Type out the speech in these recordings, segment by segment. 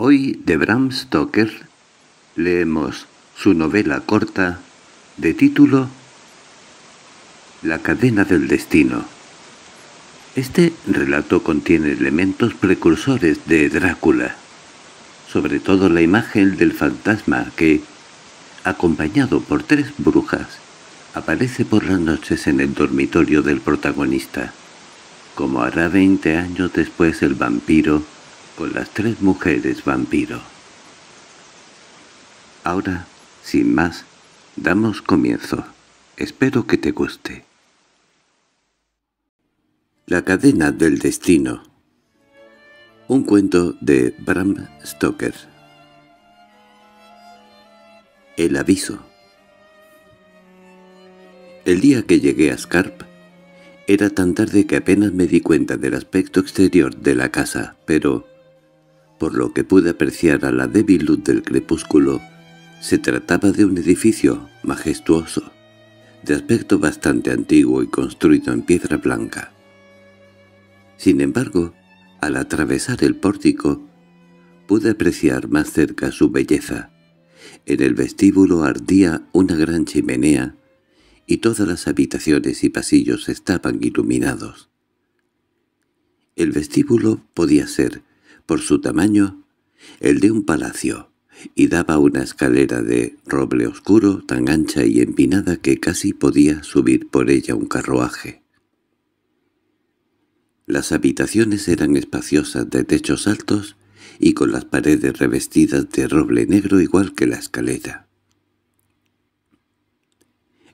Hoy de Bram Stoker leemos su novela corta de título La cadena del destino. Este relato contiene elementos precursores de Drácula, sobre todo la imagen del fantasma que, acompañado por tres brujas, aparece por las noches en el dormitorio del protagonista. Como hará veinte años después el vampiro, con las tres mujeres vampiro. Ahora, sin más, damos comienzo. Espero que te guste. La cadena del destino Un cuento de Bram Stoker El aviso El día que llegué a Scarp era tan tarde que apenas me di cuenta del aspecto exterior de la casa, pero por lo que pude apreciar a la débil luz del crepúsculo, se trataba de un edificio majestuoso, de aspecto bastante antiguo y construido en piedra blanca. Sin embargo, al atravesar el pórtico, pude apreciar más cerca su belleza. En el vestíbulo ardía una gran chimenea y todas las habitaciones y pasillos estaban iluminados. El vestíbulo podía ser por su tamaño, el de un palacio, y daba una escalera de roble oscuro tan ancha y empinada que casi podía subir por ella un carruaje. Las habitaciones eran espaciosas de techos altos y con las paredes revestidas de roble negro igual que la escalera.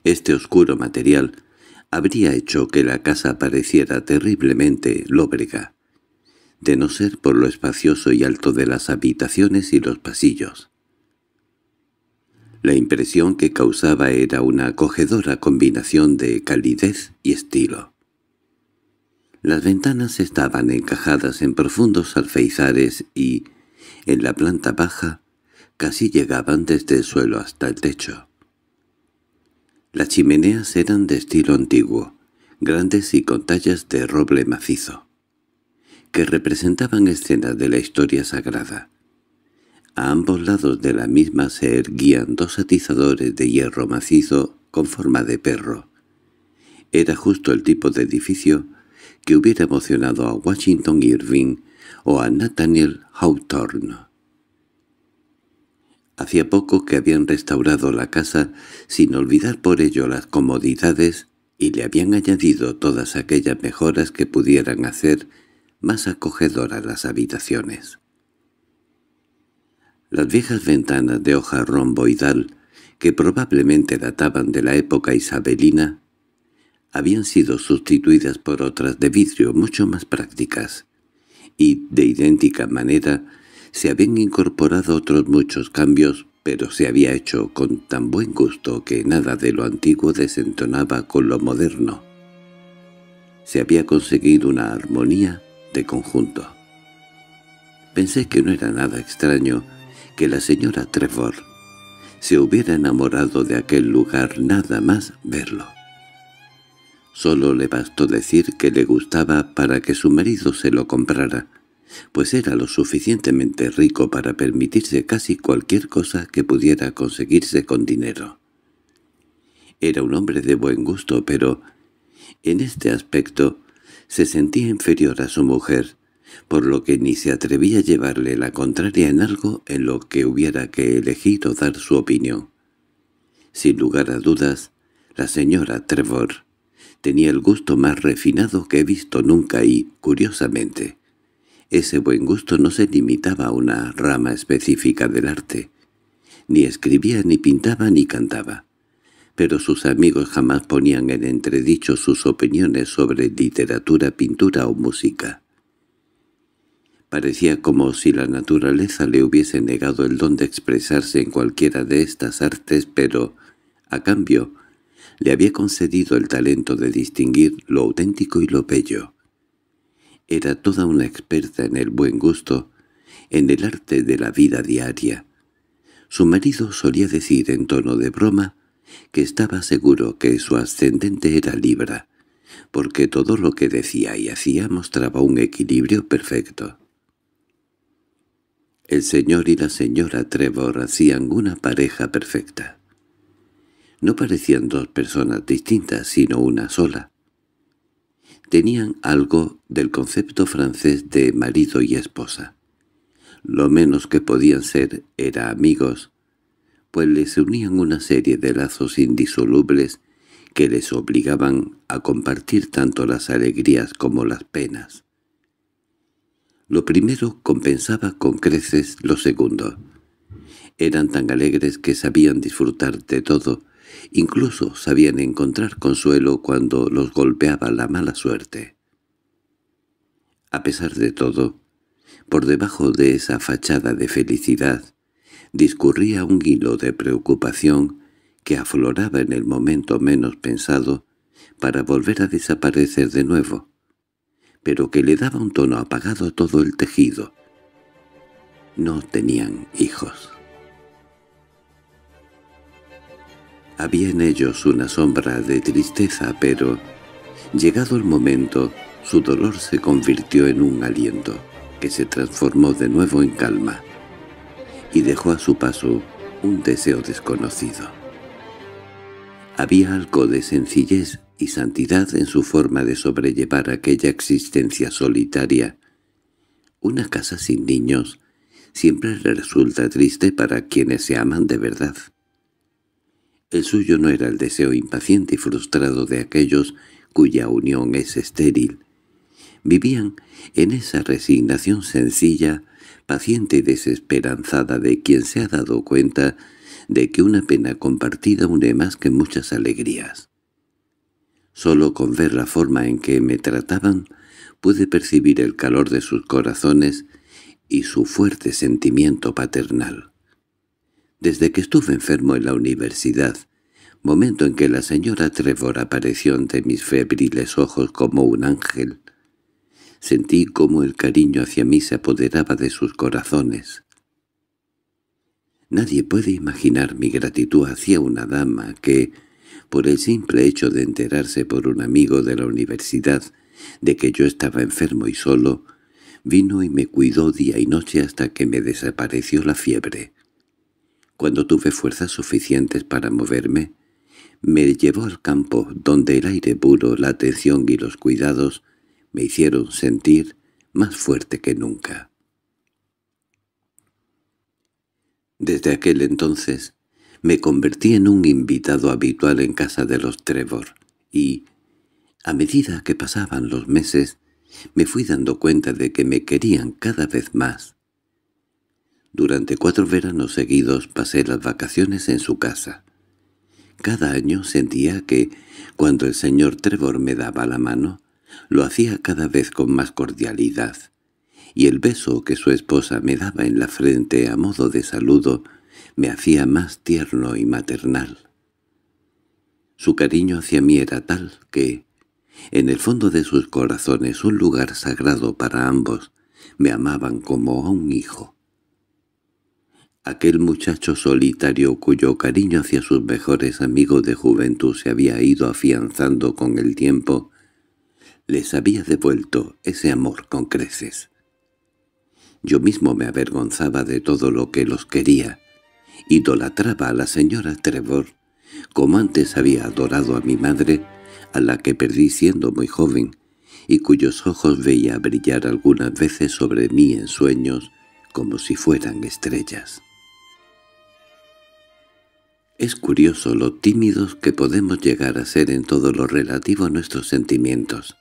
Este oscuro material habría hecho que la casa pareciera terriblemente lóbrega, de no ser por lo espacioso y alto de las habitaciones y los pasillos. La impresión que causaba era una acogedora combinación de calidez y estilo. Las ventanas estaban encajadas en profundos alfeizares y, en la planta baja, casi llegaban desde el suelo hasta el techo. Las chimeneas eran de estilo antiguo, grandes y con tallas de roble macizo que representaban escenas de la historia sagrada. A ambos lados de la misma se erguían dos atizadores de hierro macizo con forma de perro. Era justo el tipo de edificio que hubiera emocionado a Washington Irving o a Nathaniel Hawthorne. Hacía poco que habían restaurado la casa sin olvidar por ello las comodidades y le habían añadido todas aquellas mejoras que pudieran hacer más acogedora las habitaciones. Las viejas ventanas de hoja romboidal, que probablemente databan de la época isabelina, habían sido sustituidas por otras de vidrio mucho más prácticas, y, de idéntica manera, se habían incorporado otros muchos cambios, pero se había hecho con tan buen gusto que nada de lo antiguo desentonaba con lo moderno. Se había conseguido una armonía este conjunto. Pensé que no era nada extraño que la señora Trevor se hubiera enamorado de aquel lugar nada más verlo. Solo le bastó decir que le gustaba para que su marido se lo comprara, pues era lo suficientemente rico para permitirse casi cualquier cosa que pudiera conseguirse con dinero. Era un hombre de buen gusto, pero en este aspecto se sentía inferior a su mujer, por lo que ni se atrevía a llevarle la contraria en algo en lo que hubiera que elegir o dar su opinión. Sin lugar a dudas, la señora Trevor tenía el gusto más refinado que he visto nunca y, curiosamente, ese buen gusto no se limitaba a una rama específica del arte. Ni escribía, ni pintaba, ni cantaba pero sus amigos jamás ponían en entredicho sus opiniones sobre literatura, pintura o música. Parecía como si la naturaleza le hubiese negado el don de expresarse en cualquiera de estas artes, pero, a cambio, le había concedido el talento de distinguir lo auténtico y lo bello. Era toda una experta en el buen gusto, en el arte de la vida diaria. Su marido solía decir en tono de broma que estaba seguro que su ascendente era Libra, porque todo lo que decía y hacía mostraba un equilibrio perfecto. El señor y la señora Trevor hacían una pareja perfecta. No parecían dos personas distintas, sino una sola. Tenían algo del concepto francés de marido y esposa. Lo menos que podían ser era amigos, pues les unían una serie de lazos indisolubles que les obligaban a compartir tanto las alegrías como las penas. Lo primero compensaba con creces lo segundo. Eran tan alegres que sabían disfrutar de todo, incluso sabían encontrar consuelo cuando los golpeaba la mala suerte. A pesar de todo, por debajo de esa fachada de felicidad, discurría un hilo de preocupación que afloraba en el momento menos pensado para volver a desaparecer de nuevo, pero que le daba un tono apagado a todo el tejido. No tenían hijos. Había en ellos una sombra de tristeza, pero, llegado el momento, su dolor se convirtió en un aliento, que se transformó de nuevo en calma y dejó a su paso un deseo desconocido. Había algo de sencillez y santidad en su forma de sobrellevar aquella existencia solitaria. Una casa sin niños siempre resulta triste para quienes se aman de verdad. El suyo no era el deseo impaciente y frustrado de aquellos cuya unión es estéril. Vivían en esa resignación sencilla paciente y desesperanzada de quien se ha dado cuenta de que una pena compartida une más que muchas alegrías. Solo con ver la forma en que me trataban, pude percibir el calor de sus corazones y su fuerte sentimiento paternal. Desde que estuve enfermo en la universidad, momento en que la señora Trevor apareció ante mis febriles ojos como un ángel, Sentí cómo el cariño hacia mí se apoderaba de sus corazones. Nadie puede imaginar mi gratitud hacia una dama que, por el simple hecho de enterarse por un amigo de la universidad de que yo estaba enfermo y solo, vino y me cuidó día y noche hasta que me desapareció la fiebre. Cuando tuve fuerzas suficientes para moverme, me llevó al campo, donde el aire puro, la atención y los cuidados me hicieron sentir más fuerte que nunca. Desde aquel entonces me convertí en un invitado habitual en casa de los Trevor y, a medida que pasaban los meses, me fui dando cuenta de que me querían cada vez más. Durante cuatro veranos seguidos pasé las vacaciones en su casa. Cada año sentía que, cuando el señor Trevor me daba la mano, lo hacía cada vez con más cordialidad, y el beso que su esposa me daba en la frente a modo de saludo me hacía más tierno y maternal. Su cariño hacia mí era tal que, en el fondo de sus corazones, un lugar sagrado para ambos, me amaban como a un hijo. Aquel muchacho solitario cuyo cariño hacia sus mejores amigos de juventud se había ido afianzando con el tiempo, les había devuelto ese amor con creces. Yo mismo me avergonzaba de todo lo que los quería. Idolatraba a la señora Trevor, como antes había adorado a mi madre, a la que perdí siendo muy joven, y cuyos ojos veía brillar algunas veces sobre mí en sueños como si fueran estrellas. Es curioso lo tímidos que podemos llegar a ser en todo lo relativo a nuestros sentimientos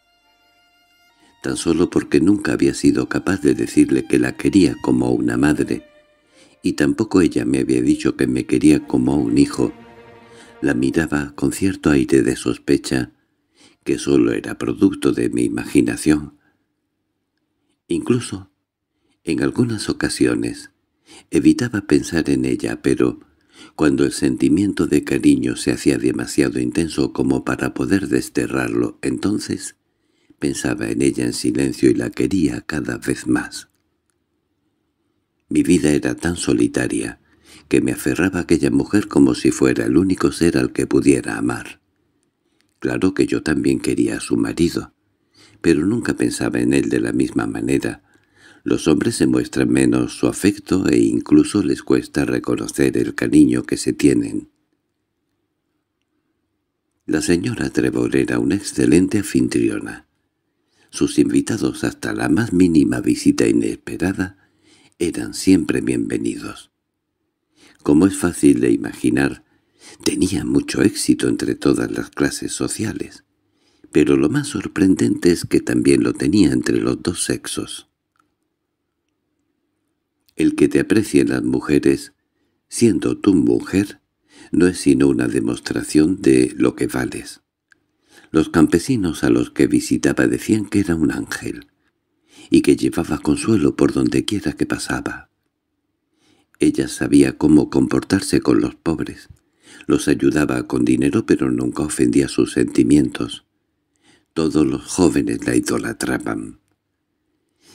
tan solo porque nunca había sido capaz de decirle que la quería como una madre, y tampoco ella me había dicho que me quería como un hijo. La miraba con cierto aire de sospecha, que solo era producto de mi imaginación. Incluso, en algunas ocasiones, evitaba pensar en ella, pero cuando el sentimiento de cariño se hacía demasiado intenso como para poder desterrarlo, entonces Pensaba en ella en silencio y la quería cada vez más. Mi vida era tan solitaria que me aferraba a aquella mujer como si fuera el único ser al que pudiera amar. Claro que yo también quería a su marido, pero nunca pensaba en él de la misma manera. Los hombres se muestran menos su afecto e incluso les cuesta reconocer el cariño que se tienen. La señora Trevor era una excelente anfitriona. Sus invitados hasta la más mínima visita inesperada eran siempre bienvenidos. Como es fácil de imaginar, tenía mucho éxito entre todas las clases sociales, pero lo más sorprendente es que también lo tenía entre los dos sexos. El que te aprecien las mujeres, siendo tú mujer, no es sino una demostración de lo que vales. Los campesinos a los que visitaba decían que era un ángel y que llevaba consuelo por donde quiera que pasaba. Ella sabía cómo comportarse con los pobres. Los ayudaba con dinero pero nunca ofendía sus sentimientos. Todos los jóvenes la idolatraban.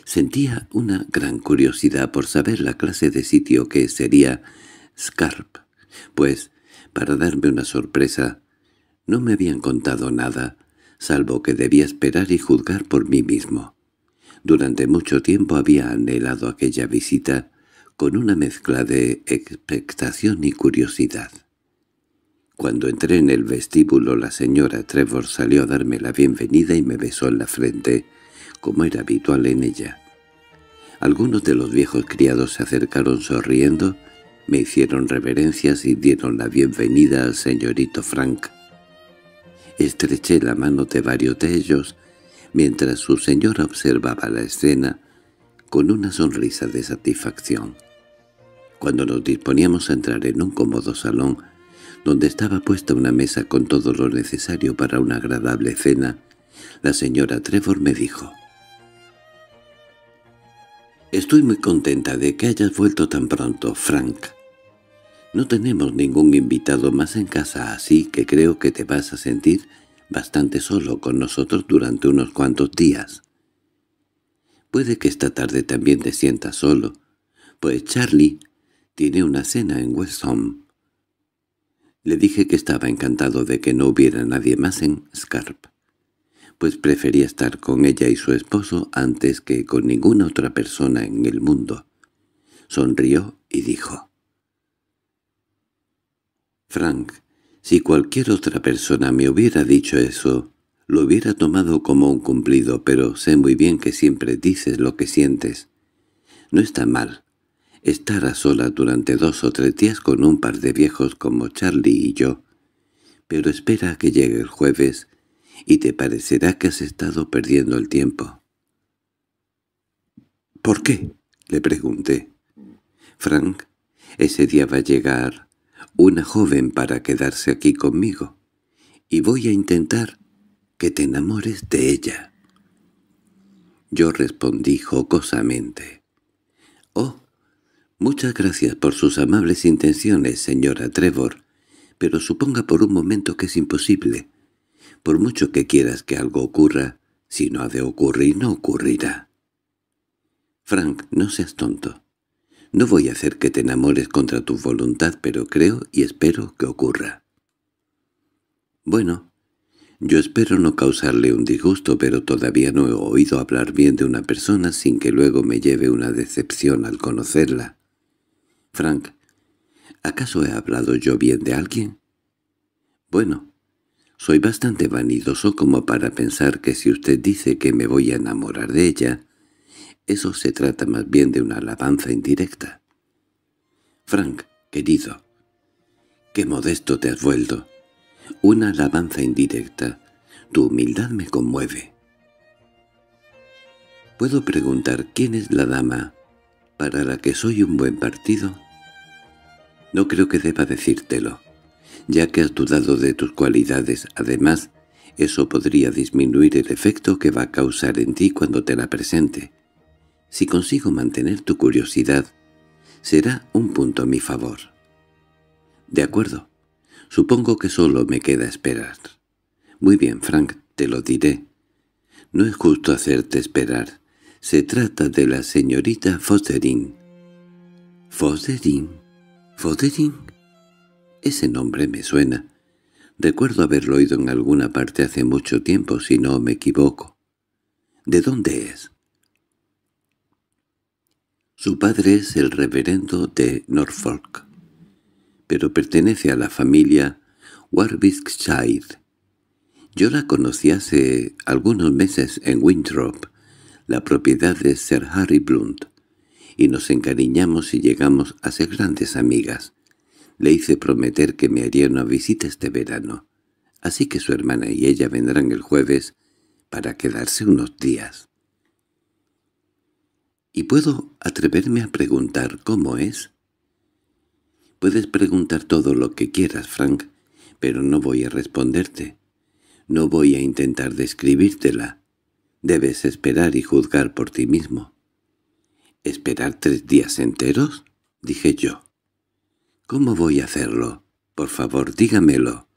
Sentía una gran curiosidad por saber la clase de sitio que sería Scarp, pues, para darme una sorpresa, no me habían contado nada, salvo que debía esperar y juzgar por mí mismo. Durante mucho tiempo había anhelado aquella visita con una mezcla de expectación y curiosidad. Cuando entré en el vestíbulo la señora Trevor salió a darme la bienvenida y me besó en la frente, como era habitual en ella. Algunos de los viejos criados se acercaron sonriendo, me hicieron reverencias y dieron la bienvenida al señorito Frank. Estreché la mano de varios de ellos, mientras su señora observaba la escena con una sonrisa de satisfacción. Cuando nos disponíamos a entrar en un cómodo salón, donde estaba puesta una mesa con todo lo necesario para una agradable cena, la señora Trevor me dijo, «Estoy muy contenta de que hayas vuelto tan pronto, Frank. No tenemos ningún invitado más en casa, así que creo que te vas a sentir bastante solo con nosotros durante unos cuantos días. Puede que esta tarde también te sientas solo, pues Charlie tiene una cena en West Le dije que estaba encantado de que no hubiera nadie más en Scarp, pues prefería estar con ella y su esposo antes que con ninguna otra persona en el mundo. Sonrió y dijo, Frank, si cualquier otra persona me hubiera dicho eso, lo hubiera tomado como un cumplido, pero sé muy bien que siempre dices lo que sientes. No está mal. Estar a sola durante dos o tres días con un par de viejos como Charlie y yo. Pero espera a que llegue el jueves y te parecerá que has estado perdiendo el tiempo. —¿Por qué? —le pregunté. —Frank, ese día va a llegar una joven para quedarse aquí conmigo, y voy a intentar que te enamores de ella. Yo respondí jocosamente. —Oh, muchas gracias por sus amables intenciones, señora Trevor, pero suponga por un momento que es imposible. Por mucho que quieras que algo ocurra, si no ha de ocurrir, no ocurrirá. —Frank, no seas tonto. No voy a hacer que te enamores contra tu voluntad, pero creo y espero que ocurra. Bueno, yo espero no causarle un disgusto, pero todavía no he oído hablar bien de una persona sin que luego me lleve una decepción al conocerla. Frank, ¿acaso he hablado yo bien de alguien? Bueno, soy bastante vanidoso como para pensar que si usted dice que me voy a enamorar de ella, eso se trata más bien de una alabanza indirecta. Frank, querido, qué modesto te has vuelto. Una alabanza indirecta. Tu humildad me conmueve. ¿Puedo preguntar quién es la dama para la que soy un buen partido? No creo que deba decírtelo, ya que has dudado de tus cualidades. Además, eso podría disminuir el efecto que va a causar en ti cuando te la presente. Si consigo mantener tu curiosidad, será un punto a mi favor. —De acuerdo. Supongo que solo me queda esperar. —Muy bien, Frank, te lo diré. No es justo hacerte esperar. Se trata de la señorita Fosterin. —¿Fosterin? ¿Fosterin? Ese nombre me suena. Recuerdo haberlo oído en alguna parte hace mucho tiempo, si no me equivoco. —¿De dónde es? Su padre es el reverendo de Norfolk, pero pertenece a la familia Warwickshire. Yo la conocí hace algunos meses en Winthrop, la propiedad de Sir Harry Blunt, y nos encariñamos y llegamos a ser grandes amigas. Le hice prometer que me haría una visita este verano, así que su hermana y ella vendrán el jueves para quedarse unos días. ¿Y puedo atreverme a preguntar cómo es? Puedes preguntar todo lo que quieras, Frank, pero no voy a responderte. No voy a intentar describírtela. Debes esperar y juzgar por ti mismo. —¿Esperar tres días enteros? —dije yo. —¿Cómo voy a hacerlo? Por favor, dígamelo.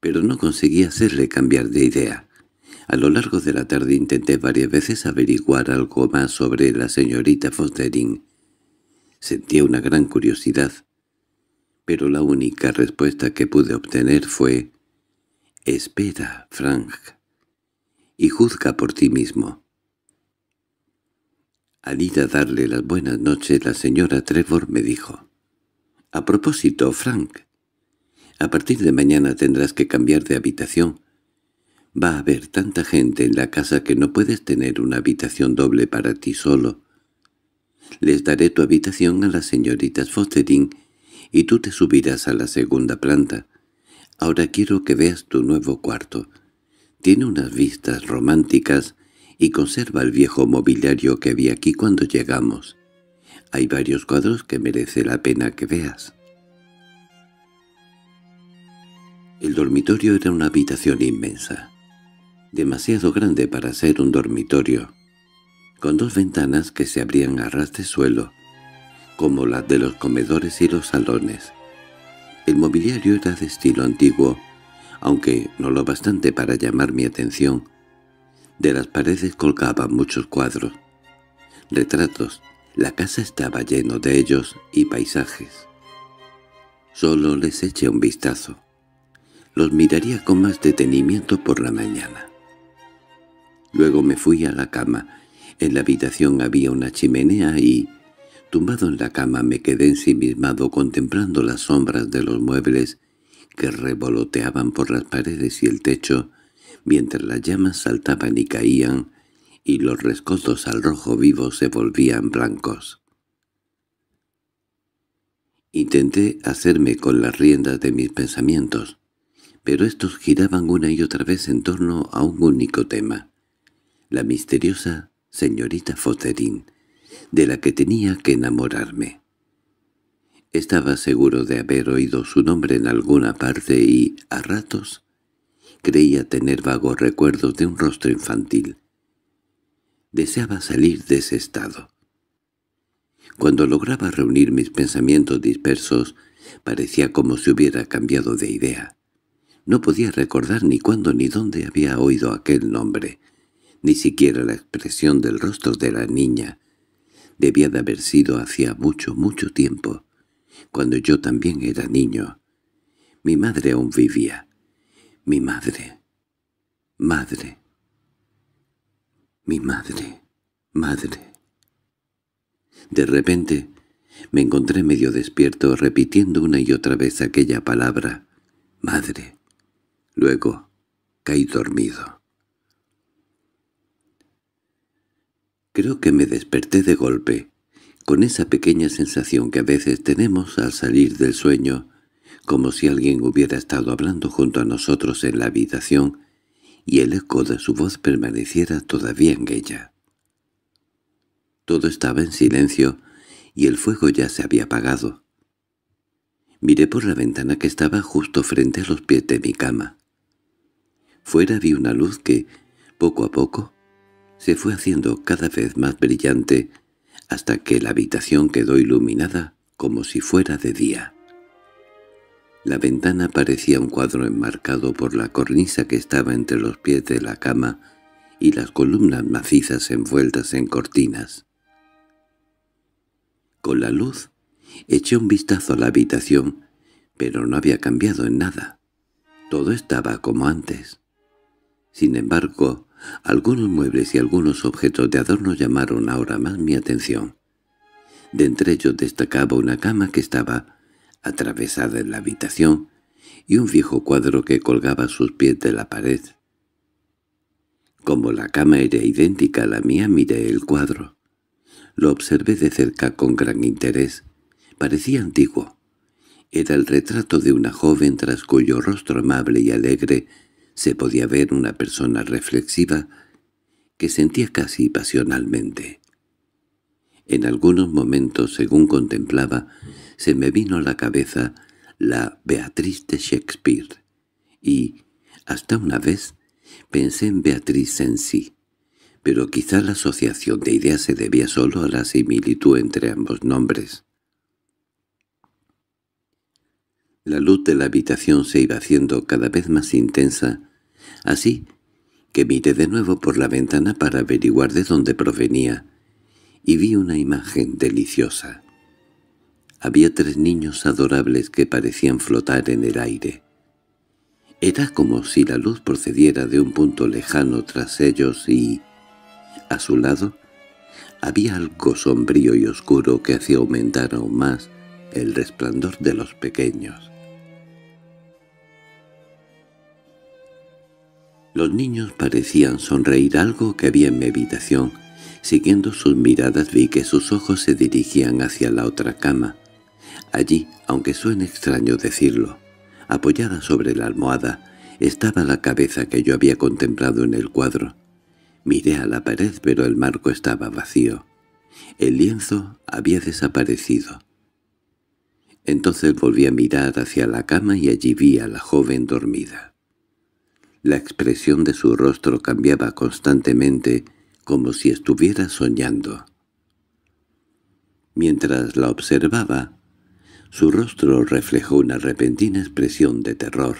Pero no conseguí hacerle cambiar de idea. A lo largo de la tarde intenté varias veces averiguar algo más sobre la señorita Fostering. Sentía una gran curiosidad, pero la única respuesta que pude obtener fue «Espera, Frank, y juzga por ti mismo». Al ir a darle las buenas noches, la señora Trevor me dijo «A propósito, Frank, a partir de mañana tendrás que cambiar de habitación». Va a haber tanta gente en la casa que no puedes tener una habitación doble para ti solo. Les daré tu habitación a las señoritas Fostering y tú te subirás a la segunda planta. Ahora quiero que veas tu nuevo cuarto. Tiene unas vistas románticas y conserva el viejo mobiliario que había aquí cuando llegamos. Hay varios cuadros que merece la pena que veas. El dormitorio era una habitación inmensa demasiado grande para ser un dormitorio, con dos ventanas que se abrían a ras de suelo, como las de los comedores y los salones. El mobiliario era de estilo antiguo, aunque no lo bastante para llamar mi atención. De las paredes colgaban muchos cuadros, retratos, la casa estaba lleno de ellos y paisajes. Solo les eché un vistazo. Los miraría con más detenimiento por la mañana. Luego me fui a la cama. En la habitación había una chimenea y, tumbado en la cama, me quedé ensimismado contemplando las sombras de los muebles que revoloteaban por las paredes y el techo, mientras las llamas saltaban y caían, y los rescoldos al rojo vivo se volvían blancos. Intenté hacerme con las riendas de mis pensamientos, pero estos giraban una y otra vez en torno a un único tema la misteriosa señorita Fotherin, de la que tenía que enamorarme. Estaba seguro de haber oído su nombre en alguna parte y, a ratos, creía tener vagos recuerdos de un rostro infantil. Deseaba salir de ese estado. Cuando lograba reunir mis pensamientos dispersos, parecía como si hubiera cambiado de idea. No podía recordar ni cuándo ni dónde había oído aquel nombre ni siquiera la expresión del rostro de la niña. Debía de haber sido hacía mucho, mucho tiempo, cuando yo también era niño. Mi madre aún vivía. Mi madre. Madre. Mi madre. Madre. De repente me encontré medio despierto repitiendo una y otra vez aquella palabra. Madre. Luego caí dormido. Creo que me desperté de golpe, con esa pequeña sensación que a veces tenemos al salir del sueño, como si alguien hubiera estado hablando junto a nosotros en la habitación y el eco de su voz permaneciera todavía en ella. Todo estaba en silencio y el fuego ya se había apagado. Miré por la ventana que estaba justo frente a los pies de mi cama. Fuera vi una luz que, poco a poco, se fue haciendo cada vez más brillante hasta que la habitación quedó iluminada como si fuera de día. La ventana parecía un cuadro enmarcado por la cornisa que estaba entre los pies de la cama y las columnas macizas envueltas en cortinas. Con la luz eché un vistazo a la habitación, pero no había cambiado en nada. Todo estaba como antes. Sin embargo, algunos muebles y algunos objetos de adorno llamaron ahora más mi atención. De entre ellos destacaba una cama que estaba atravesada en la habitación y un viejo cuadro que colgaba a sus pies de la pared. Como la cama era idéntica a la mía, miré el cuadro. Lo observé de cerca con gran interés. Parecía antiguo. Era el retrato de una joven tras cuyo rostro amable y alegre se podía ver una persona reflexiva que sentía casi pasionalmente. En algunos momentos, según contemplaba, se me vino a la cabeza la Beatriz de Shakespeare, y, hasta una vez, pensé en Beatriz en sí, pero quizá la asociación de ideas se debía solo a la similitud entre ambos nombres. La luz de la habitación se iba haciendo cada vez más intensa, así que miré de nuevo por la ventana para averiguar de dónde provenía, y vi una imagen deliciosa. Había tres niños adorables que parecían flotar en el aire. Era como si la luz procediera de un punto lejano tras ellos y, a su lado, había algo sombrío y oscuro que hacía aumentar aún más el resplandor de los pequeños. Los niños parecían sonreír algo que había en mi habitación. Siguiendo sus miradas vi que sus ojos se dirigían hacia la otra cama. Allí, aunque suene extraño decirlo, apoyada sobre la almohada, estaba la cabeza que yo había contemplado en el cuadro. Miré a la pared, pero el marco estaba vacío. El lienzo había desaparecido. Entonces volví a mirar hacia la cama y allí vi a la joven dormida. La expresión de su rostro cambiaba constantemente, como si estuviera soñando. Mientras la observaba, su rostro reflejó una repentina expresión de terror.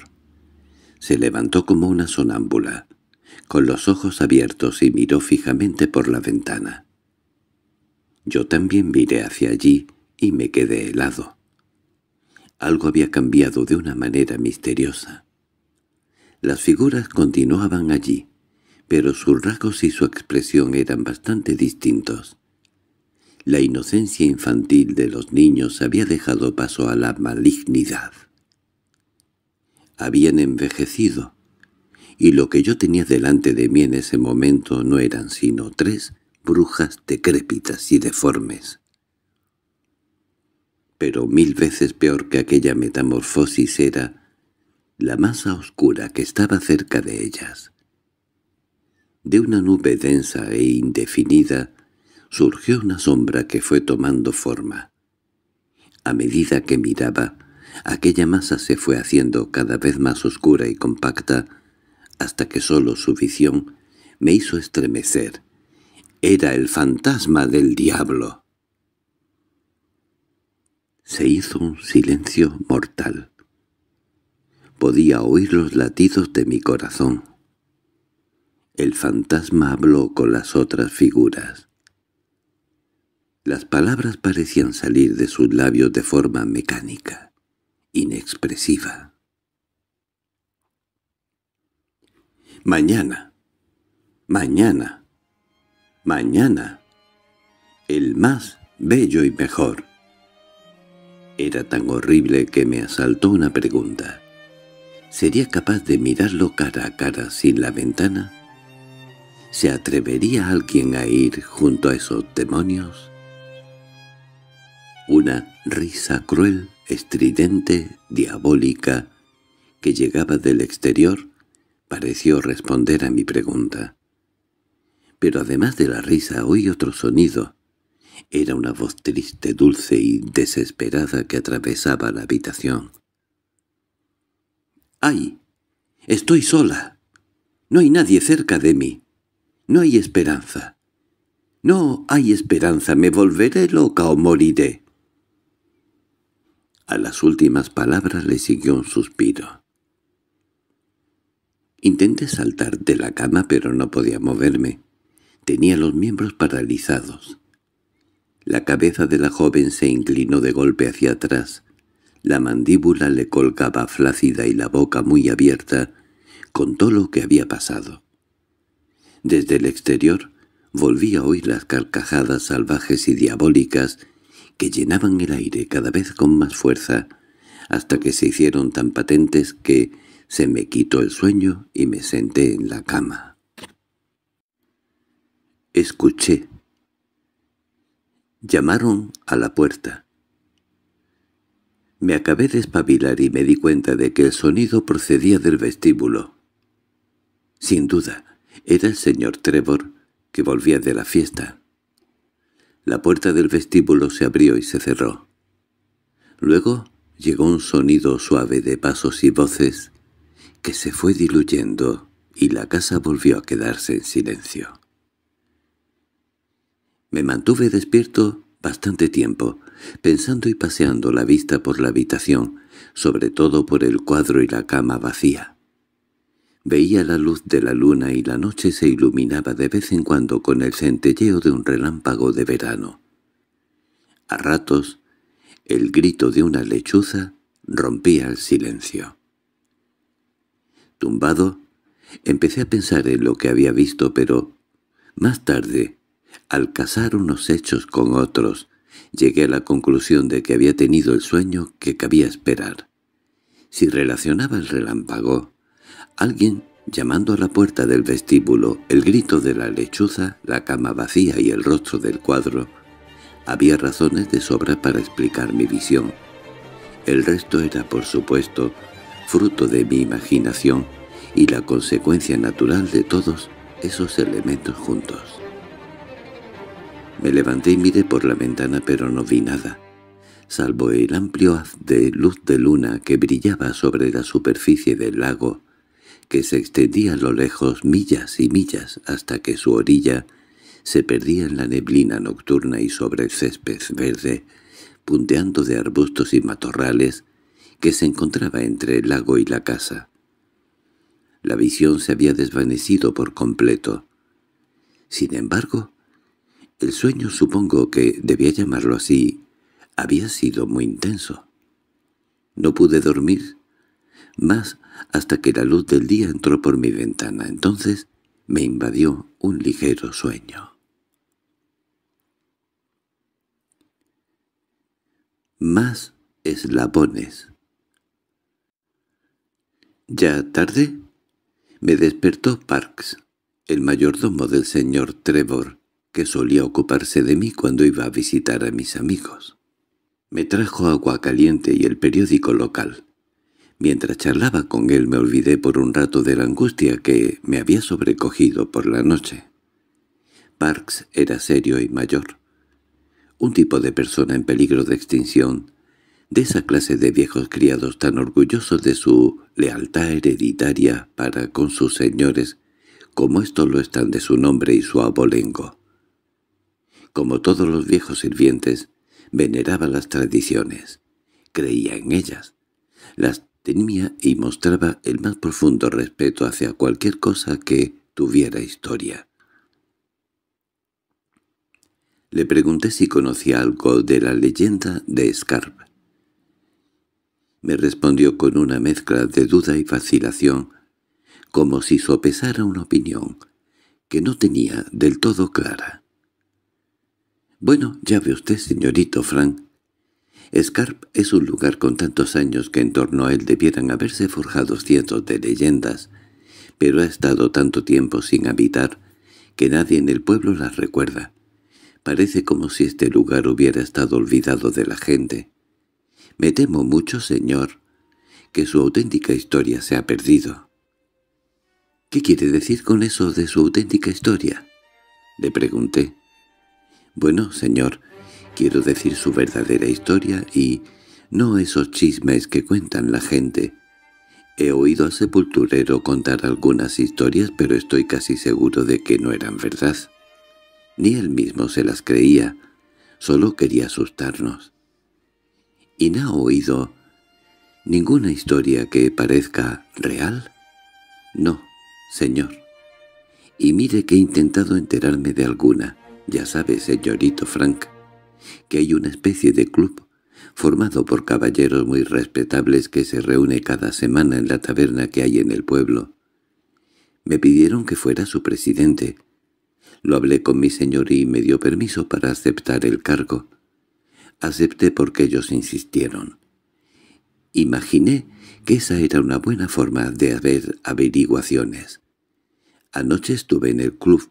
Se levantó como una sonámbula, con los ojos abiertos y miró fijamente por la ventana. Yo también miré hacia allí y me quedé helado. Algo había cambiado de una manera misteriosa. Las figuras continuaban allí, pero sus rasgos y su expresión eran bastante distintos. La inocencia infantil de los niños había dejado paso a la malignidad. Habían envejecido, y lo que yo tenía delante de mí en ese momento no eran sino tres brujas decrépitas y deformes. Pero mil veces peor que aquella metamorfosis era la masa oscura que estaba cerca de ellas. De una nube densa e indefinida surgió una sombra que fue tomando forma. A medida que miraba, aquella masa se fue haciendo cada vez más oscura y compacta, hasta que sólo su visión me hizo estremecer. Era el fantasma del diablo. Se hizo un silencio mortal. Podía oír los latidos de mi corazón. El fantasma habló con las otras figuras. Las palabras parecían salir de sus labios de forma mecánica, inexpresiva. Mañana, mañana, mañana, el más bello y mejor. Era tan horrible que me asaltó una pregunta. ¿Sería capaz de mirarlo cara a cara sin la ventana? ¿Se atrevería alguien a ir junto a esos demonios? Una risa cruel, estridente, diabólica, que llegaba del exterior, pareció responder a mi pregunta. Pero además de la risa oí otro sonido. Era una voz triste, dulce y desesperada que atravesaba la habitación. ¡Ay! Estoy sola. No hay nadie cerca de mí. No hay esperanza. No hay esperanza, me volveré loca o moriré. A las últimas palabras le siguió un suspiro. Intenté saltar de la cama, pero no podía moverme. Tenía los miembros paralizados. La cabeza de la joven se inclinó de golpe hacia atrás. La mandíbula le colgaba flácida y la boca muy abierta. Contó lo que había pasado. Desde el exterior volví a oír las carcajadas salvajes y diabólicas que llenaban el aire cada vez con más fuerza, hasta que se hicieron tan patentes que se me quitó el sueño y me senté en la cama. Escuché. Llamaron a la puerta. Me acabé de espabilar y me di cuenta de que el sonido procedía del vestíbulo. Sin duda, era el señor Trevor que volvía de la fiesta. La puerta del vestíbulo se abrió y se cerró. Luego llegó un sonido suave de pasos y voces que se fue diluyendo y la casa volvió a quedarse en silencio. Me mantuve despierto bastante tiempo, pensando y paseando la vista por la habitación, sobre todo por el cuadro y la cama vacía. Veía la luz de la luna y la noche se iluminaba de vez en cuando con el centelleo de un relámpago de verano. A ratos, el grito de una lechuza rompía el silencio. Tumbado, empecé a pensar en lo que había visto, pero, más tarde, al casar unos hechos con otros, Llegué a la conclusión de que había tenido el sueño que cabía esperar. Si relacionaba el relámpago, alguien llamando a la puerta del vestíbulo, el grito de la lechuza, la cama vacía y el rostro del cuadro, había razones de sobra para explicar mi visión. El resto era, por supuesto, fruto de mi imaginación y la consecuencia natural de todos esos elementos juntos. Me levanté y miré por la ventana pero no vi nada, salvo el amplio haz de luz de luna que brillaba sobre la superficie del lago, que se extendía a lo lejos millas y millas hasta que su orilla se perdía en la neblina nocturna y sobre el césped verde, punteando de arbustos y matorrales, que se encontraba entre el lago y la casa. La visión se había desvanecido por completo. Sin embargo, el sueño, supongo que debía llamarlo así, había sido muy intenso. No pude dormir más hasta que la luz del día entró por mi ventana. Entonces me invadió un ligero sueño. Más eslabones. Ya tarde me despertó Parks, el mayordomo del señor Trevor, que solía ocuparse de mí cuando iba a visitar a mis amigos. Me trajo agua caliente y el periódico local. Mientras charlaba con él me olvidé por un rato de la angustia que me había sobrecogido por la noche. Parks era serio y mayor. Un tipo de persona en peligro de extinción, de esa clase de viejos criados tan orgullosos de su lealtad hereditaria para con sus señores como esto lo están de su nombre y su abolengo como todos los viejos sirvientes, veneraba las tradiciones, creía en ellas, las tenía y mostraba el más profundo respeto hacia cualquier cosa que tuviera historia. Le pregunté si conocía algo de la leyenda de Scarp. Me respondió con una mezcla de duda y vacilación, como si sopesara una opinión que no tenía del todo clara. Bueno, ya ve usted, señorito Frank. Scarp es un lugar con tantos años que en torno a él debieran haberse forjado cientos de leyendas, pero ha estado tanto tiempo sin habitar que nadie en el pueblo las recuerda. Parece como si este lugar hubiera estado olvidado de la gente. Me temo mucho, señor, que su auténtica historia se ha perdido. —¿Qué quiere decir con eso de su auténtica historia? —le pregunté. «Bueno, señor, quiero decir su verdadera historia y no esos chismes que cuentan la gente». He oído a sepulturero contar algunas historias, pero estoy casi seguro de que no eran verdad. Ni él mismo se las creía, solo quería asustarnos. ¿Y no ha oído ninguna historia que parezca real? No, señor. Y mire que he intentado enterarme de alguna. Ya sabe, señorito Frank, que hay una especie de club formado por caballeros muy respetables que se reúne cada semana en la taberna que hay en el pueblo. Me pidieron que fuera su presidente. Lo hablé con mi señor y me dio permiso para aceptar el cargo. Acepté porque ellos insistieron. Imaginé que esa era una buena forma de haber averiguaciones. Anoche estuve en el club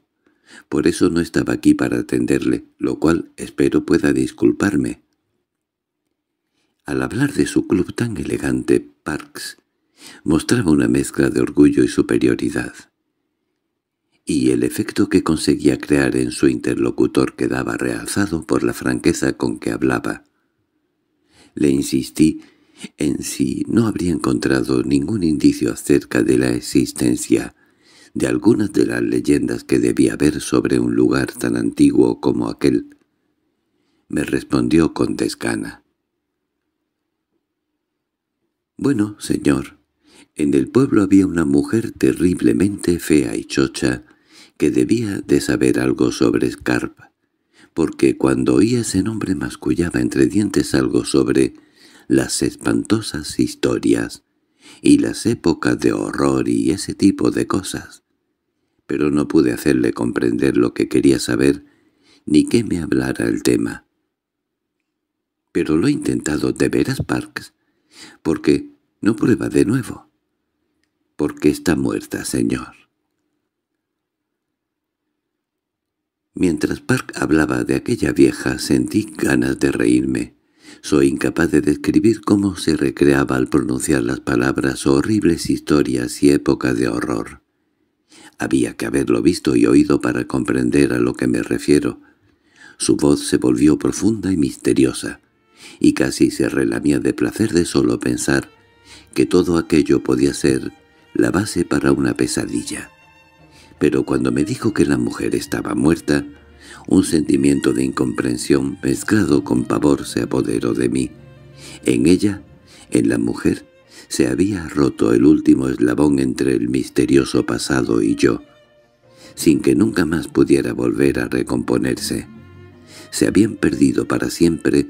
por eso no estaba aquí para atenderle, lo cual espero pueda disculparme. Al hablar de su club tan elegante, Parks mostraba una mezcla de orgullo y superioridad. Y el efecto que conseguía crear en su interlocutor quedaba realzado por la franqueza con que hablaba. Le insistí en si no habría encontrado ningún indicio acerca de la existencia de algunas de las leyendas que debía haber sobre un lugar tan antiguo como aquel. Me respondió con desgana. «Bueno, señor, en el pueblo había una mujer terriblemente fea y chocha que debía de saber algo sobre Scarp, porque cuando oía ese nombre mascullaba entre dientes algo sobre las espantosas historias» y las épocas de horror y ese tipo de cosas pero no pude hacerle comprender lo que quería saber, ni que me hablara el tema. —Pero lo he intentado de veras, Parks. porque no prueba de nuevo? —Porque está muerta, señor. Mientras Park hablaba de aquella vieja, sentí ganas de reírme. Soy incapaz de describir cómo se recreaba al pronunciar las palabras horribles historias y épocas de horror. Había que haberlo visto y oído para comprender a lo que me refiero. Su voz se volvió profunda y misteriosa, y casi se relamía de placer de solo pensar que todo aquello podía ser la base para una pesadilla. Pero cuando me dijo que la mujer estaba muerta, un sentimiento de incomprensión mezclado con pavor se apoderó de mí. En ella, en la mujer, se había roto el último eslabón entre el misterioso pasado y yo, sin que nunca más pudiera volver a recomponerse. Se habían perdido para siempre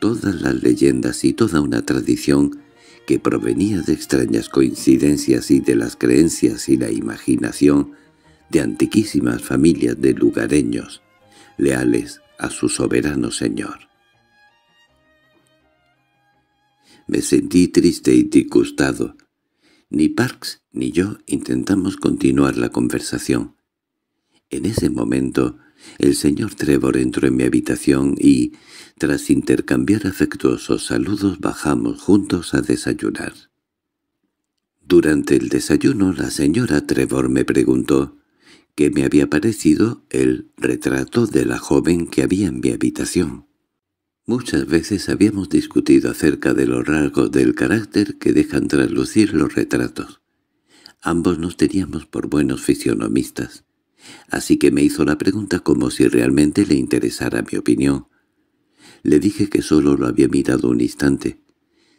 todas las leyendas y toda una tradición que provenía de extrañas coincidencias y de las creencias y la imaginación de antiquísimas familias de lugareños, leales a su soberano señor. Me sentí triste y disgustado. Ni Parks ni yo intentamos continuar la conversación. En ese momento, el señor Trevor entró en mi habitación y, tras intercambiar afectuosos saludos, bajamos juntos a desayunar. Durante el desayuno la señora Trevor me preguntó qué me había parecido el retrato de la joven que había en mi habitación. Muchas veces habíamos discutido acerca de los rasgos del carácter que dejan traslucir los retratos. Ambos nos teníamos por buenos fisionomistas, así que me hizo la pregunta como si realmente le interesara mi opinión. Le dije que solo lo había mirado un instante,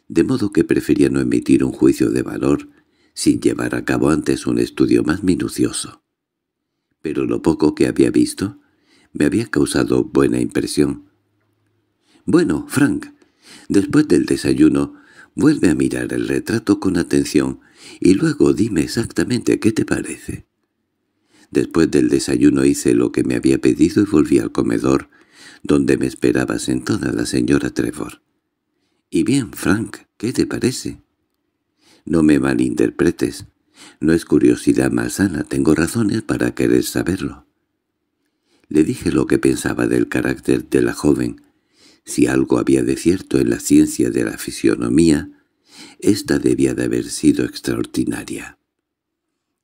de modo que prefería no emitir un juicio de valor sin llevar a cabo antes un estudio más minucioso. Pero lo poco que había visto me había causado buena impresión «Bueno, Frank, después del desayuno, vuelve a mirar el retrato con atención y luego dime exactamente qué te parece». Después del desayuno hice lo que me había pedido y volví al comedor, donde me esperabas en toda la señora Trevor. «Y bien, Frank, ¿qué te parece?» «No me malinterpretes. No es curiosidad más sana. tengo razones para querer saberlo». Le dije lo que pensaba del carácter de la joven, si algo había de cierto en la ciencia de la fisionomía, ésta debía de haber sido extraordinaria.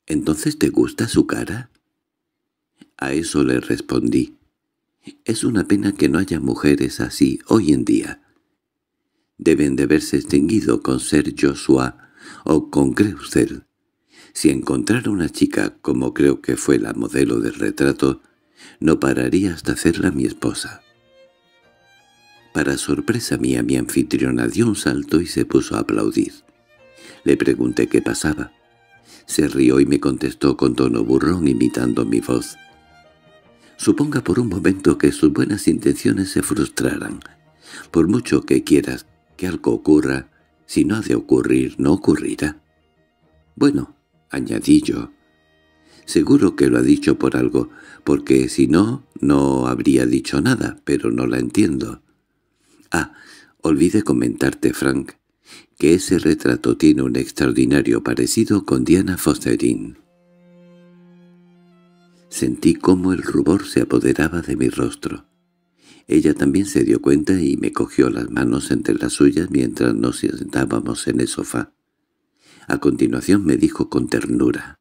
—¿Entonces te gusta su cara? A eso le respondí. —Es una pena que no haya mujeres así hoy en día. Deben de haberse extinguido con Ser Joshua o con Greusel. Si encontrara una chica como creo que fue la modelo del retrato, no pararía hasta hacerla mi esposa. Para sorpresa mía mi anfitriona dio un salto y se puso a aplaudir. Le pregunté qué pasaba. Se rió y me contestó con tono burrón imitando mi voz. Suponga por un momento que sus buenas intenciones se frustraran. Por mucho que quieras que algo ocurra, si no ha de ocurrir, no ocurrirá. Bueno, añadí yo. Seguro que lo ha dicho por algo, porque si no, no habría dicho nada, pero no la entiendo. Ah, olvide comentarte, Frank, que ese retrato tiene un extraordinario parecido con Diana Fosterin. Sentí cómo el rubor se apoderaba de mi rostro. Ella también se dio cuenta y me cogió las manos entre las suyas mientras nos sentábamos en el sofá. A continuación me dijo con ternura.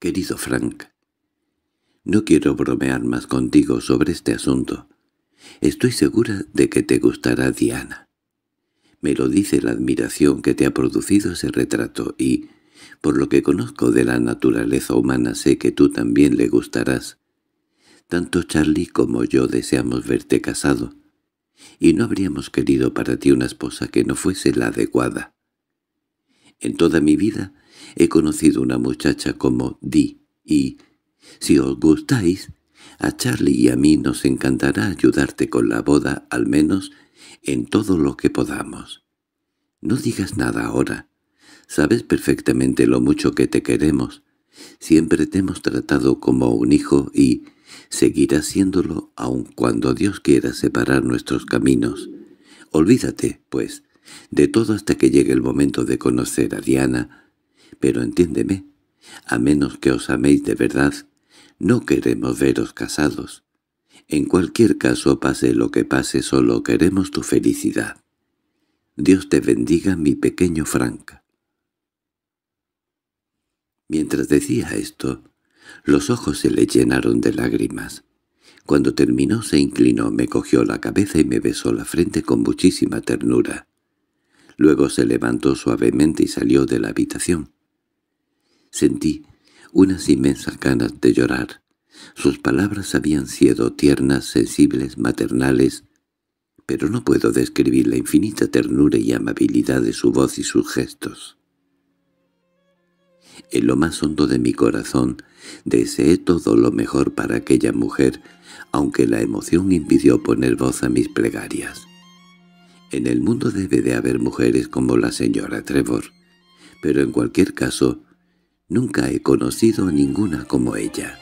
«Querido Frank, no quiero bromear más contigo sobre este asunto. Estoy segura de que te gustará Diana. Me lo dice la admiración que te ha producido ese retrato y, por lo que conozco de la naturaleza humana, sé que tú también le gustarás. Tanto Charlie como yo deseamos verte casado, y no habríamos querido para ti una esposa que no fuese la adecuada. En toda mi vida he conocido una muchacha como Di, y, si os gustáis, a Charlie y a mí nos encantará ayudarte con la boda, al menos en todo lo que podamos. No digas nada ahora. Sabes perfectamente lo mucho que te queremos. Siempre te hemos tratado como un hijo y seguirás siéndolo aun cuando Dios quiera separar nuestros caminos. Olvídate, pues, de todo hasta que llegue el momento de conocer a Diana. Pero entiéndeme, a menos que os améis de verdad, no queremos veros casados. En cualquier caso, pase lo que pase, solo queremos tu felicidad. Dios te bendiga, mi pequeño Frank. Mientras decía esto, los ojos se le llenaron de lágrimas. Cuando terminó se inclinó, me cogió la cabeza y me besó la frente con muchísima ternura. Luego se levantó suavemente y salió de la habitación. Sentí unas inmensas ganas de llorar. Sus palabras habían sido tiernas, sensibles, maternales, pero no puedo describir la infinita ternura y amabilidad de su voz y sus gestos. En lo más hondo de mi corazón deseé todo lo mejor para aquella mujer, aunque la emoción impidió poner voz a mis plegarias. En el mundo debe de haber mujeres como la señora Trevor, pero en cualquier caso Nunca he conocido ninguna como ella.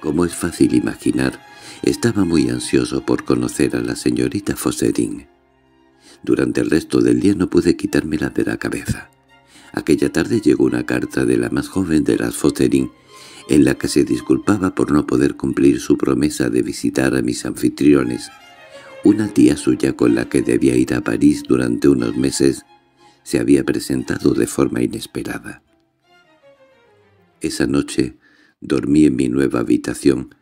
Como es fácil imaginar, estaba muy ansioso por conocer a la señorita Fosserin. Durante el resto del día no pude quitármela de la cabeza. Aquella tarde llegó una carta de la más joven de las Fosserin, en la que se disculpaba por no poder cumplir su promesa de visitar a mis anfitriones. Una tía suya con la que debía ir a París durante unos meses se había presentado de forma inesperada. Esa noche dormí en mi nueva habitación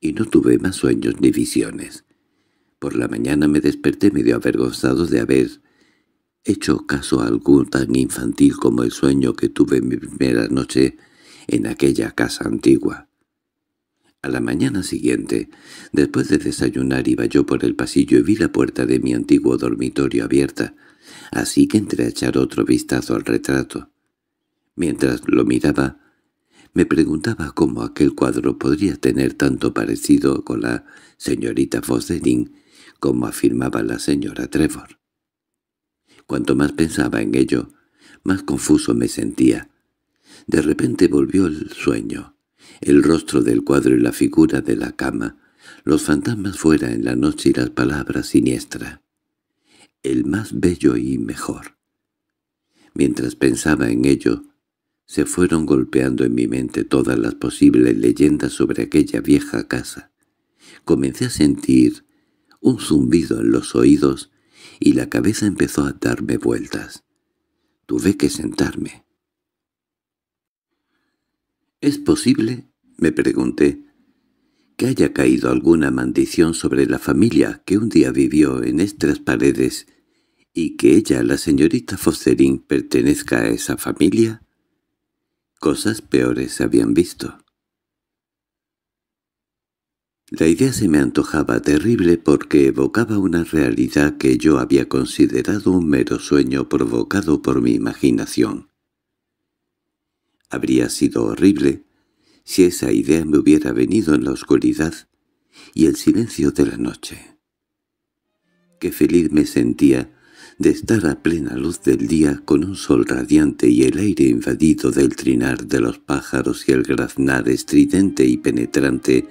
y no tuve más sueños ni visiones. Por la mañana me desperté medio avergonzado de haber hecho caso a algo tan infantil como el sueño que tuve mi primera noche en aquella casa antigua. A la mañana siguiente, después de desayunar iba yo por el pasillo y vi la puerta de mi antiguo dormitorio abierta, así que entré a echar otro vistazo al retrato. Mientras lo miraba, me preguntaba cómo aquel cuadro podría tener tanto parecido con la señorita Fosdening como afirmaba la señora Trevor. Cuanto más pensaba en ello, más confuso me sentía. De repente volvió el sueño, el rostro del cuadro y la figura de la cama, los fantasmas fuera en la noche y las palabras siniestra. El más bello y mejor. Mientras pensaba en ello, se fueron golpeando en mi mente todas las posibles leyendas sobre aquella vieja casa. Comencé a sentir un zumbido en los oídos y la cabeza empezó a darme vueltas. Tuve que sentarme. —¿Es posible? —me pregunté que haya caído alguna maldición sobre la familia que un día vivió en estas paredes y que ella, la señorita Fosterín, pertenezca a esa familia? Cosas peores habían visto. La idea se me antojaba terrible porque evocaba una realidad que yo había considerado un mero sueño provocado por mi imaginación. Habría sido horrible si esa idea me hubiera venido en la oscuridad y el silencio de la noche. Qué feliz me sentía de estar a plena luz del día con un sol radiante y el aire invadido del trinar de los pájaros y el graznar estridente y penetrante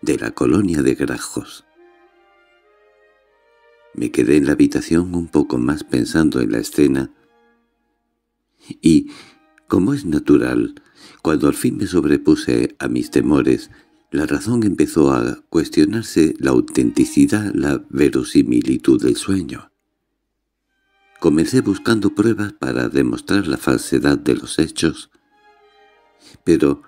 de la colonia de grajos. Me quedé en la habitación un poco más pensando en la escena y, como es natural, cuando al fin me sobrepuse a mis temores, la razón empezó a cuestionarse la autenticidad, la verosimilitud del sueño. Comencé buscando pruebas para demostrar la falsedad de los hechos, pero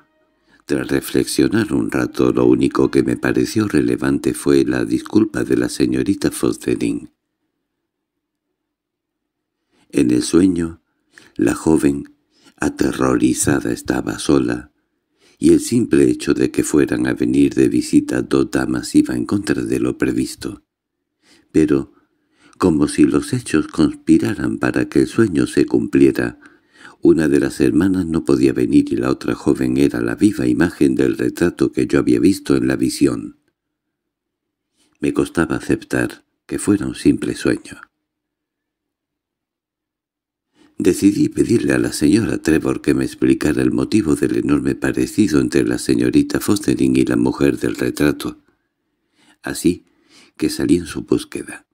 tras reflexionar un rato lo único que me pareció relevante fue la disculpa de la señorita Fostering. En el sueño, la joven, aterrorizada, estaba sola, y el simple hecho de que fueran a venir de visita dos damas iba en contra de lo previsto. Pero como si los hechos conspiraran para que el sueño se cumpliera. Una de las hermanas no podía venir y la otra joven era la viva imagen del retrato que yo había visto en la visión. Me costaba aceptar que fuera un simple sueño. Decidí pedirle a la señora Trevor que me explicara el motivo del enorme parecido entre la señorita Fostering y la mujer del retrato. Así que salí en su búsqueda.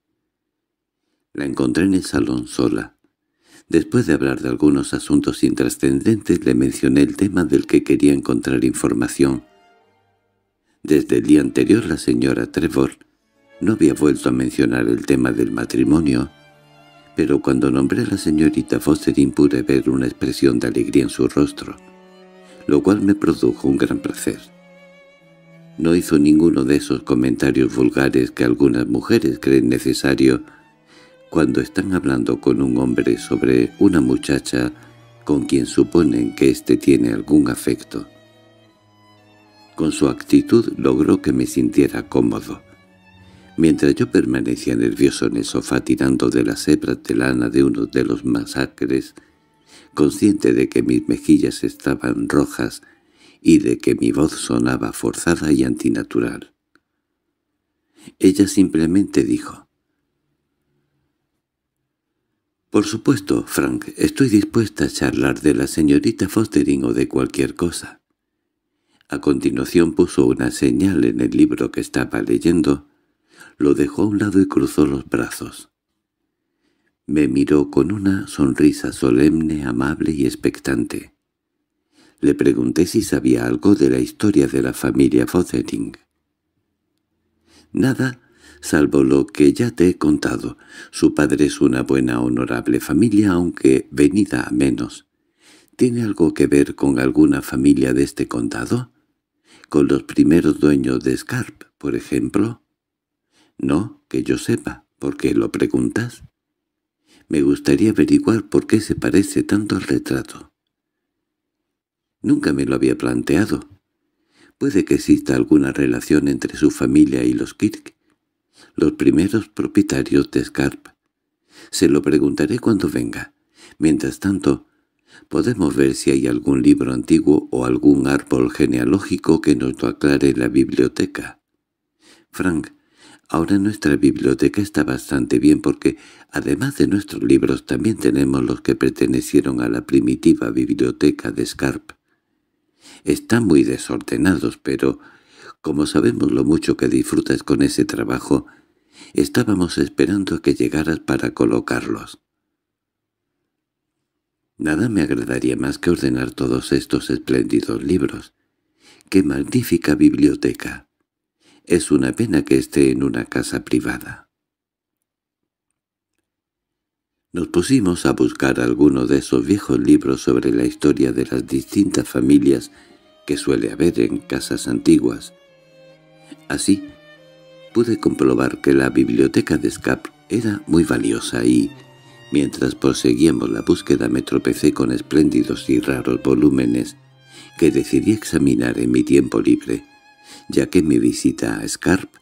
La encontré en el salón sola. Después de hablar de algunos asuntos intrascendentes le mencioné el tema del que quería encontrar información. Desde el día anterior la señora Trevor no había vuelto a mencionar el tema del matrimonio, pero cuando nombré a la señorita Foster pude ver una expresión de alegría en su rostro, lo cual me produjo un gran placer. No hizo ninguno de esos comentarios vulgares que algunas mujeres creen necesario cuando están hablando con un hombre sobre una muchacha con quien suponen que éste tiene algún afecto. Con su actitud logró que me sintiera cómodo. Mientras yo permanecía nervioso en el sofá tirando de la cebra lana de uno de los masacres, consciente de que mis mejillas estaban rojas y de que mi voz sonaba forzada y antinatural. Ella simplemente dijo, —Por supuesto, Frank, estoy dispuesta a charlar de la señorita Fostering o de cualquier cosa. A continuación puso una señal en el libro que estaba leyendo, lo dejó a un lado y cruzó los brazos. Me miró con una sonrisa solemne, amable y expectante. Le pregunté si sabía algo de la historia de la familia Fostering. Nada, salvo lo que ya te he contado. Su padre es una buena honorable familia, aunque venida a menos. ¿Tiene algo que ver con alguna familia de este condado? ¿Con los primeros dueños de Scarp, por ejemplo? No, que yo sepa. ¿Por qué lo preguntas? Me gustaría averiguar por qué se parece tanto al retrato. Nunca me lo había planteado. Puede que exista alguna relación entre su familia y los Kirk, los primeros propietarios de Scarp. Se lo preguntaré cuando venga. Mientras tanto, podemos ver si hay algún libro antiguo o algún árbol genealógico que nos lo aclare la biblioteca. Frank, ahora nuestra biblioteca está bastante bien porque, además de nuestros libros, también tenemos los que pertenecieron a la primitiva biblioteca de Scarp. Están muy desordenados, pero, como sabemos lo mucho que disfrutas con ese trabajo, Estábamos esperando que llegaras para colocarlos. Nada me agradaría más que ordenar todos estos espléndidos libros. ¡Qué magnífica biblioteca! Es una pena que esté en una casa privada. Nos pusimos a buscar alguno de esos viejos libros sobre la historia de las distintas familias que suele haber en casas antiguas. Así, pude comprobar que la biblioteca de Scarp era muy valiosa y, mientras proseguíamos la búsqueda me tropecé con espléndidos y raros volúmenes que decidí examinar en mi tiempo libre, ya que mi visita a Scarp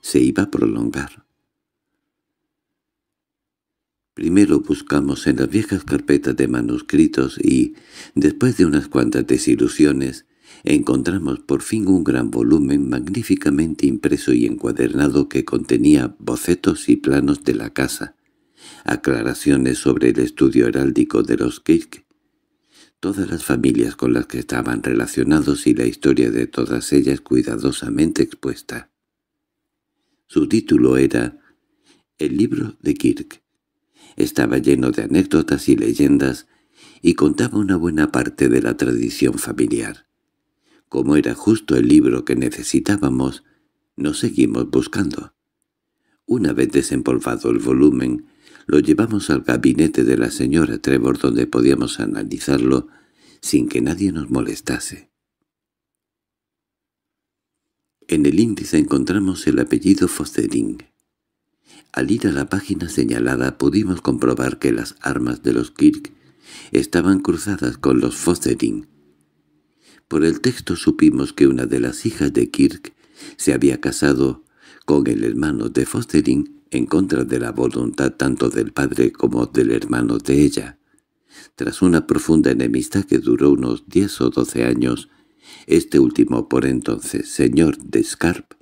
se iba a prolongar. Primero buscamos en las viejas carpetas de manuscritos y, después de unas cuantas desilusiones, encontramos por fin un gran volumen magníficamente impreso y encuadernado que contenía bocetos y planos de la casa, aclaraciones sobre el estudio heráldico de los Kirk, todas las familias con las que estaban relacionados y la historia de todas ellas cuidadosamente expuesta. Su título era «El libro de Kirk». Estaba lleno de anécdotas y leyendas y contaba una buena parte de la tradición familiar. Como era justo el libro que necesitábamos, nos seguimos buscando. Una vez desempolvado el volumen, lo llevamos al gabinete de la señora Trevor donde podíamos analizarlo sin que nadie nos molestase. En el índice encontramos el apellido Fostering. Al ir a la página señalada pudimos comprobar que las armas de los Kirk estaban cruzadas con los Fostering, por el texto supimos que una de las hijas de Kirk se había casado con el hermano de Fostering en contra de la voluntad tanto del padre como del hermano de ella. Tras una profunda enemistad que duró unos diez o doce años, este último por entonces señor de Scarp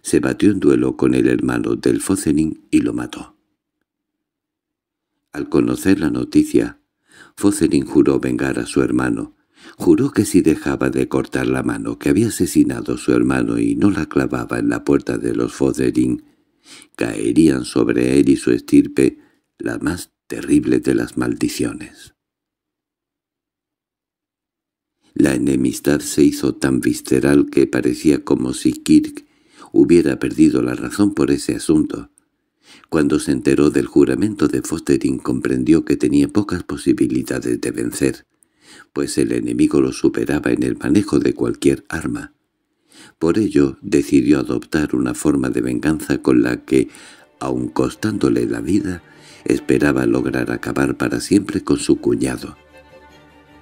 se batió en duelo con el hermano del Fostering y lo mató. Al conocer la noticia, Fostering juró vengar a su hermano, Juró que si dejaba de cortar la mano que había asesinado a su hermano y no la clavaba en la puerta de los Fothering, caerían sobre él y su estirpe la más terrible de las maldiciones. La enemistad se hizo tan visceral que parecía como si Kirk hubiera perdido la razón por ese asunto. Cuando se enteró del juramento de Fosterin comprendió que tenía pocas posibilidades de vencer pues el enemigo lo superaba en el manejo de cualquier arma. Por ello decidió adoptar una forma de venganza con la que, aun costándole la vida, esperaba lograr acabar para siempre con su cuñado.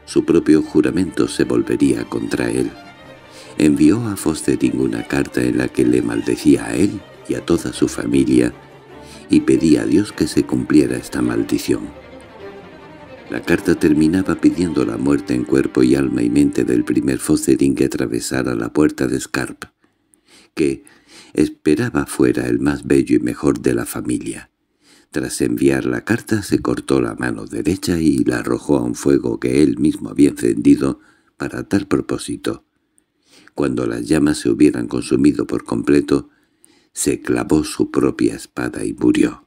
Su propio juramento se volvería contra él. Envió a Fostering una carta en la que le maldecía a él y a toda su familia y pedía a Dios que se cumpliera esta maldición. La carta terminaba pidiendo la muerte en cuerpo y alma y mente del primer Fosserin que atravesara la puerta de Scarp, que esperaba fuera el más bello y mejor de la familia. Tras enviar la carta se cortó la mano derecha y la arrojó a un fuego que él mismo había encendido para tal propósito. Cuando las llamas se hubieran consumido por completo, se clavó su propia espada y murió.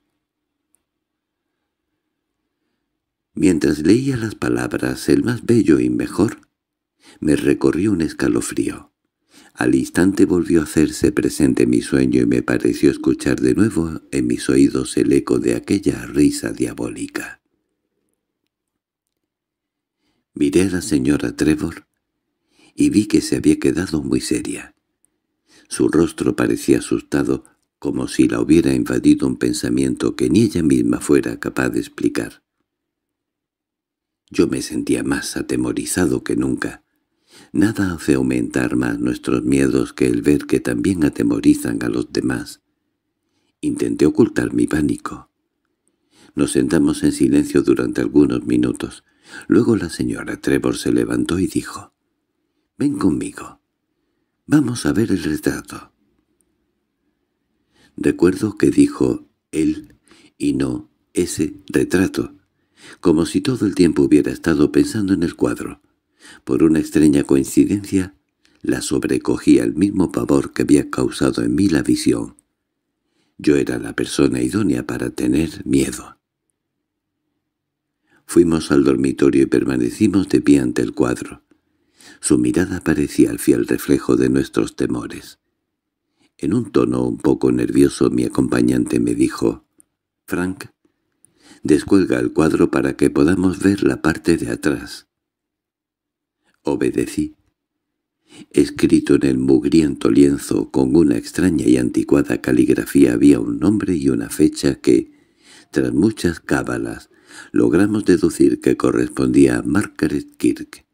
Mientras leía las palabras «el más bello y mejor», me recorrió un escalofrío. Al instante volvió a hacerse presente mi sueño y me pareció escuchar de nuevo en mis oídos el eco de aquella risa diabólica. Miré a la señora Trevor y vi que se había quedado muy seria. Su rostro parecía asustado, como si la hubiera invadido un pensamiento que ni ella misma fuera capaz de explicar. Yo me sentía más atemorizado que nunca. Nada hace aumentar más nuestros miedos que el ver que también atemorizan a los demás. Intenté ocultar mi pánico. Nos sentamos en silencio durante algunos minutos. Luego la señora Trevor se levantó y dijo, «Ven conmigo. Vamos a ver el retrato». Recuerdo que dijo «él» y no «ese retrato», como si todo el tiempo hubiera estado pensando en el cuadro. Por una extraña coincidencia, la sobrecogía el mismo pavor que había causado en mí la visión. Yo era la persona idónea para tener miedo. Fuimos al dormitorio y permanecimos de pie ante el cuadro. Su mirada parecía el fiel reflejo de nuestros temores. En un tono un poco nervioso mi acompañante me dijo, «Frank, Descuelga el cuadro para que podamos ver la parte de atrás. Obedecí. Escrito en el mugriento lienzo con una extraña y anticuada caligrafía había un nombre y una fecha que, tras muchas cábalas, logramos deducir que correspondía a Margaret Kirk.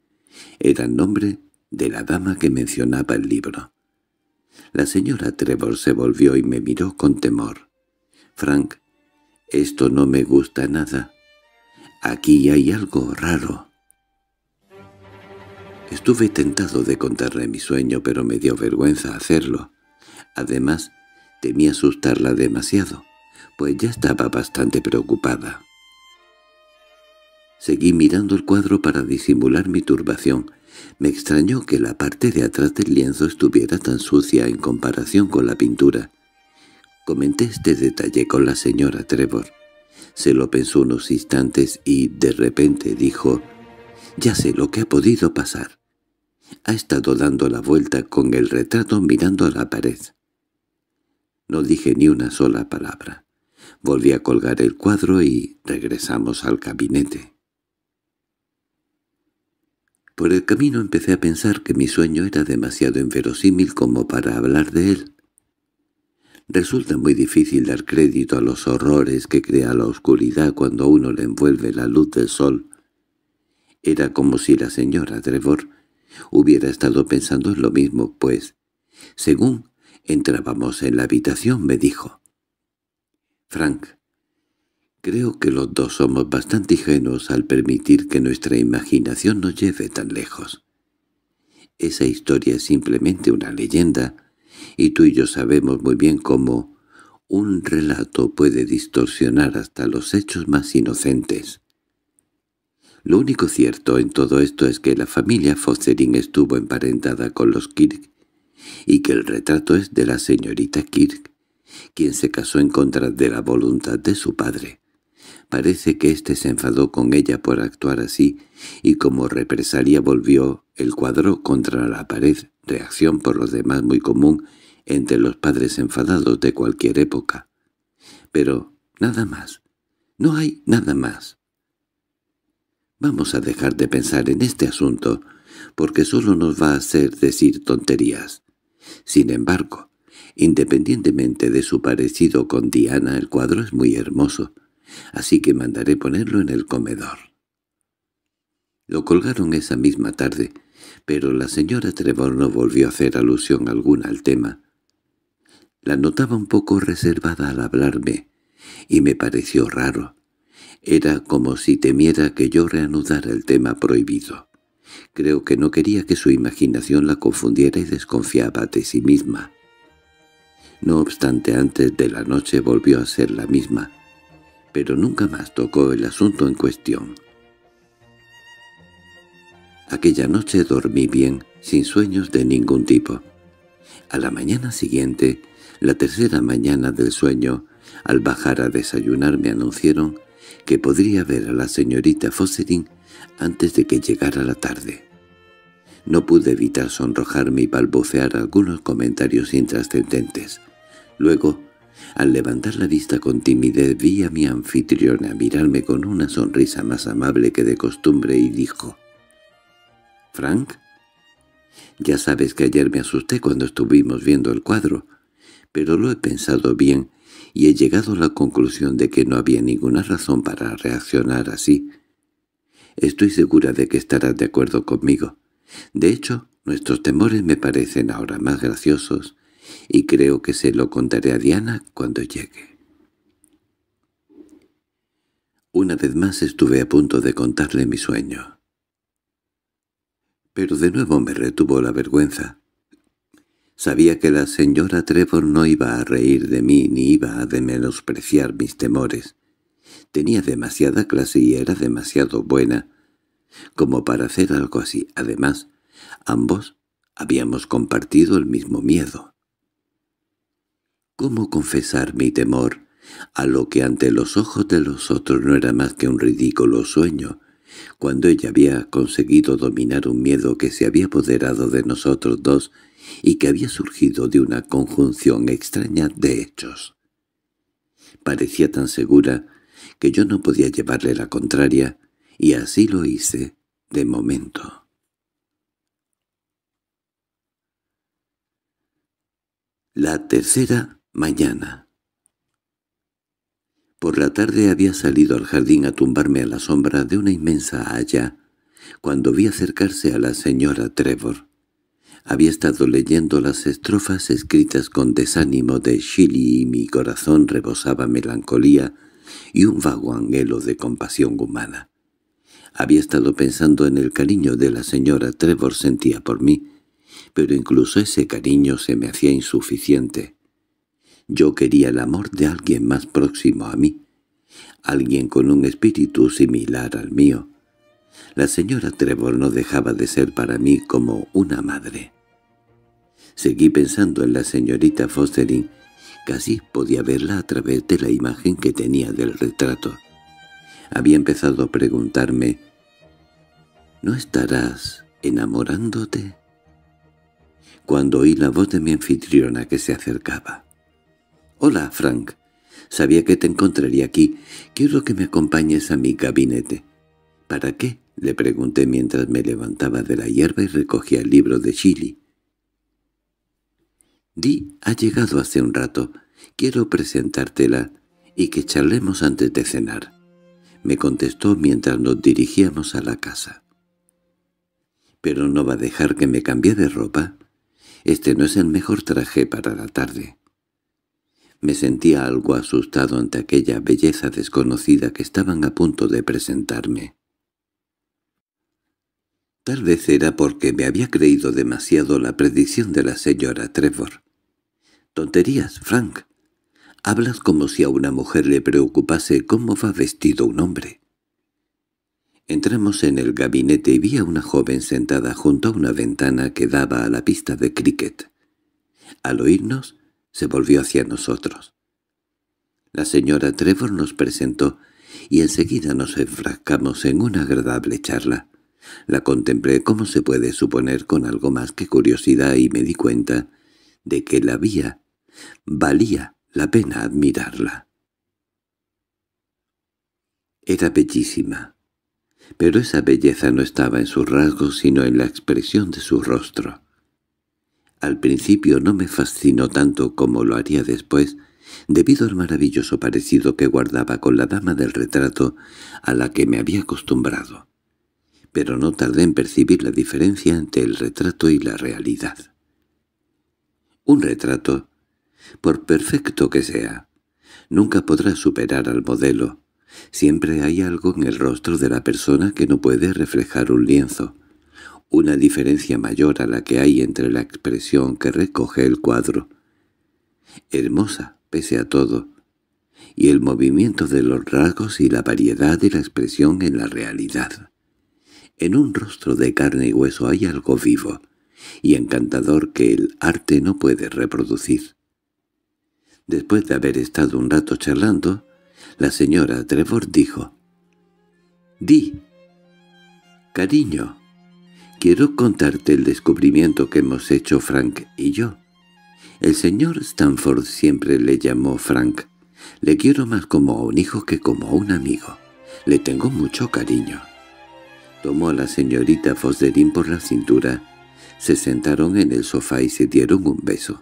Era el nombre de la dama que mencionaba el libro. La señora Trevor se volvió y me miró con temor. Frank esto no me gusta nada. Aquí hay algo raro. Estuve tentado de contarle mi sueño, pero me dio vergüenza hacerlo. Además, temí asustarla demasiado, pues ya estaba bastante preocupada. Seguí mirando el cuadro para disimular mi turbación. Me extrañó que la parte de atrás del lienzo estuviera tan sucia en comparación con la pintura. Comenté este detalle con la señora Trevor. Se lo pensó unos instantes y, de repente, dijo, «Ya sé lo que ha podido pasar. Ha estado dando la vuelta con el retrato mirando a la pared». No dije ni una sola palabra. Volví a colgar el cuadro y regresamos al gabinete. Por el camino empecé a pensar que mi sueño era demasiado inverosímil como para hablar de él. Resulta muy difícil dar crédito a los horrores que crea la oscuridad cuando uno le envuelve la luz del sol. Era como si la señora Trevor hubiera estado pensando en lo mismo, pues, según entrábamos en la habitación, me dijo. Frank, creo que los dos somos bastante ingenuos al permitir que nuestra imaginación nos lleve tan lejos. Esa historia es simplemente una leyenda, y tú y yo sabemos muy bien cómo un relato puede distorsionar hasta los hechos más inocentes. Lo único cierto en todo esto es que la familia Fostering estuvo emparentada con los Kirk y que el retrato es de la señorita Kirk, quien se casó en contra de la voluntad de su padre. Parece que este se enfadó con ella por actuar así, y como represalia volvió el cuadro contra la pared, reacción por lo demás muy común entre los padres enfadados de cualquier época. Pero nada más. No hay nada más. Vamos a dejar de pensar en este asunto, porque solo nos va a hacer decir tonterías. Sin embargo, independientemente de su parecido con Diana, el cuadro es muy hermoso así que mandaré ponerlo en el comedor. Lo colgaron esa misma tarde, pero la señora Trevor no volvió a hacer alusión alguna al tema. La notaba un poco reservada al hablarme, y me pareció raro. Era como si temiera que yo reanudara el tema prohibido. Creo que no quería que su imaginación la confundiera y desconfiaba de sí misma. No obstante, antes de la noche volvió a ser la misma, pero nunca más tocó el asunto en cuestión. Aquella noche dormí bien, sin sueños de ningún tipo. A la mañana siguiente, la tercera mañana del sueño, al bajar a desayunar me anunciaron que podría ver a la señorita Fossering antes de que llegara la tarde. No pude evitar sonrojarme y balbucear algunos comentarios intrascendentes. Luego al levantar la vista con timidez vi a mi anfitriona mirarme con una sonrisa más amable que de costumbre y dijo, «¿Frank? Ya sabes que ayer me asusté cuando estuvimos viendo el cuadro, pero lo he pensado bien y he llegado a la conclusión de que no había ninguna razón para reaccionar así. Estoy segura de que estarás de acuerdo conmigo. De hecho, nuestros temores me parecen ahora más graciosos y creo que se lo contaré a Diana cuando llegue. Una vez más estuve a punto de contarle mi sueño. Pero de nuevo me retuvo la vergüenza. Sabía que la señora Trevor no iba a reír de mí ni iba a de menospreciar mis temores. Tenía demasiada clase y era demasiado buena como para hacer algo así. Además, ambos habíamos compartido el mismo miedo. ¿Cómo confesar mi temor a lo que ante los ojos de los otros no era más que un ridículo sueño, cuando ella había conseguido dominar un miedo que se había apoderado de nosotros dos y que había surgido de una conjunción extraña de hechos? Parecía tan segura que yo no podía llevarle la contraria, y así lo hice de momento. La tercera Mañana. Por la tarde había salido al jardín a tumbarme a la sombra de una inmensa haya, cuando vi acercarse a la señora Trevor. Había estado leyendo las estrofas escritas con desánimo de Shilly y mi corazón rebosaba melancolía y un vago anhelo de compasión humana. Había estado pensando en el cariño de la señora Trevor sentía por mí, pero incluso ese cariño se me hacía insuficiente. Yo quería el amor de alguien más próximo a mí, alguien con un espíritu similar al mío. La señora Trevor no dejaba de ser para mí como una madre. Seguí pensando en la señorita Fostering, casi podía verla a través de la imagen que tenía del retrato. Había empezado a preguntarme, ¿no estarás enamorándote? Cuando oí la voz de mi anfitriona que se acercaba. —Hola, Frank. Sabía que te encontraría aquí. Quiero que me acompañes a mi gabinete. —¿Para qué? —le pregunté mientras me levantaba de la hierba y recogía el libro de Chili. —Di ha llegado hace un rato. Quiero presentártela y que charlemos antes de cenar. Me contestó mientras nos dirigíamos a la casa. —¿Pero no va a dejar que me cambie de ropa? Este no es el mejor traje para la tarde. Me sentía algo asustado ante aquella belleza desconocida que estaban a punto de presentarme. Tal vez era porque me había creído demasiado la predicción de la señora Trevor. —¡Tonterías, Frank! Hablas como si a una mujer le preocupase cómo va vestido un hombre. Entramos en el gabinete y vi a una joven sentada junto a una ventana que daba a la pista de cricket. Al oírnos, se volvió hacia nosotros. La señora Trevor nos presentó y enseguida nos enfrascamos en una agradable charla. La contemplé, como se puede suponer, con algo más que curiosidad y me di cuenta de que la vía valía la pena admirarla. Era bellísima, pero esa belleza no estaba en sus rasgos sino en la expresión de su rostro. Al principio no me fascinó tanto como lo haría después, debido al maravilloso parecido que guardaba con la dama del retrato a la que me había acostumbrado. Pero no tardé en percibir la diferencia entre el retrato y la realidad. Un retrato, por perfecto que sea, nunca podrá superar al modelo. Siempre hay algo en el rostro de la persona que no puede reflejar un lienzo una diferencia mayor a la que hay entre la expresión que recoge el cuadro. Hermosa, pese a todo, y el movimiento de los rasgos y la variedad de la expresión en la realidad. En un rostro de carne y hueso hay algo vivo y encantador que el arte no puede reproducir. Después de haber estado un rato charlando, la señora Trevor dijo, «Di, cariño». Quiero contarte el descubrimiento que hemos hecho Frank y yo. El señor Stanford siempre le llamó Frank. Le quiero más como a un hijo que como a un amigo. Le tengo mucho cariño. Tomó a la señorita Fosderín por la cintura. Se sentaron en el sofá y se dieron un beso.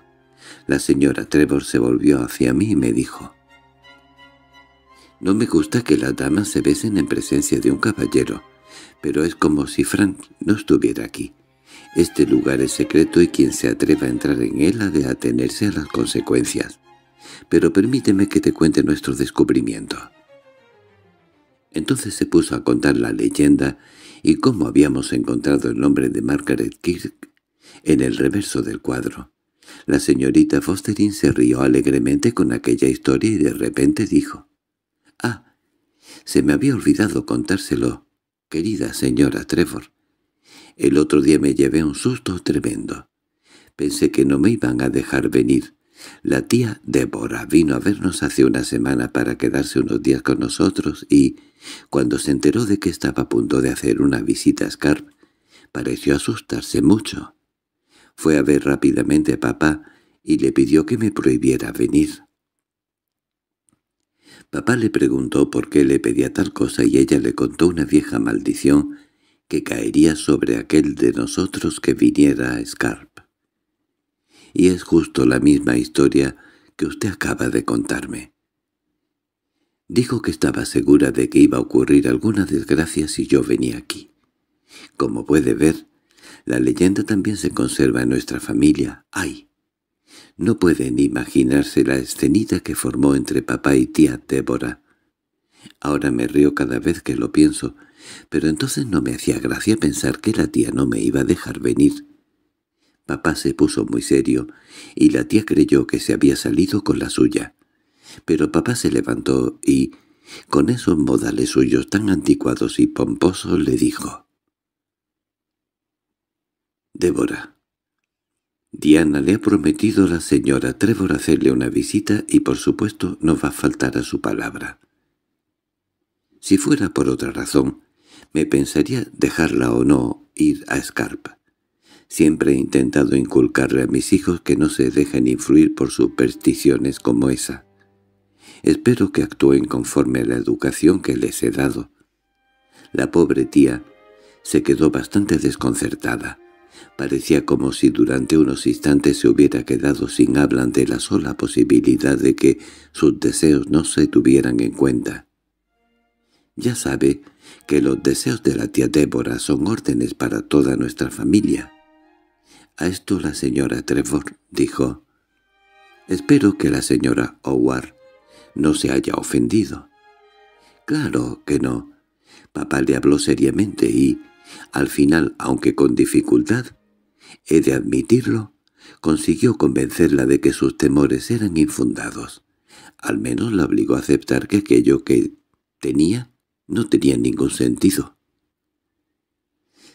La señora Trevor se volvió hacia mí y me dijo. «No me gusta que las damas se besen en presencia de un caballero pero es como si Frank no estuviera aquí. Este lugar es secreto y quien se atreva a entrar en él ha de atenerse a las consecuencias. Pero permíteme que te cuente nuestro descubrimiento. Entonces se puso a contar la leyenda y cómo habíamos encontrado el nombre de Margaret Kirk en el reverso del cuadro. La señorita Fosterin se rió alegremente con aquella historia y de repente dijo, «Ah, se me había olvidado contárselo querida señora Trevor. El otro día me llevé un susto tremendo. Pensé que no me iban a dejar venir. La tía Débora vino a vernos hace una semana para quedarse unos días con nosotros y, cuando se enteró de que estaba a punto de hacer una visita a Scarp, pareció asustarse mucho. Fue a ver rápidamente a papá y le pidió que me prohibiera venir. Papá le preguntó por qué le pedía tal cosa y ella le contó una vieja maldición que caería sobre aquel de nosotros que viniera a Scarp. Y es justo la misma historia que usted acaba de contarme. Dijo que estaba segura de que iba a ocurrir alguna desgracia si yo venía aquí. Como puede ver, la leyenda también se conserva en nuestra familia. ¡Ay! No pueden imaginarse la escenita que formó entre papá y tía Débora. Ahora me río cada vez que lo pienso, pero entonces no me hacía gracia pensar que la tía no me iba a dejar venir. Papá se puso muy serio, y la tía creyó que se había salido con la suya. Pero papá se levantó y, con esos modales suyos tan anticuados y pomposos, le dijo. Débora, Diana le ha prometido a la señora Trevor hacerle una visita y por supuesto no va a faltar a su palabra. Si fuera por otra razón, me pensaría dejarla o no ir a Scarpa. Siempre he intentado inculcarle a mis hijos que no se dejen influir por supersticiones como esa. Espero que actúen conforme a la educación que les he dado. La pobre tía se quedó bastante desconcertada. Parecía como si durante unos instantes se hubiera quedado sin hablar de la sola posibilidad de que sus deseos no se tuvieran en cuenta. Ya sabe que los deseos de la tía Débora son órdenes para toda nuestra familia. A esto la señora Trevor dijo, «Espero que la señora Howard no se haya ofendido». «Claro que no». Papá le habló seriamente y, al final, aunque con dificultad, he de admitirlo, consiguió convencerla de que sus temores eran infundados. Al menos la obligó a aceptar que aquello que tenía no tenía ningún sentido.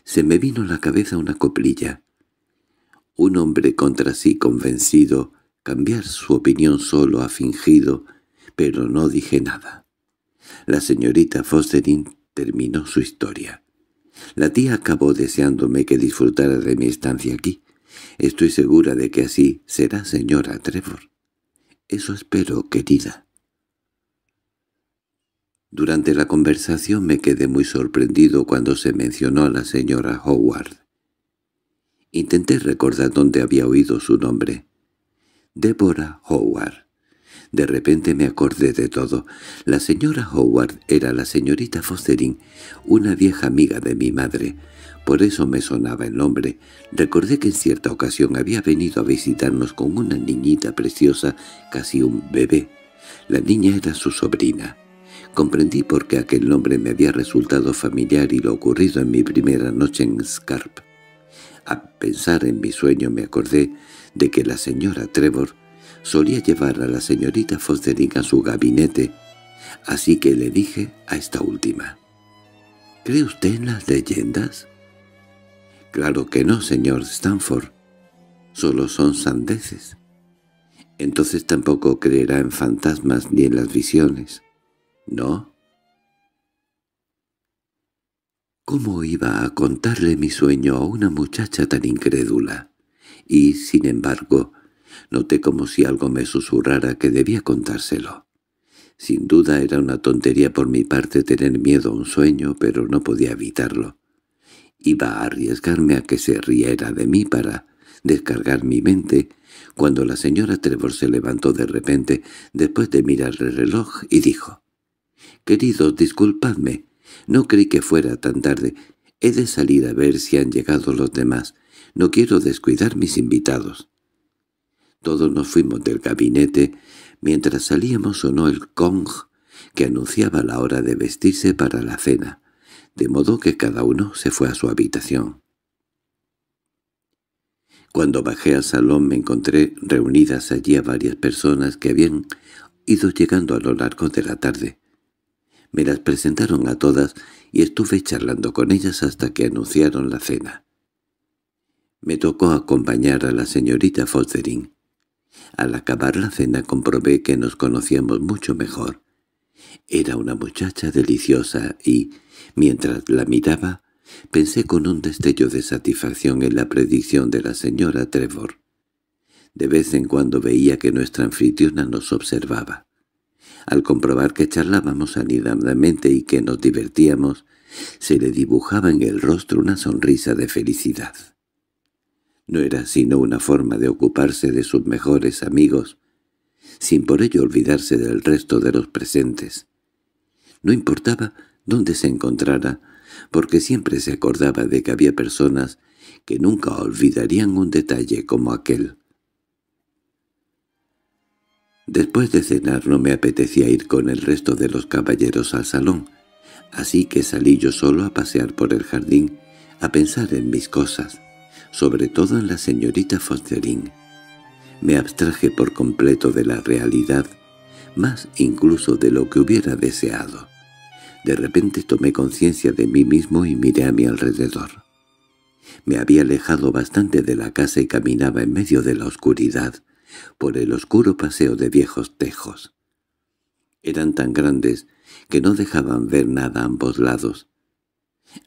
Se me vino a la cabeza una coplilla. Un hombre contra sí convencido, cambiar su opinión solo ha fingido, pero no dije nada. La señorita Fosterin terminó su historia. La tía acabó deseándome que disfrutara de mi estancia aquí. Estoy segura de que así será, señora Trevor. Eso espero, querida. Durante la conversación me quedé muy sorprendido cuando se mencionó a la señora Howard. Intenté recordar dónde había oído su nombre. Débora Howard. De repente me acordé de todo. La señora Howard era la señorita Fostering, una vieja amiga de mi madre. Por eso me sonaba el nombre. Recordé que en cierta ocasión había venido a visitarnos con una niñita preciosa, casi un bebé. La niña era su sobrina. Comprendí por qué aquel nombre me había resultado familiar y lo ocurrido en mi primera noche en Scarp. A pensar en mi sueño me acordé de que la señora Trevor solía llevar a la señorita Fostering a su gabinete, así que le dije a esta última. —¿Cree usted en las leyendas? —Claro que no, señor Stanford. Solo son sandeces. Entonces tampoco creerá en fantasmas ni en las visiones. —¿No? ¿Cómo iba a contarle mi sueño a una muchacha tan incrédula? Y, sin embargo, Noté como si algo me susurrara que debía contárselo. Sin duda era una tontería por mi parte tener miedo a un sueño, pero no podía evitarlo. Iba a arriesgarme a que se riera de mí para descargar mi mente, cuando la señora Trevor se levantó de repente después de mirar el reloj y dijo, «Queridos, disculpadme, no creí que fuera tan tarde. He de salir a ver si han llegado los demás. No quiero descuidar mis invitados». Todos nos fuimos del gabinete. Mientras salíamos sonó el conj que anunciaba la hora de vestirse para la cena, de modo que cada uno se fue a su habitación. Cuando bajé al salón me encontré reunidas allí a varias personas que habían ido llegando a lo largo de la tarde. Me las presentaron a todas y estuve charlando con ellas hasta que anunciaron la cena. Me tocó acompañar a la señorita Fostering. Al acabar la cena comprobé que nos conocíamos mucho mejor. Era una muchacha deliciosa y, mientras la miraba, pensé con un destello de satisfacción en la predicción de la señora Trevor. De vez en cuando veía que nuestra anfitriona nos observaba. Al comprobar que charlábamos animadamente y que nos divertíamos, se le dibujaba en el rostro una sonrisa de felicidad. No era sino una forma de ocuparse de sus mejores amigos, sin por ello olvidarse del resto de los presentes. No importaba dónde se encontrara, porque siempre se acordaba de que había personas que nunca olvidarían un detalle como aquel. Después de cenar no me apetecía ir con el resto de los caballeros al salón, así que salí yo solo a pasear por el jardín, a pensar en mis cosas sobre todo en la señorita Fosterín. Me abstraje por completo de la realidad, más incluso de lo que hubiera deseado. De repente tomé conciencia de mí mismo y miré a mi alrededor. Me había alejado bastante de la casa y caminaba en medio de la oscuridad, por el oscuro paseo de viejos tejos. Eran tan grandes que no dejaban ver nada a ambos lados.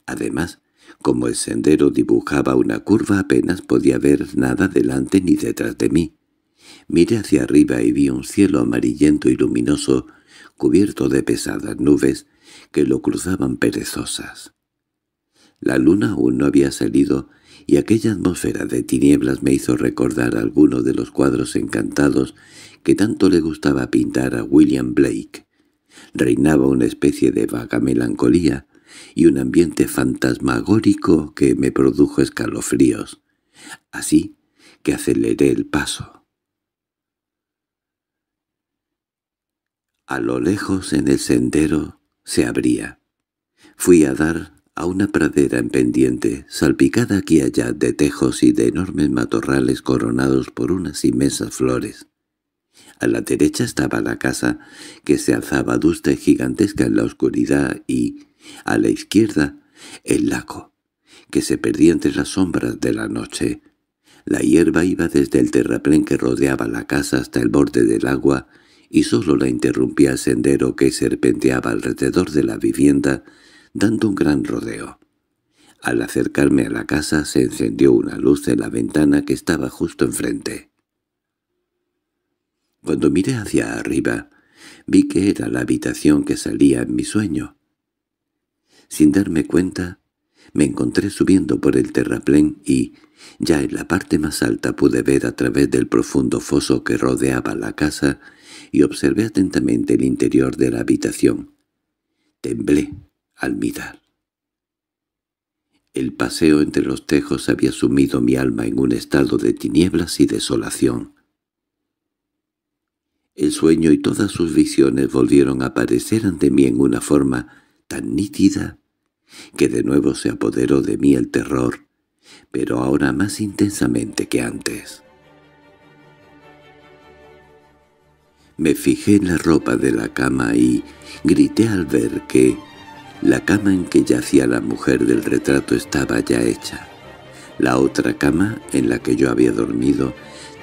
Además, como el sendero dibujaba una curva apenas podía ver nada delante ni detrás de mí. Miré hacia arriba y vi un cielo amarillento y luminoso, cubierto de pesadas nubes que lo cruzaban perezosas. La luna aún no había salido y aquella atmósfera de tinieblas me hizo recordar alguno de los cuadros encantados que tanto le gustaba pintar a William Blake. Reinaba una especie de vaga melancolía, y un ambiente fantasmagórico que me produjo escalofríos. Así que aceleré el paso. A lo lejos en el sendero se abría. Fui a dar a una pradera en pendiente, salpicada aquí y allá de tejos y de enormes matorrales coronados por unas inmensas flores. A la derecha estaba la casa, que se alzaba dusta y gigantesca en la oscuridad y, a la izquierda el lago, que se perdía entre las sombras de la noche. La hierba iba desde el terraplén que rodeaba la casa hasta el borde del agua y sólo la interrumpía el sendero que serpenteaba alrededor de la vivienda, dando un gran rodeo. Al acercarme a la casa se encendió una luz en la ventana que estaba justo enfrente. Cuando miré hacia arriba, vi que era la habitación que salía en mi sueño. Sin darme cuenta, me encontré subiendo por el terraplén y, ya en la parte más alta pude ver a través del profundo foso que rodeaba la casa y observé atentamente el interior de la habitación. Temblé al mirar. El paseo entre los tejos había sumido mi alma en un estado de tinieblas y desolación. El sueño y todas sus visiones volvieron a aparecer ante mí en una forma tan nítida que de nuevo se apoderó de mí el terror, pero ahora más intensamente que antes. Me fijé en la ropa de la cama y grité al ver que la cama en que yacía la mujer del retrato estaba ya hecha. La otra cama en la que yo había dormido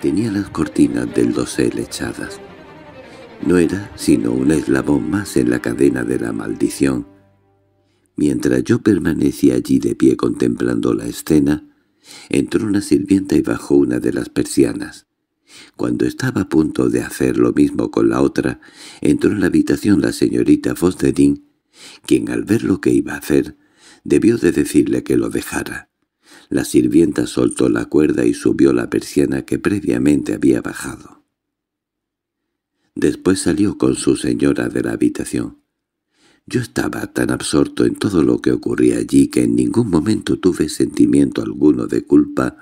tenía las cortinas del dosel echadas. No era sino un eslabón más en la cadena de la maldición, Mientras yo permanecía allí de pie contemplando la escena, entró una sirvienta y bajó una de las persianas. Cuando estaba a punto de hacer lo mismo con la otra, entró en la habitación la señorita Fosterin, quien al ver lo que iba a hacer, debió de decirle que lo dejara. La sirvienta soltó la cuerda y subió la persiana que previamente había bajado. Después salió con su señora de la habitación. Yo estaba tan absorto en todo lo que ocurría allí que en ningún momento tuve sentimiento alguno de culpa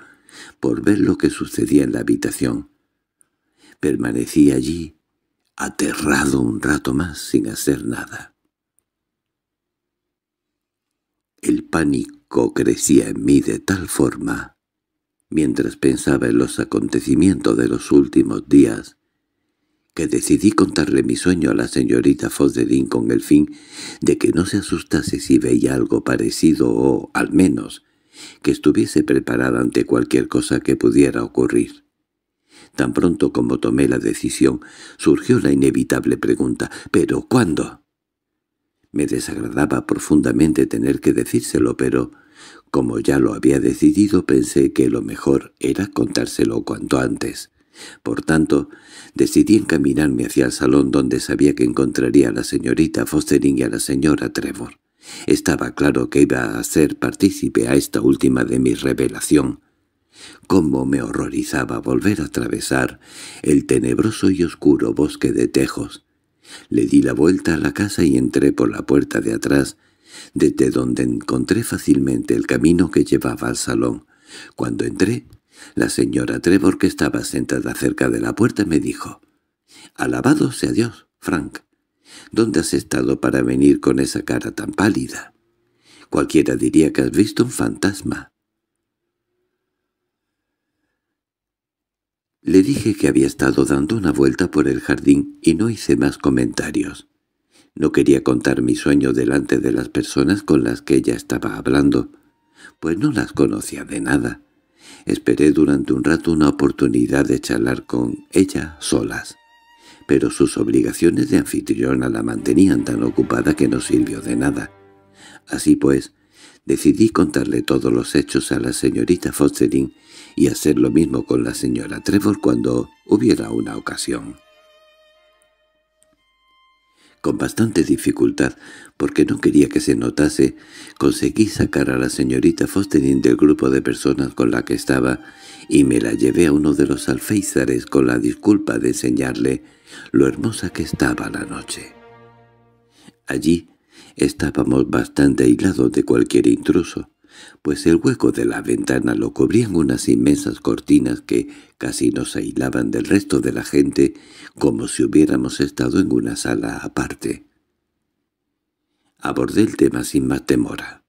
por ver lo que sucedía en la habitación. Permanecí allí, aterrado un rato más sin hacer nada. El pánico crecía en mí de tal forma, mientras pensaba en los acontecimientos de los últimos días, que decidí contarle mi sueño a la señorita Foderín con el fin de que no se asustase si veía algo parecido o, al menos, que estuviese preparada ante cualquier cosa que pudiera ocurrir. Tan pronto como tomé la decisión, surgió la inevitable pregunta, ¿pero cuándo? Me desagradaba profundamente tener que decírselo, pero, como ya lo había decidido, pensé que lo mejor era contárselo cuanto antes. Por tanto, decidí encaminarme hacia el salón donde sabía que encontraría a la señorita Fostering y a la señora Trevor. Estaba claro que iba a ser partícipe a esta última de mi revelación. Cómo me horrorizaba volver a atravesar el tenebroso y oscuro bosque de tejos. Le di la vuelta a la casa y entré por la puerta de atrás, desde donde encontré fácilmente el camino que llevaba al salón. Cuando entré, la señora Trevor, que estaba sentada cerca de la puerta, me dijo, «Alabado sea Dios, Frank. ¿Dónde has estado para venir con esa cara tan pálida? Cualquiera diría que has visto un fantasma». Le dije que había estado dando una vuelta por el jardín y no hice más comentarios. No quería contar mi sueño delante de las personas con las que ella estaba hablando, pues no las conocía de nada. Esperé durante un rato una oportunidad de charlar con ella solas, pero sus obligaciones de anfitriona la mantenían tan ocupada que no sirvió de nada. Así pues, decidí contarle todos los hechos a la señorita Fostering y hacer lo mismo con la señora Trevor cuando hubiera una ocasión. Con bastante dificultad, porque no quería que se notase, conseguí sacar a la señorita Fosterin del grupo de personas con la que estaba y me la llevé a uno de los alféizares con la disculpa de enseñarle lo hermosa que estaba la noche. Allí estábamos bastante aislados de cualquier intruso, pues el hueco de la ventana lo cubrían unas inmensas cortinas que casi nos aislaban del resto de la gente como si hubiéramos estado en una sala aparte. Abordé el tema sin más demora.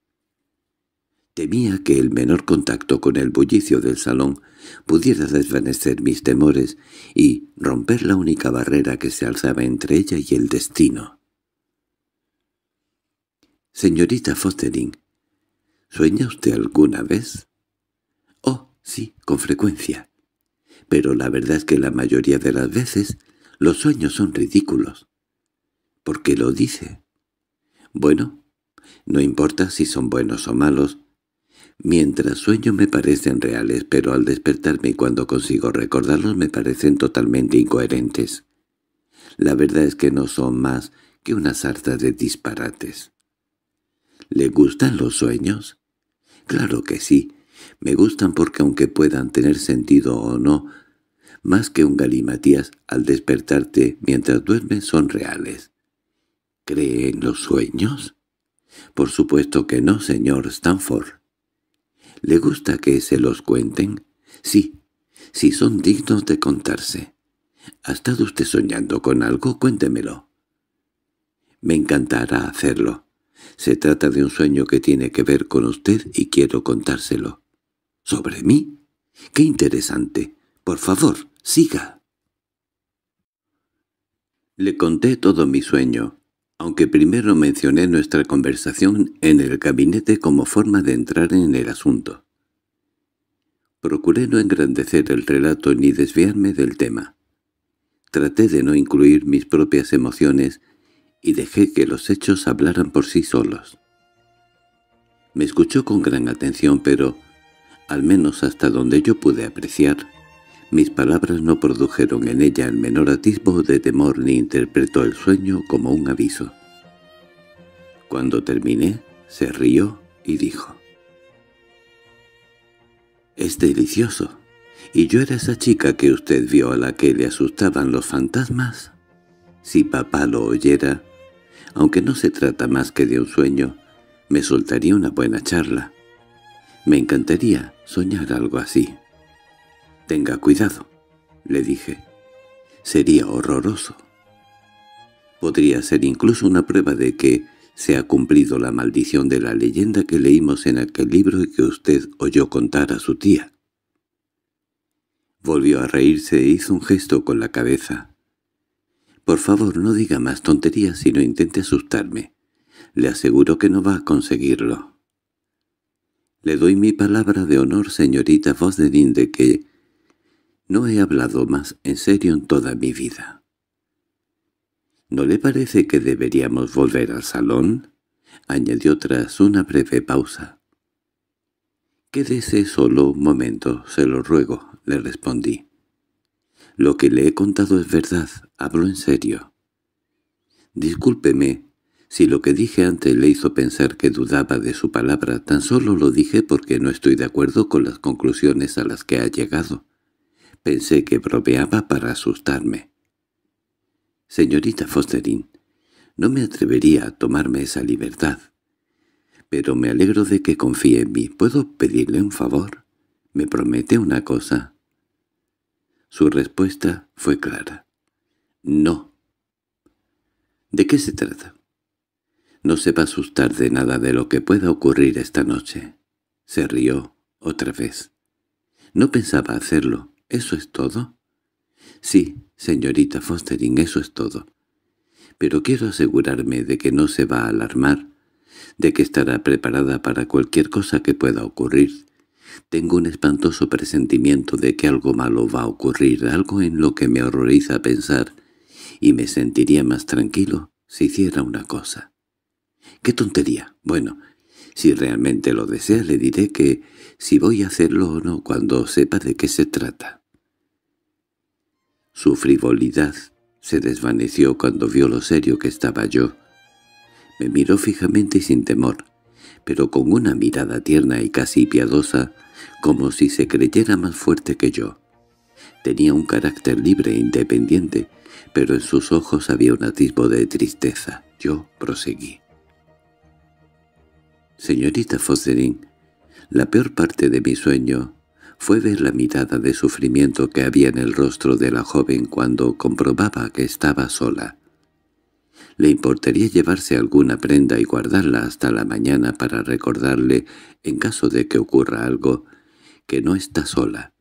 Temía que el menor contacto con el bullicio del salón pudiera desvanecer mis temores y romper la única barrera que se alzaba entre ella y el destino. «Señorita Fostering», ¿Sueña usted alguna vez? Oh, sí, con frecuencia. Pero la verdad es que la mayoría de las veces los sueños son ridículos. ¿Por qué lo dice? Bueno, no importa si son buenos o malos. Mientras sueño me parecen reales, pero al despertarme y cuando consigo recordarlos me parecen totalmente incoherentes. La verdad es que no son más que una sarta de disparates. ¿Le gustan los sueños? Claro que sí. Me gustan porque aunque puedan tener sentido o no, más que un galimatías, al despertarte mientras duermes son reales. ¿Cree en los sueños? Por supuesto que no, señor Stanford. ¿Le gusta que se los cuenten? Sí, si son dignos de contarse. ¿Ha estado usted soñando con algo? Cuéntemelo. Me encantará hacerlo. Se trata de un sueño que tiene que ver con usted y quiero contárselo. —¿Sobre mí? —¡Qué interesante! Por favor, siga. Le conté todo mi sueño, aunque primero mencioné nuestra conversación en el gabinete como forma de entrar en el asunto. Procuré no engrandecer el relato ni desviarme del tema. Traté de no incluir mis propias emociones y dejé que los hechos hablaran por sí solos. Me escuchó con gran atención, pero, al menos hasta donde yo pude apreciar, mis palabras no produjeron en ella el menor atisbo de temor ni interpretó el sueño como un aviso. Cuando terminé, se rió y dijo, «Es delicioso. ¿Y yo era esa chica que usted vio a la que le asustaban los fantasmas? Si papá lo oyera, aunque no se trata más que de un sueño, me soltaría una buena charla. Me encantaría soñar algo así. «Tenga cuidado», le dije. «Sería horroroso». Podría ser incluso una prueba de que se ha cumplido la maldición de la leyenda que leímos en aquel libro y que usted oyó contar a su tía. Volvió a reírse e hizo un gesto con la cabeza. Por favor, no diga más tonterías no intente asustarme. Le aseguro que no va a conseguirlo. Le doy mi palabra de honor, señorita Vosdenin, de que no he hablado más en serio en toda mi vida. —¿No le parece que deberíamos volver al salón? —añadió tras una breve pausa. —Quédese solo un momento, se lo ruego —le respondí. Lo que le he contado es verdad, hablo en serio. Discúlpeme si lo que dije antes le hizo pensar que dudaba de su palabra, tan solo lo dije porque no estoy de acuerdo con las conclusiones a las que ha llegado. Pensé que bropeaba para asustarme. Señorita Fosterin, no me atrevería a tomarme esa libertad. Pero me alegro de que confíe en mí. ¿Puedo pedirle un favor? ¿Me promete una cosa? Su respuesta fue clara. No. ¿De qué se trata? No se va a asustar de nada de lo que pueda ocurrir esta noche. Se rió otra vez. No pensaba hacerlo. ¿Eso es todo? Sí, señorita Fostering, eso es todo. Pero quiero asegurarme de que no se va a alarmar, de que estará preparada para cualquier cosa que pueda ocurrir, tengo un espantoso presentimiento de que algo malo va a ocurrir, algo en lo que me horroriza pensar, y me sentiría más tranquilo si hiciera una cosa. —¡Qué tontería! Bueno, si realmente lo desea le diré que si voy a hacerlo o no cuando sepa de qué se trata. Su frivolidad se desvaneció cuando vio lo serio que estaba yo. Me miró fijamente y sin temor, pero con una mirada tierna y casi piadosa como si se creyera más fuerte que yo. Tenía un carácter libre e independiente, pero en sus ojos había un atisbo de tristeza. Yo proseguí. Señorita Fosserin, la peor parte de mi sueño fue ver la mirada de sufrimiento que había en el rostro de la joven cuando comprobaba que estaba sola. Le importaría llevarse alguna prenda y guardarla hasta la mañana para recordarle, en caso de que ocurra algo, que no está sola,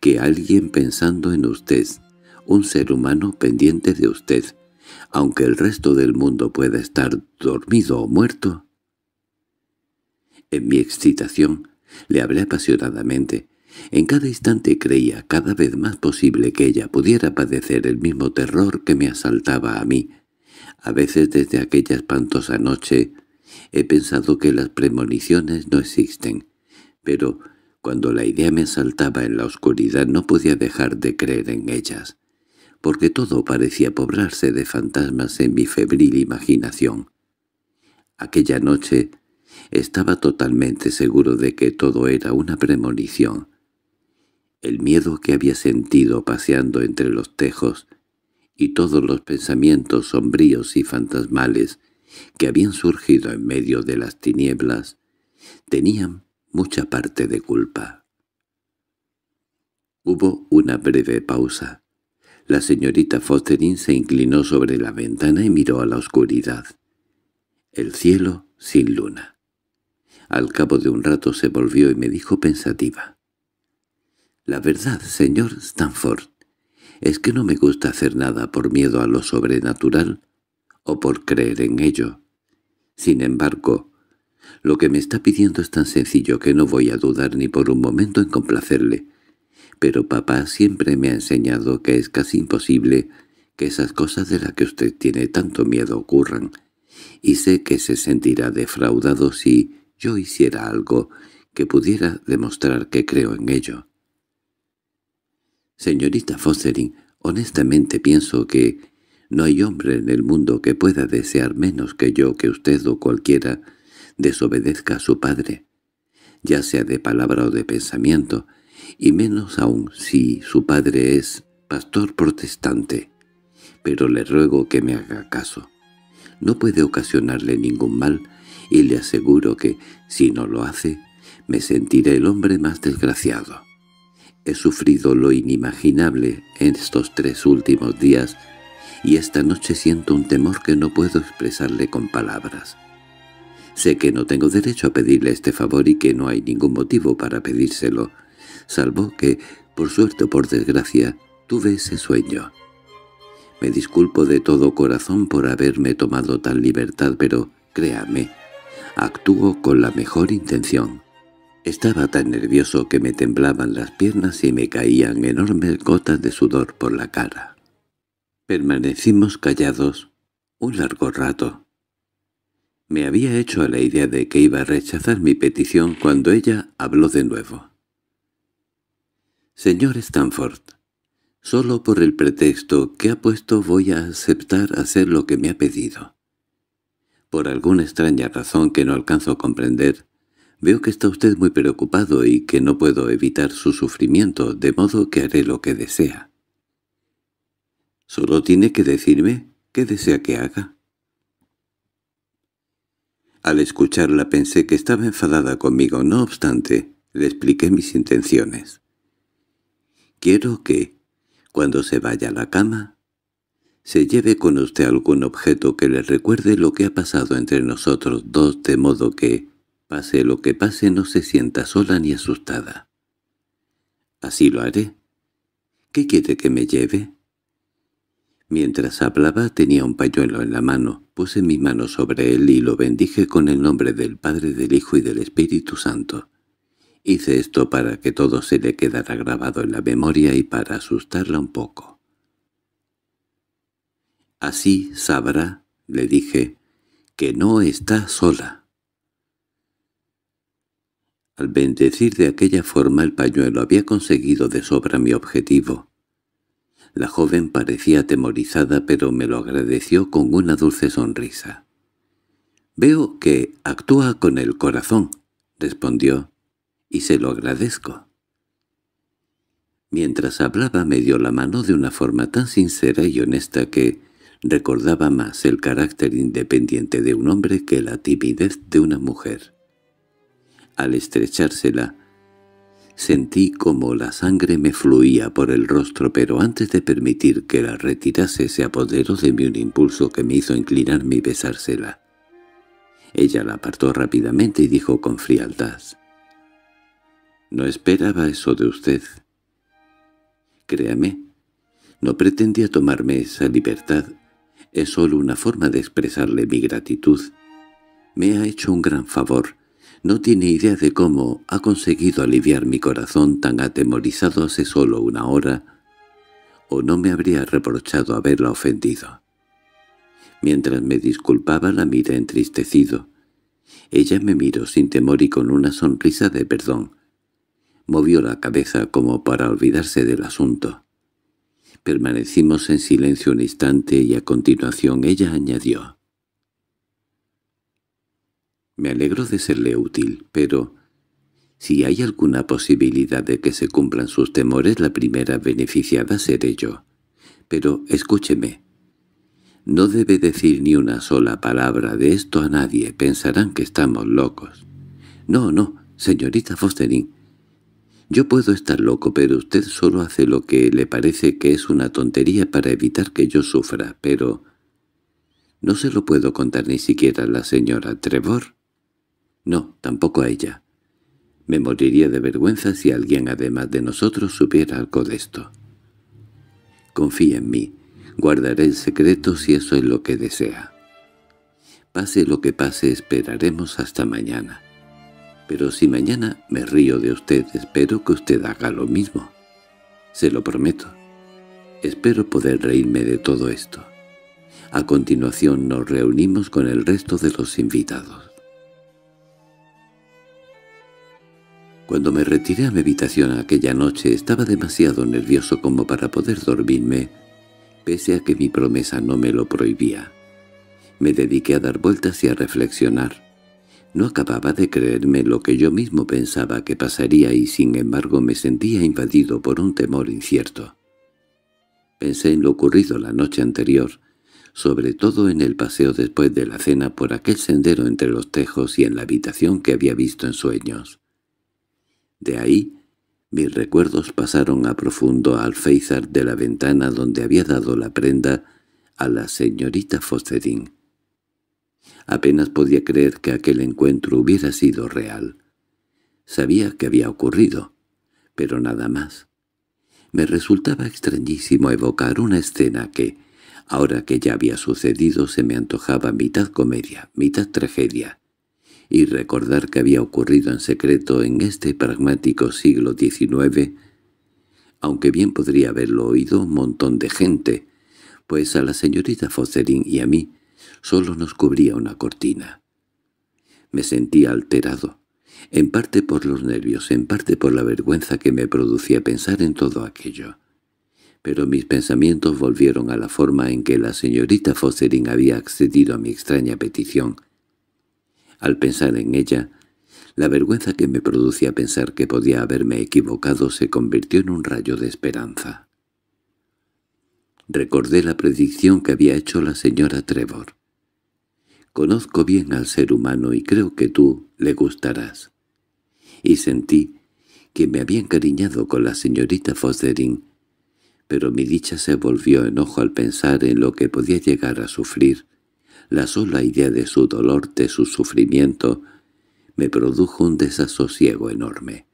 que alguien pensando en usted, un ser humano pendiente de usted, aunque el resto del mundo pueda estar dormido o muerto. En mi excitación le hablé apasionadamente. En cada instante creía cada vez más posible que ella pudiera padecer el mismo terror que me asaltaba a mí. A veces desde aquella espantosa noche he pensado que las premoniciones no existen, pero cuando la idea me saltaba en la oscuridad no podía dejar de creer en ellas, porque todo parecía poblarse de fantasmas en mi febril imaginación. Aquella noche estaba totalmente seguro de que todo era una premonición. El miedo que había sentido paseando entre los tejos y todos los pensamientos sombríos y fantasmales que habían surgido en medio de las tinieblas tenían mucha parte de culpa. Hubo una breve pausa. La señorita Fosterin se inclinó sobre la ventana y miró a la oscuridad. El cielo sin luna. Al cabo de un rato se volvió y me dijo pensativa. «La verdad, señor Stanford, es que no me gusta hacer nada por miedo a lo sobrenatural o por creer en ello. Sin embargo, lo que me está pidiendo es tan sencillo que no voy a dudar ni por un momento en complacerle. Pero papá siempre me ha enseñado que es casi imposible que esas cosas de las que usted tiene tanto miedo ocurran, y sé que se sentirá defraudado si yo hiciera algo que pudiera demostrar que creo en ello. Señorita Fostering, honestamente pienso que no hay hombre en el mundo que pueda desear menos que yo que usted o cualquiera desobedezca a su padre, ya sea de palabra o de pensamiento, y menos aún si su padre es pastor protestante. Pero le ruego que me haga caso. No puede ocasionarle ningún mal, y le aseguro que, si no lo hace, me sentiré el hombre más desgraciado. He sufrido lo inimaginable en estos tres últimos días, y esta noche siento un temor que no puedo expresarle con palabras. Sé que no tengo derecho a pedirle este favor y que no hay ningún motivo para pedírselo, salvo que, por suerte o por desgracia, tuve ese sueño. Me disculpo de todo corazón por haberme tomado tal libertad, pero, créame, actúo con la mejor intención. Estaba tan nervioso que me temblaban las piernas y me caían enormes gotas de sudor por la cara. Permanecimos callados un largo rato. Me había hecho a la idea de que iba a rechazar mi petición cuando ella habló de nuevo. «Señor Stanford, solo por el pretexto que ha puesto voy a aceptar hacer lo que me ha pedido. Por alguna extraña razón que no alcanzo a comprender, veo que está usted muy preocupado y que no puedo evitar su sufrimiento, de modo que haré lo que desea». «¿Solo tiene que decirme qué desea que haga?» Al escucharla pensé que estaba enfadada conmigo, no obstante, le expliqué mis intenciones. Quiero que, cuando se vaya a la cama, se lleve con usted algún objeto que le recuerde lo que ha pasado entre nosotros dos, de modo que, pase lo que pase, no se sienta sola ni asustada. Así lo haré. ¿Qué quiere que me lleve? Mientras hablaba tenía un pañuelo en la mano. Puse mi mano sobre él y lo bendije con el nombre del Padre, del Hijo y del Espíritu Santo. Hice esto para que todo se le quedara grabado en la memoria y para asustarla un poco. «Así sabrá», le dije, «que no está sola». Al bendecir de aquella forma el pañuelo había conseguido de sobra mi objetivo. La joven parecía atemorizada, pero me lo agradeció con una dulce sonrisa. «Veo que actúa con el corazón», respondió, «y se lo agradezco». Mientras hablaba me dio la mano de una forma tan sincera y honesta que recordaba más el carácter independiente de un hombre que la timidez de una mujer. Al estrechársela, Sentí como la sangre me fluía por el rostro, pero antes de permitir que la retirase se apoderó de mí un impulso que me hizo inclinarme y besársela. Ella la apartó rápidamente y dijo con frialdad. «No esperaba eso de usted. Créame, no pretendía tomarme esa libertad. Es solo una forma de expresarle mi gratitud. Me ha hecho un gran favor. No tiene idea de cómo ha conseguido aliviar mi corazón tan atemorizado hace solo una hora, o no me habría reprochado haberla ofendido. Mientras me disculpaba la mira entristecido. Ella me miró sin temor y con una sonrisa de perdón. Movió la cabeza como para olvidarse del asunto. Permanecimos en silencio un instante y a continuación ella añadió. Me alegro de serle útil, pero... Si hay alguna posibilidad de que se cumplan sus temores, la primera beneficiada seré yo. Pero escúcheme. No debe decir ni una sola palabra de esto a nadie. Pensarán que estamos locos. No, no, señorita Fosterin, Yo puedo estar loco, pero usted solo hace lo que le parece que es una tontería para evitar que yo sufra, pero... No se lo puedo contar ni siquiera a la señora Trevor. No, tampoco a ella. Me moriría de vergüenza si alguien además de nosotros supiera algo de esto. Confía en mí. Guardaré el secreto si eso es lo que desea. Pase lo que pase, esperaremos hasta mañana. Pero si mañana me río de usted, espero que usted haga lo mismo. Se lo prometo. Espero poder reírme de todo esto. A continuación nos reunimos con el resto de los invitados. Cuando me retiré a mi habitación aquella noche estaba demasiado nervioso como para poder dormirme, pese a que mi promesa no me lo prohibía. Me dediqué a dar vueltas y a reflexionar. No acababa de creerme lo que yo mismo pensaba que pasaría y sin embargo me sentía invadido por un temor incierto. Pensé en lo ocurrido la noche anterior, sobre todo en el paseo después de la cena por aquel sendero entre los tejos y en la habitación que había visto en sueños. De ahí, mis recuerdos pasaron a profundo al feizar de la ventana donde había dado la prenda a la señorita Fosterín. Apenas podía creer que aquel encuentro hubiera sido real. Sabía que había ocurrido, pero nada más. Me resultaba extrañísimo evocar una escena que, ahora que ya había sucedido, se me antojaba mitad comedia, mitad tragedia, y recordar que había ocurrido en secreto en este pragmático siglo XIX, aunque bien podría haberlo oído un montón de gente, pues a la señorita Fosserin y a mí solo nos cubría una cortina. Me sentía alterado, en parte por los nervios, en parte por la vergüenza que me producía pensar en todo aquello. Pero mis pensamientos volvieron a la forma en que la señorita Fosserin había accedido a mi extraña petición, al pensar en ella, la vergüenza que me producía pensar que podía haberme equivocado se convirtió en un rayo de esperanza. Recordé la predicción que había hecho la señora Trevor. Conozco bien al ser humano y creo que tú le gustarás. Y sentí que me había encariñado con la señorita Fosdering, pero mi dicha se volvió enojo al pensar en lo que podía llegar a sufrir la sola idea de su dolor, de su sufrimiento, me produjo un desasosiego enorme,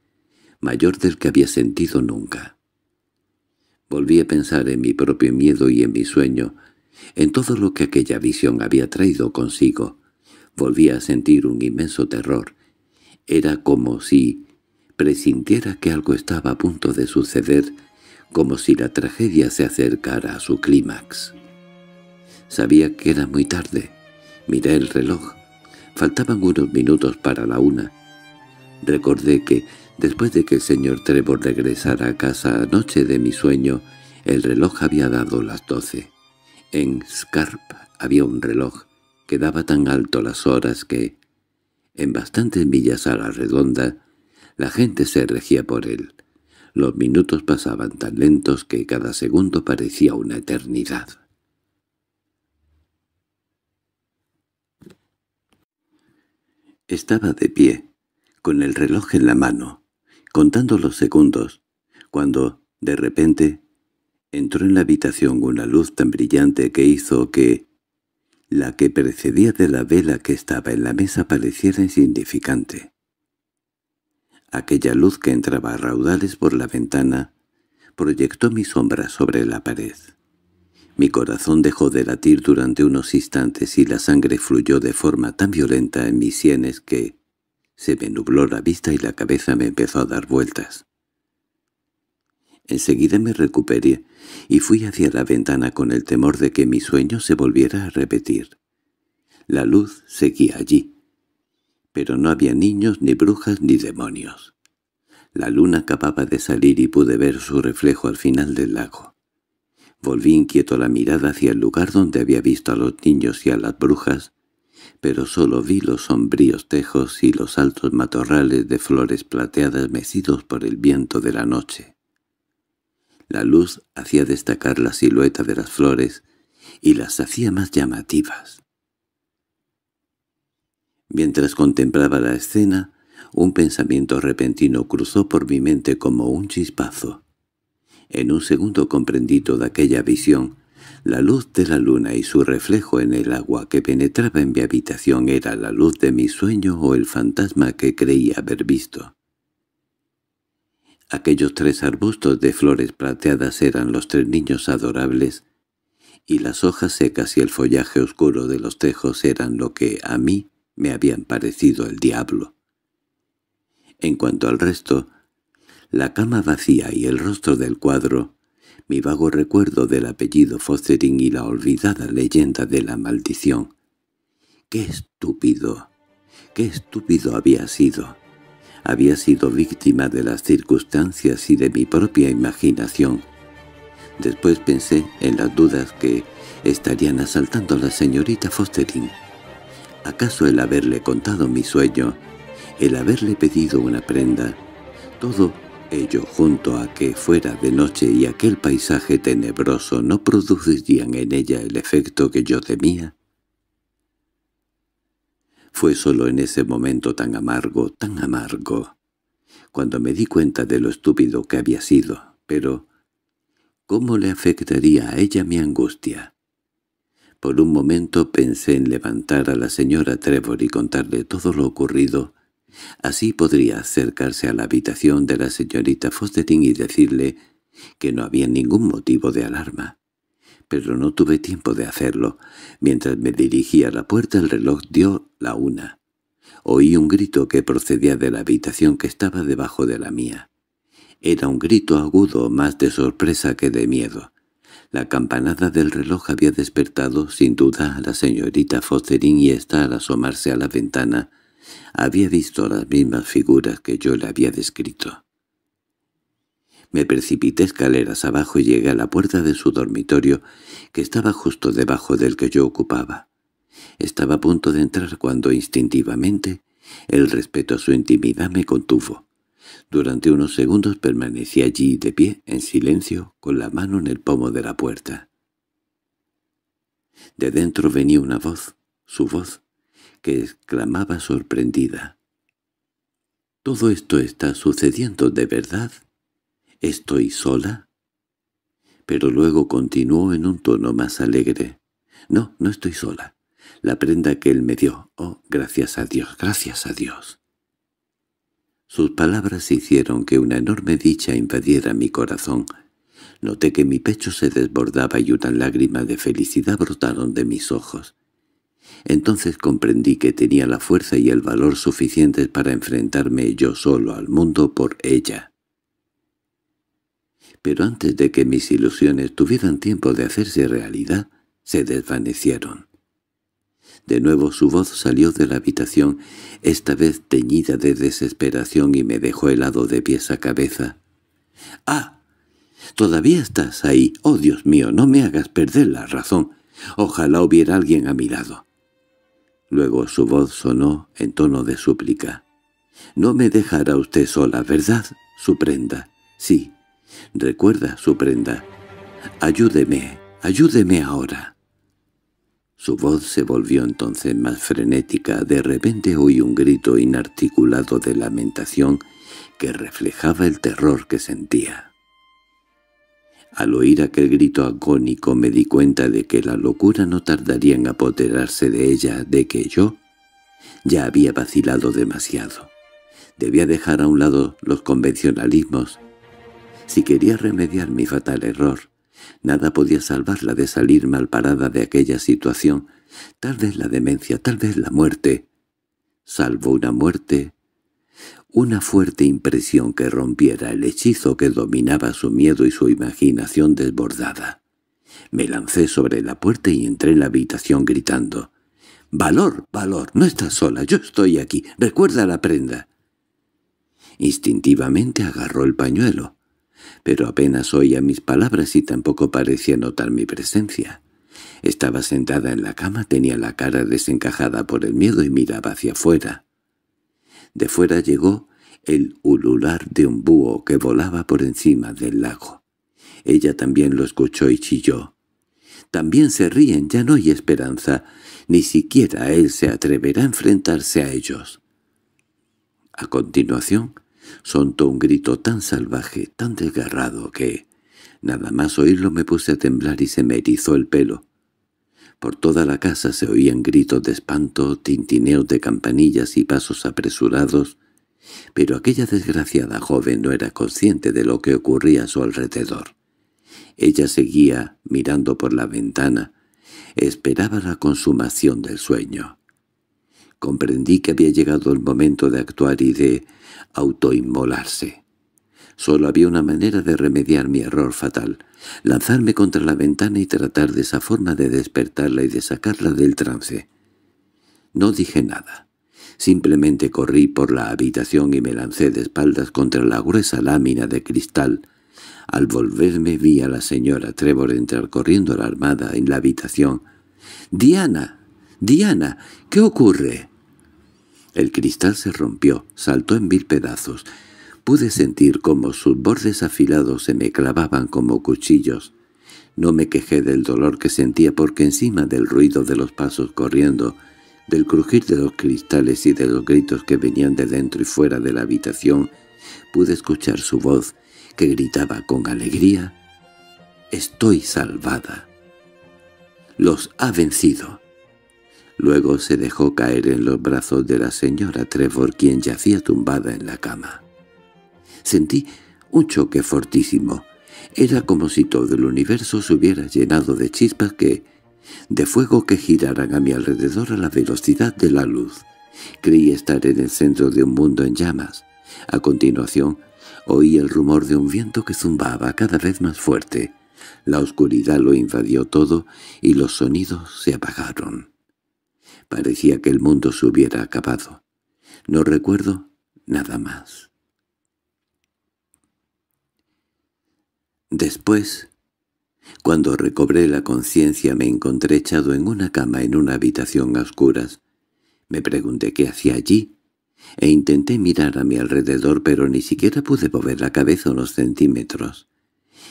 mayor del que había sentido nunca. Volví a pensar en mi propio miedo y en mi sueño, en todo lo que aquella visión había traído consigo. Volví a sentir un inmenso terror. Era como si presintiera que algo estaba a punto de suceder, como si la tragedia se acercara a su clímax. Sabía que era muy tarde. Miré el reloj. Faltaban unos minutos para la una. Recordé que, después de que el señor Trevor regresara a casa anoche de mi sueño, el reloj había dado las doce. En Scarp había un reloj que daba tan alto las horas que, en bastantes millas a la redonda, la gente se regía por él. Los minutos pasaban tan lentos que cada segundo parecía una eternidad. Estaba de pie, con el reloj en la mano, contando los segundos, cuando, de repente, entró en la habitación una luz tan brillante que hizo que la que precedía de la vela que estaba en la mesa pareciera insignificante. Aquella luz que entraba a raudales por la ventana proyectó mi sombra sobre la pared. Mi corazón dejó de latir durante unos instantes y la sangre fluyó de forma tan violenta en mis sienes que se me nubló la vista y la cabeza me empezó a dar vueltas. Enseguida me recuperé y fui hacia la ventana con el temor de que mi sueño se volviera a repetir. La luz seguía allí, pero no había niños, ni brujas, ni demonios. La luna acababa de salir y pude ver su reflejo al final del lago. Volví inquieto la mirada hacia el lugar donde había visto a los niños y a las brujas, pero solo vi los sombríos tejos y los altos matorrales de flores plateadas mecidos por el viento de la noche. La luz hacía destacar la silueta de las flores y las hacía más llamativas. Mientras contemplaba la escena, un pensamiento repentino cruzó por mi mente como un chispazo. En un segundo comprendí toda aquella visión. La luz de la luna y su reflejo en el agua que penetraba en mi habitación era la luz de mi sueño o el fantasma que creía haber visto. Aquellos tres arbustos de flores plateadas eran los tres niños adorables, y las hojas secas y el follaje oscuro de los tejos eran lo que a mí me habían parecido el diablo. En cuanto al resto, la cama vacía y el rostro del cuadro, mi vago recuerdo del apellido Fostering y la olvidada leyenda de la maldición. ¡Qué estúpido! ¡Qué estúpido había sido! Había sido víctima de las circunstancias y de mi propia imaginación. Después pensé en las dudas que estarían asaltando a la señorita Fostering. ¿Acaso el haberle contado mi sueño, el haberle pedido una prenda, todo Ello junto a que fuera de noche y aquel paisaje tenebroso no producirían en ella el efecto que yo temía. Fue solo en ese momento tan amargo, tan amargo, cuando me di cuenta de lo estúpido que había sido, pero ¿cómo le afectaría a ella mi angustia? Por un momento pensé en levantar a la señora Trevor y contarle todo lo ocurrido, Así podría acercarse a la habitación de la señorita Fostering y decirle que no había ningún motivo de alarma. Pero no tuve tiempo de hacerlo. Mientras me dirigía a la puerta el reloj dio la una. Oí un grito que procedía de la habitación que estaba debajo de la mía. Era un grito agudo más de sorpresa que de miedo. La campanada del reloj había despertado, sin duda, a la señorita Fosterín y está al asomarse a la ventana había visto las mismas figuras que yo le había descrito. Me precipité escaleras abajo y llegué a la puerta de su dormitorio, que estaba justo debajo del que yo ocupaba. Estaba a punto de entrar cuando instintivamente el respeto a su intimidad me contuvo. Durante unos segundos permanecí allí de pie, en silencio, con la mano en el pomo de la puerta. De dentro venía una voz, su voz, que exclamaba sorprendida. —¿Todo esto está sucediendo de verdad? ¿Estoy sola? Pero luego continuó en un tono más alegre. —No, no estoy sola. La prenda que él me dio. Oh, gracias a Dios, gracias a Dios. Sus palabras hicieron que una enorme dicha invadiera mi corazón. Noté que mi pecho se desbordaba y una lágrima de felicidad brotaron de mis ojos. Entonces comprendí que tenía la fuerza y el valor suficientes para enfrentarme yo solo al mundo por ella. Pero antes de que mis ilusiones tuvieran tiempo de hacerse realidad, se desvanecieron. De nuevo su voz salió de la habitación, esta vez teñida de desesperación y me dejó helado de pies a cabeza. —¡Ah! Todavía estás ahí. Oh, Dios mío, no me hagas perder la razón. Ojalá hubiera alguien a mi lado. Luego su voz sonó en tono de súplica. «No me dejará usted sola, ¿verdad? Su prenda. Sí, recuerda su prenda. Ayúdeme, ayúdeme ahora». Su voz se volvió entonces más frenética. De repente oí un grito inarticulado de lamentación que reflejaba el terror que sentía. Al oír aquel grito agónico me di cuenta de que la locura no tardaría en apoderarse de ella, de que yo ya había vacilado demasiado. Debía dejar a un lado los convencionalismos. Si quería remediar mi fatal error, nada podía salvarla de salir malparada de aquella situación, tal vez la demencia, tal vez la muerte, salvo una muerte una fuerte impresión que rompiera el hechizo que dominaba su miedo y su imaginación desbordada. Me lancé sobre la puerta y entré en la habitación gritando. «¡Valor, valor! ¡No estás sola! ¡Yo estoy aquí! ¡Recuerda la prenda!» Instintivamente agarró el pañuelo, pero apenas oía mis palabras y tampoco parecía notar mi presencia. Estaba sentada en la cama, tenía la cara desencajada por el miedo y miraba hacia afuera. De fuera llegó el ulular de un búho que volaba por encima del lago. Ella también lo escuchó y chilló. También se ríen, ya no hay esperanza. Ni siquiera él se atreverá a enfrentarse a ellos. A continuación, sontó un grito tan salvaje, tan desgarrado que, nada más oírlo me puse a temblar y se me erizó el pelo. Por toda la casa se oían gritos de espanto, tintineos de campanillas y pasos apresurados, pero aquella desgraciada joven no era consciente de lo que ocurría a su alrededor. Ella seguía mirando por la ventana, esperaba la consumación del sueño. Comprendí que había llegado el momento de actuar y de autoinmolarse. Solo había una manera de remediar mi error fatal, lanzarme contra la ventana y tratar de esa forma de despertarla y de sacarla del trance. No dije nada. Simplemente corrí por la habitación y me lancé de espaldas contra la gruesa lámina de cristal. Al volverme vi a la señora Trevor entrar corriendo alarmada la armada en la habitación. «¡Diana! ¡Diana! ¿Qué ocurre?» El cristal se rompió, saltó en mil pedazos, Pude sentir como sus bordes afilados se me clavaban como cuchillos. No me quejé del dolor que sentía porque encima del ruido de los pasos corriendo, del crujir de los cristales y de los gritos que venían de dentro y fuera de la habitación, pude escuchar su voz, que gritaba con alegría, «¡Estoy salvada!». «¡Los ha vencido!». Luego se dejó caer en los brazos de la señora Trevor, quien yacía tumbada en la cama. Sentí un choque fortísimo. Era como si todo el universo se hubiera llenado de chispas que, de fuego que giraran a mi alrededor a la velocidad de la luz. Creí estar en el centro de un mundo en llamas. A continuación, oí el rumor de un viento que zumbaba cada vez más fuerte. La oscuridad lo invadió todo y los sonidos se apagaron. Parecía que el mundo se hubiera acabado. No recuerdo nada más. Después, cuando recobré la conciencia me encontré echado en una cama en una habitación a oscuras. Me pregunté qué hacía allí, e intenté mirar a mi alrededor, pero ni siquiera pude mover la cabeza unos centímetros.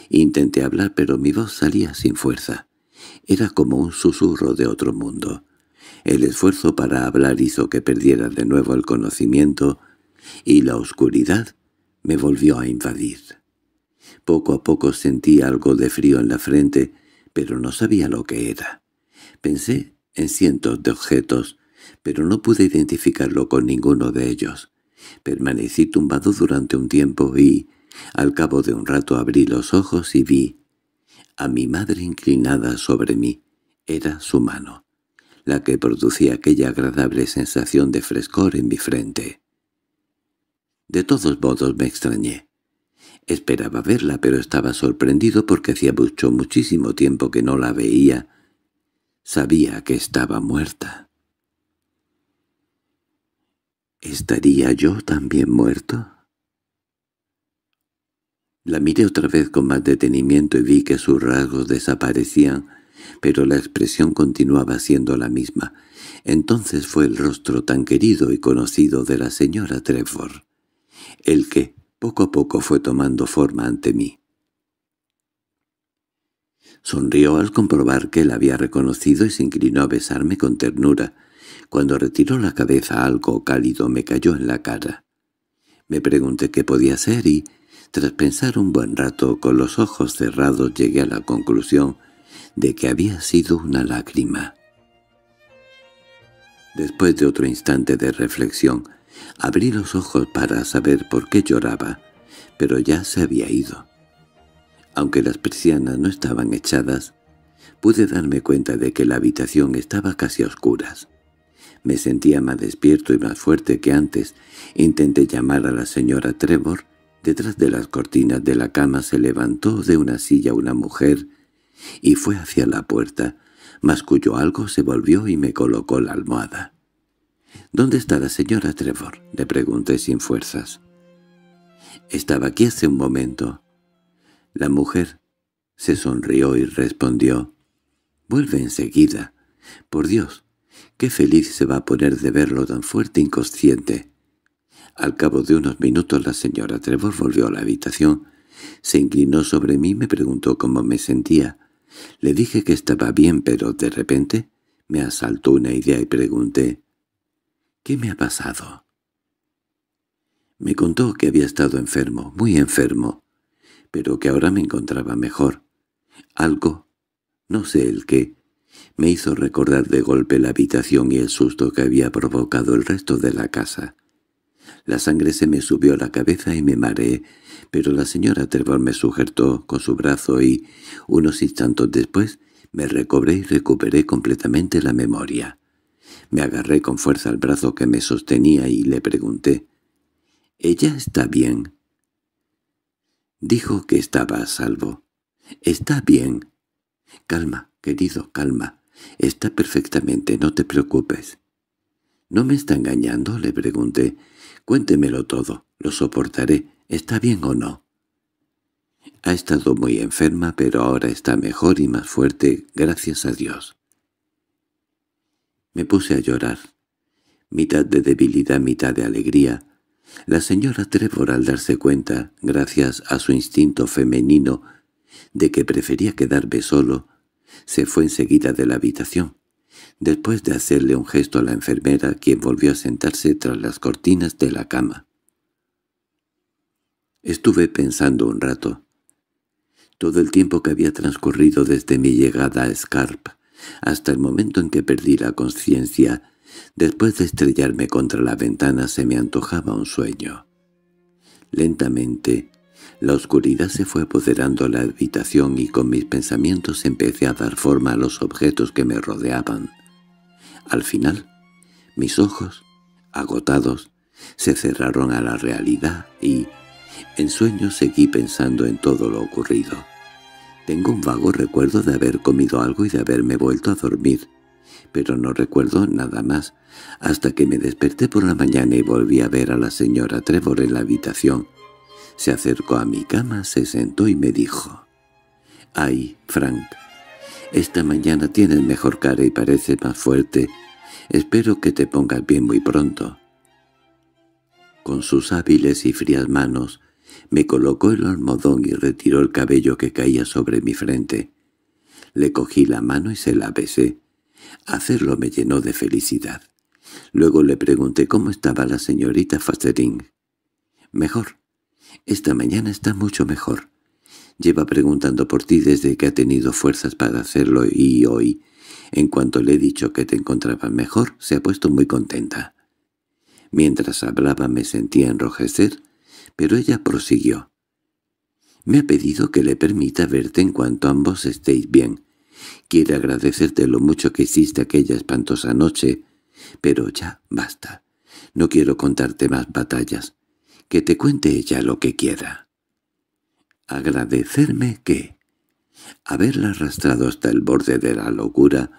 Intenté hablar, pero mi voz salía sin fuerza. Era como un susurro de otro mundo. El esfuerzo para hablar hizo que perdiera de nuevo el conocimiento, y la oscuridad me volvió a invadir. Poco a poco sentí algo de frío en la frente, pero no sabía lo que era. Pensé en cientos de objetos, pero no pude identificarlo con ninguno de ellos. Permanecí tumbado durante un tiempo y, al cabo de un rato abrí los ojos y vi a mi madre inclinada sobre mí. Era su mano, la que producía aquella agradable sensación de frescor en mi frente. De todos modos me extrañé. Esperaba verla, pero estaba sorprendido porque hacía mucho, muchísimo tiempo que no la veía. Sabía que estaba muerta. ¿Estaría yo también muerto? La miré otra vez con más detenimiento y vi que sus rasgos desaparecían, pero la expresión continuaba siendo la misma. Entonces fue el rostro tan querido y conocido de la señora Trevor, el que, poco a poco fue tomando forma ante mí. Sonrió al comprobar que la había reconocido y se inclinó a besarme con ternura. Cuando retiró la cabeza algo cálido me cayó en la cara. Me pregunté qué podía ser y, tras pensar un buen rato con los ojos cerrados, llegué a la conclusión de que había sido una lágrima. Después de otro instante de reflexión, Abrí los ojos para saber por qué lloraba, pero ya se había ido. Aunque las persianas no estaban echadas, pude darme cuenta de que la habitación estaba casi a oscuras. Me sentía más despierto y más fuerte que antes. Intenté llamar a la señora Trevor. Detrás de las cortinas de la cama se levantó de una silla una mujer y fue hacia la puerta, mas cuyo algo se volvió y me colocó la almohada. —¿Dónde está la señora Trevor? —le pregunté sin fuerzas. —Estaba aquí hace un momento. La mujer se sonrió y respondió. —Vuelve enseguida. Por Dios, qué feliz se va a poner de verlo tan fuerte e inconsciente. Al cabo de unos minutos la señora Trevor volvió a la habitación. Se inclinó sobre mí y me preguntó cómo me sentía. Le dije que estaba bien, pero de repente me asaltó una idea y pregunté, ¿Qué me ha pasado? Me contó que había estado enfermo, muy enfermo, pero que ahora me encontraba mejor. Algo, no sé el qué, me hizo recordar de golpe la habitación y el susto que había provocado el resto de la casa. La sangre se me subió a la cabeza y me mareé, pero la señora Trevor me sujetó con su brazo y, unos instantes después, me recobré y recuperé completamente la memoria. Me agarré con fuerza al brazo que me sostenía y le pregunté, —¿Ella está bien? Dijo que estaba a salvo. —Está bien. —Calma, querido, calma. Está perfectamente, no te preocupes. —¿No me está engañando? —le pregunté. —Cuéntemelo todo, lo soportaré. ¿Está bien o no? Ha estado muy enferma, pero ahora está mejor y más fuerte, gracias a Dios. Me puse a llorar, mitad de debilidad, mitad de alegría. La señora Trevor, al darse cuenta, gracias a su instinto femenino, de que prefería quedarme solo, se fue enseguida de la habitación. Después de hacerle un gesto a la enfermera, quien volvió a sentarse tras las cortinas de la cama. Estuve pensando un rato. Todo el tiempo que había transcurrido desde mi llegada a Scarp hasta el momento en que perdí la conciencia. Después de estrellarme contra la ventana se me antojaba un sueño. Lentamente, la oscuridad se fue apoderando la habitación y con mis pensamientos empecé a dar forma a los objetos que me rodeaban. Al final, mis ojos, agotados, se cerraron a la realidad y, en sueño, seguí pensando en todo lo ocurrido. Tengo un vago recuerdo de haber comido algo y de haberme vuelto a dormir, pero no recuerdo nada más, hasta que me desperté por la mañana y volví a ver a la señora Trevor en la habitación. Se acercó a mi cama, se sentó y me dijo, «Ay, Frank, esta mañana tienes mejor cara y pareces más fuerte. Espero que te pongas bien muy pronto». Con sus hábiles y frías manos, me colocó el almohadón y retiró el cabello que caía sobre mi frente. Le cogí la mano y se la besé. Hacerlo me llenó de felicidad. Luego le pregunté cómo estaba la señorita Fastering. —Mejor. Esta mañana está mucho mejor. Lleva preguntando por ti desde que ha tenido fuerzas para hacerlo y hoy, en cuanto le he dicho que te encontraba mejor, se ha puesto muy contenta. Mientras hablaba me sentía enrojecer pero ella prosiguió. «Me ha pedido que le permita verte en cuanto ambos estéis bien. Quiere agradecerte lo mucho que hiciste aquella espantosa noche, pero ya basta. No quiero contarte más batallas. Que te cuente ella lo que quiera». ¿Agradecerme qué? Haberla arrastrado hasta el borde de la locura,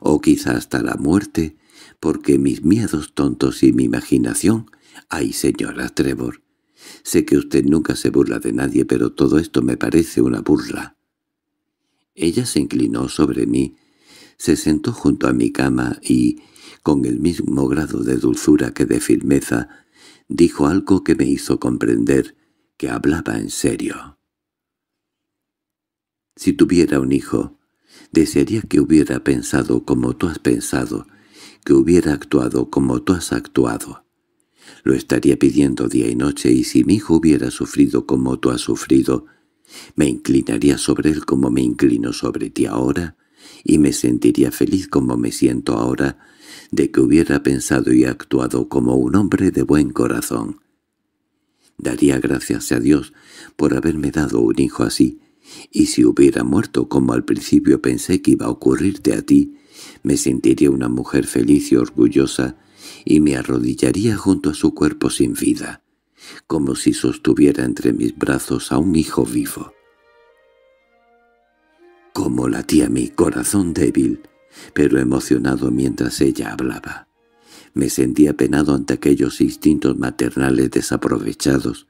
o quizá hasta la muerte, porque mis miedos tontos y mi imaginación... ¡Ay, señora Trevor! Sé que usted nunca se burla de nadie, pero todo esto me parece una burla. Ella se inclinó sobre mí, se sentó junto a mi cama y, con el mismo grado de dulzura que de firmeza, dijo algo que me hizo comprender que hablaba en serio. Si tuviera un hijo, desearía que hubiera pensado como tú has pensado, que hubiera actuado como tú has actuado, lo estaría pidiendo día y noche, y si mi hijo hubiera sufrido como tú has sufrido, me inclinaría sobre él como me inclino sobre ti ahora, y me sentiría feliz como me siento ahora, de que hubiera pensado y actuado como un hombre de buen corazón. Daría gracias a Dios por haberme dado un hijo así, y si hubiera muerto como al principio pensé que iba a ocurrirte a ti, me sentiría una mujer feliz y orgullosa y me arrodillaría junto a su cuerpo sin vida, como si sostuviera entre mis brazos a un hijo vivo. Como latía mi corazón débil, pero emocionado mientras ella hablaba. Me sentía penado ante aquellos instintos maternales desaprovechados,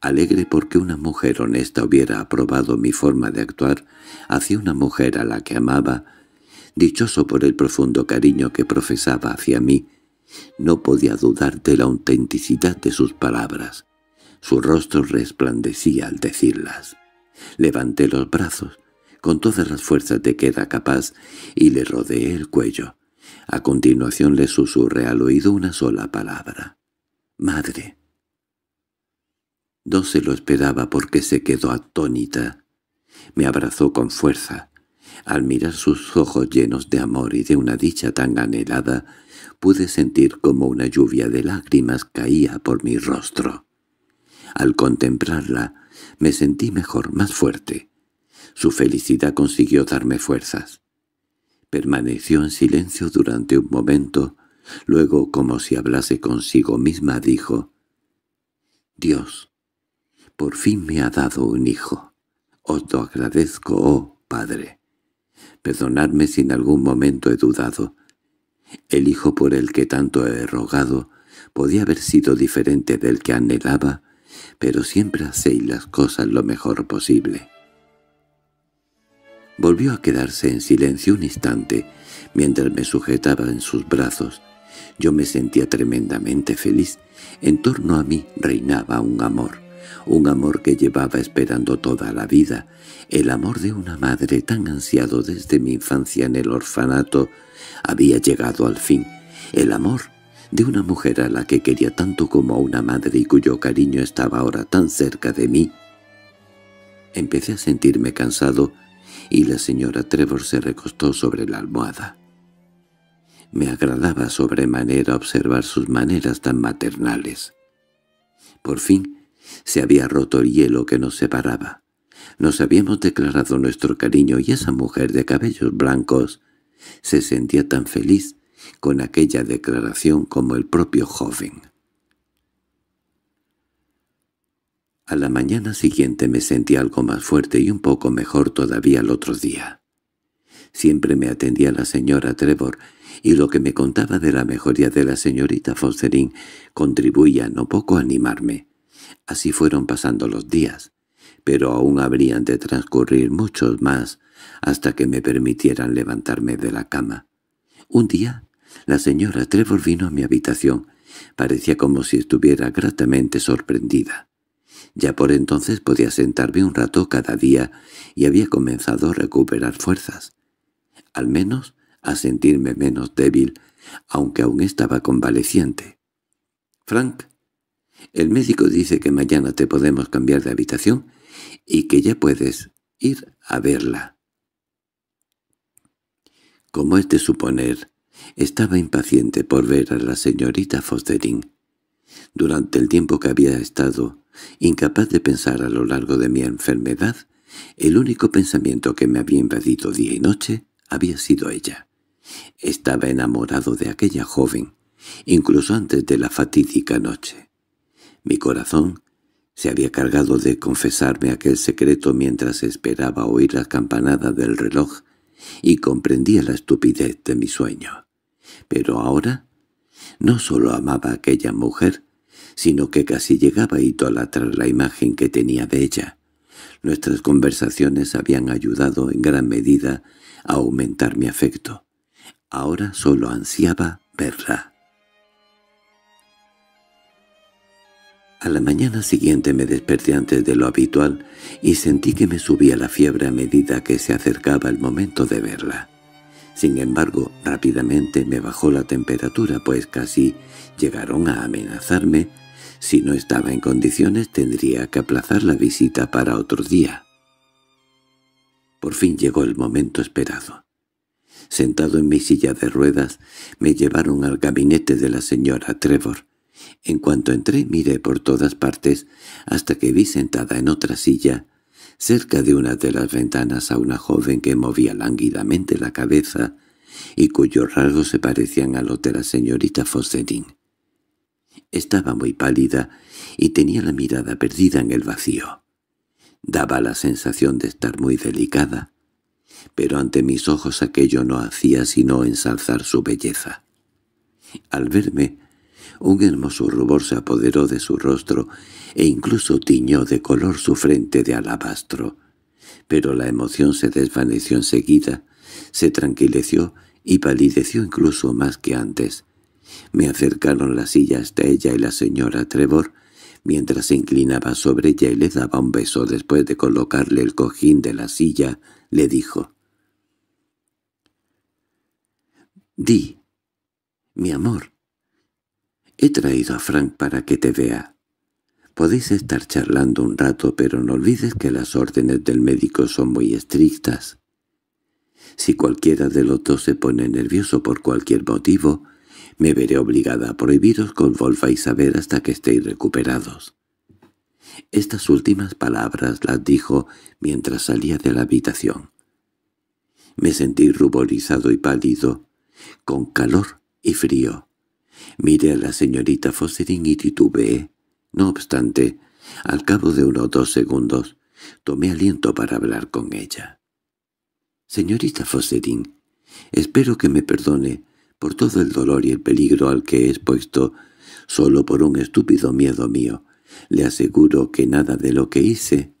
alegre porque una mujer honesta hubiera aprobado mi forma de actuar hacia una mujer a la que amaba, dichoso por el profundo cariño que profesaba hacia mí, no podía dudar de la autenticidad de sus palabras. Su rostro resplandecía al decirlas. Levanté los brazos, con todas las fuerzas de que era capaz, y le rodeé el cuello. A continuación le susurré al oído una sola palabra. «Madre». No se lo esperaba porque se quedó atónita. Me abrazó con fuerza. Al mirar sus ojos llenos de amor y de una dicha tan anhelada, pude sentir como una lluvia de lágrimas caía por mi rostro. Al contemplarla, me sentí mejor, más fuerte. Su felicidad consiguió darme fuerzas. Permaneció en silencio durante un momento, luego, como si hablase consigo misma, dijo, «Dios, por fin me ha dado un hijo. Os lo agradezco, oh Padre. Perdonadme si en algún momento he dudado. El hijo por el que tanto he rogado podía haber sido diferente del que anhelaba, pero siempre hacéis las cosas lo mejor posible. Volvió a quedarse en silencio un instante, mientras me sujetaba en sus brazos. Yo me sentía tremendamente feliz. En torno a mí reinaba un amor un amor que llevaba esperando toda la vida, el amor de una madre tan ansiado desde mi infancia en el orfanato, había llegado al fin, el amor de una mujer a la que quería tanto como a una madre y cuyo cariño estaba ahora tan cerca de mí. Empecé a sentirme cansado y la señora Trevor se recostó sobre la almohada. Me agradaba sobremanera observar sus maneras tan maternales. Por fin se había roto el hielo que nos separaba. Nos habíamos declarado nuestro cariño y esa mujer de cabellos blancos se sentía tan feliz con aquella declaración como el propio joven. A la mañana siguiente me sentí algo más fuerte y un poco mejor todavía el otro día. Siempre me atendía la señora Trevor, y lo que me contaba de la mejoría de la señorita Fosterín contribuía no poco a animarme. Así fueron pasando los días, pero aún habrían de transcurrir muchos más hasta que me permitieran levantarme de la cama. Un día, la señora Trevor vino a mi habitación. Parecía como si estuviera gratamente sorprendida. Ya por entonces podía sentarme un rato cada día y había comenzado a recuperar fuerzas. Al menos a sentirme menos débil, aunque aún estaba convaleciente. Frank el médico dice que mañana te podemos cambiar de habitación y que ya puedes ir a verla. Como es de suponer, estaba impaciente por ver a la señorita Fostering. Durante el tiempo que había estado, incapaz de pensar a lo largo de mi enfermedad, el único pensamiento que me había invadido día y noche había sido ella. Estaba enamorado de aquella joven, incluso antes de la fatídica noche. Mi corazón se había cargado de confesarme aquel secreto mientras esperaba oír la campanada del reloj y comprendía la estupidez de mi sueño. Pero ahora no solo amaba a aquella mujer, sino que casi llegaba a idolatrar la imagen que tenía de ella. Nuestras conversaciones habían ayudado en gran medida a aumentar mi afecto. Ahora solo ansiaba verla. A la mañana siguiente me desperté antes de lo habitual y sentí que me subía la fiebre a medida que se acercaba el momento de verla. Sin embargo, rápidamente me bajó la temperatura, pues casi llegaron a amenazarme. Si no estaba en condiciones tendría que aplazar la visita para otro día. Por fin llegó el momento esperado. Sentado en mi silla de ruedas, me llevaron al gabinete de la señora Trevor. En cuanto entré miré por todas partes hasta que vi sentada en otra silla, cerca de una de las ventanas a una joven que movía lánguidamente la cabeza y cuyos rasgos se parecían a los de la señorita Fossetín. Estaba muy pálida y tenía la mirada perdida en el vacío. Daba la sensación de estar muy delicada, pero ante mis ojos aquello no hacía sino ensalzar su belleza. Al verme, un hermoso rubor se apoderó de su rostro e incluso tiñó de color su frente de alabastro. Pero la emoción se desvaneció enseguida, se tranquileció y palideció incluso más que antes. Me acercaron la silla hasta ella y la señora Trevor, mientras se inclinaba sobre ella y le daba un beso después de colocarle el cojín de la silla, le dijo. —Di, mi amor, He traído a Frank para que te vea. Podéis estar charlando un rato, pero no olvides que las órdenes del médico son muy estrictas. Si cualquiera de los dos se pone nervioso por cualquier motivo, me veré obligada a prohibiros con Wolfa y Saber hasta que estéis recuperados. Estas últimas palabras las dijo mientras salía de la habitación. Me sentí ruborizado y pálido, con calor y frío. Miré a la señorita Fossering y titubeé. No obstante, al cabo de unos dos segundos, tomé aliento para hablar con ella. «Señorita Fossering espero que me perdone por todo el dolor y el peligro al que he expuesto solo por un estúpido miedo mío. Le aseguro que nada de lo que hice...»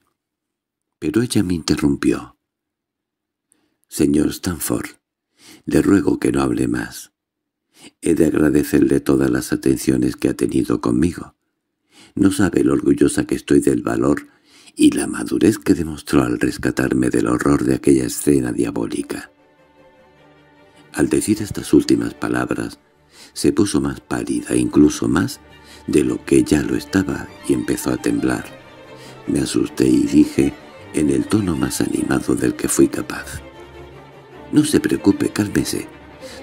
Pero ella me interrumpió. «Señor Stanford, le ruego que no hable más. He de agradecerle todas las atenciones que ha tenido conmigo. No sabe lo orgullosa que estoy del valor y la madurez que demostró al rescatarme del horror de aquella escena diabólica. Al decir estas últimas palabras, se puso más pálida, incluso más de lo que ya lo estaba, y empezó a temblar. Me asusté y dije, en el tono más animado del que fui capaz. «No se preocupe, cálmese.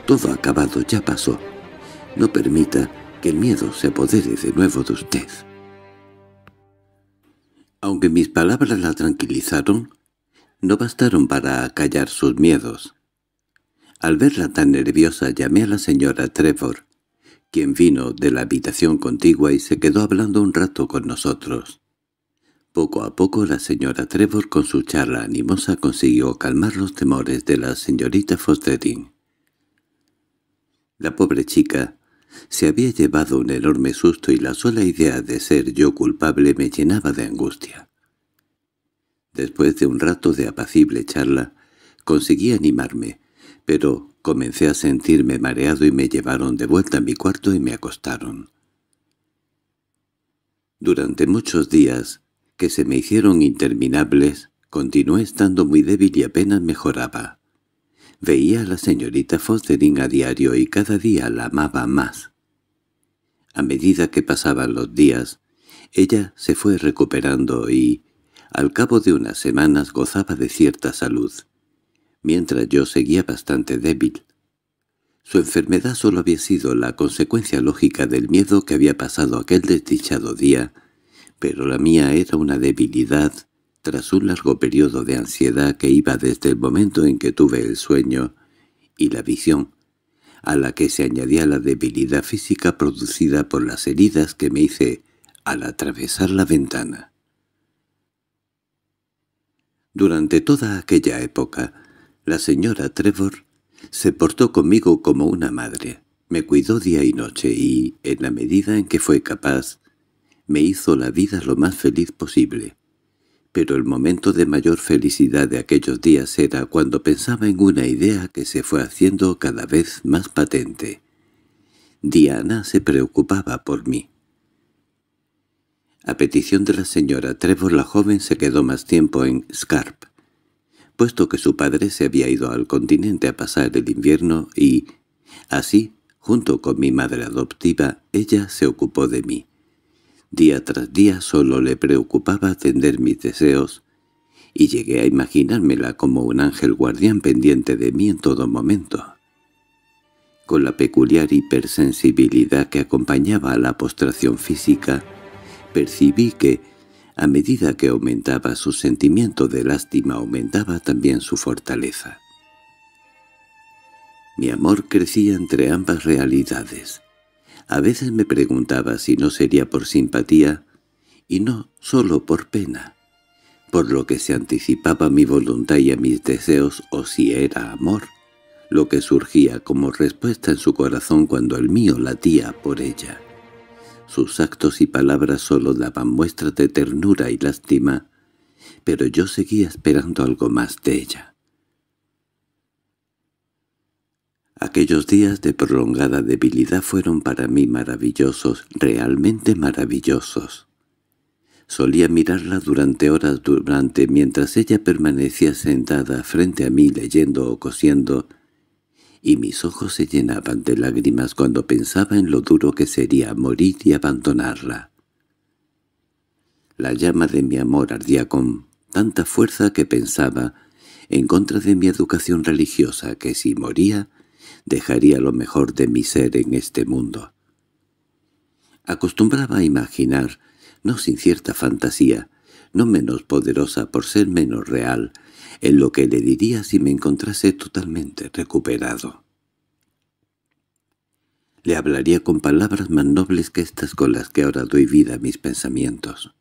Todo acabado ya pasó. No permita que el miedo se apodere de nuevo de usted. Aunque mis palabras la tranquilizaron, no bastaron para acallar sus miedos. Al verla tan nerviosa llamé a la señora Trevor, quien vino de la habitación contigua y se quedó hablando un rato con nosotros. Poco a poco la señora Trevor con su charla animosa consiguió calmar los temores de la señorita Fostering. La pobre chica se había llevado un enorme susto y la sola idea de ser yo culpable me llenaba de angustia. Después de un rato de apacible charla, conseguí animarme, pero comencé a sentirme mareado y me llevaron de vuelta a mi cuarto y me acostaron. Durante muchos días, que se me hicieron interminables, continué estando muy débil y apenas mejoraba. Veía a la señorita Fostering a diario y cada día la amaba más. A medida que pasaban los días, ella se fue recuperando y, al cabo de unas semanas, gozaba de cierta salud, mientras yo seguía bastante débil. Su enfermedad solo había sido la consecuencia lógica del miedo que había pasado aquel desdichado día, pero la mía era una debilidad tras un largo periodo de ansiedad que iba desde el momento en que tuve el sueño y la visión, a la que se añadía la debilidad física producida por las heridas que me hice al atravesar la ventana. Durante toda aquella época, la señora Trevor se portó conmigo como una madre, me cuidó día y noche y, en la medida en que fue capaz, me hizo la vida lo más feliz posible pero el momento de mayor felicidad de aquellos días era cuando pensaba en una idea que se fue haciendo cada vez más patente. Diana se preocupaba por mí. A petición de la señora Trevor la joven se quedó más tiempo en Scarp, puesto que su padre se había ido al continente a pasar el invierno y, así, junto con mi madre adoptiva, ella se ocupó de mí. Día tras día solo le preocupaba atender mis deseos, y llegué a imaginármela como un ángel guardián pendiente de mí en todo momento. Con la peculiar hipersensibilidad que acompañaba a la postración física, percibí que, a medida que aumentaba su sentimiento de lástima, aumentaba también su fortaleza. Mi amor crecía entre ambas realidades. A veces me preguntaba si no sería por simpatía, y no solo por pena, por lo que se anticipaba mi voluntad y a mis deseos, o si era amor, lo que surgía como respuesta en su corazón cuando el mío latía por ella. Sus actos y palabras solo daban muestras de ternura y lástima, pero yo seguía esperando algo más de ella. Aquellos días de prolongada debilidad fueron para mí maravillosos, realmente maravillosos. Solía mirarla durante horas durante mientras ella permanecía sentada frente a mí leyendo o cosiendo, y mis ojos se llenaban de lágrimas cuando pensaba en lo duro que sería morir y abandonarla. La llama de mi amor ardía con tanta fuerza que pensaba, en contra de mi educación religiosa, que si moría dejaría lo mejor de mi ser en este mundo. Acostumbraba a imaginar, no sin cierta fantasía, no menos poderosa por ser menos real, en lo que le diría si me encontrase totalmente recuperado. Le hablaría con palabras más nobles que estas con las que ahora doy vida a mis pensamientos.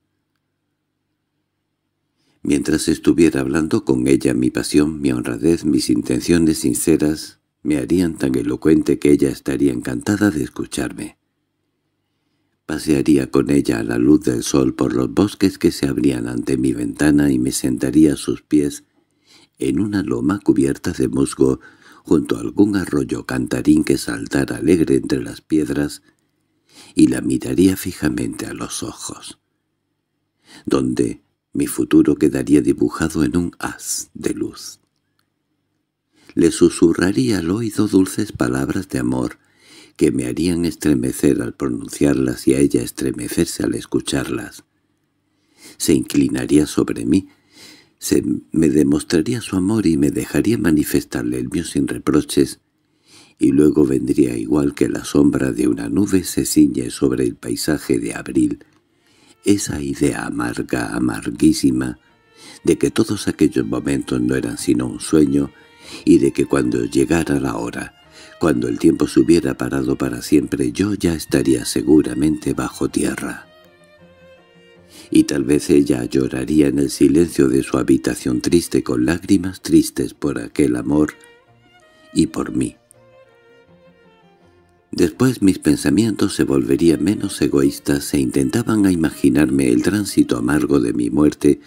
Mientras estuviera hablando con ella mi pasión, mi honradez, mis intenciones sinceras, me harían tan elocuente que ella estaría encantada de escucharme. Pasearía con ella a la luz del sol por los bosques que se abrían ante mi ventana y me sentaría a sus pies en una loma cubierta de musgo junto a algún arroyo cantarín que saltara alegre entre las piedras y la miraría fijamente a los ojos, donde mi futuro quedaría dibujado en un haz de luz le susurraría al oído dulces palabras de amor que me harían estremecer al pronunciarlas y a ella estremecerse al escucharlas. Se inclinaría sobre mí, se me demostraría su amor y me dejaría manifestarle el mío sin reproches, y luego vendría igual que la sombra de una nube se ciñe sobre el paisaje de abril, esa idea amarga, amarguísima, de que todos aquellos momentos no eran sino un sueño, y de que cuando llegara la hora, cuando el tiempo se hubiera parado para siempre, yo ya estaría seguramente bajo tierra. Y tal vez ella lloraría en el silencio de su habitación triste con lágrimas tristes por aquel amor y por mí. Después mis pensamientos se volverían menos egoístas e intentaban a imaginarme el tránsito amargo de mi muerte,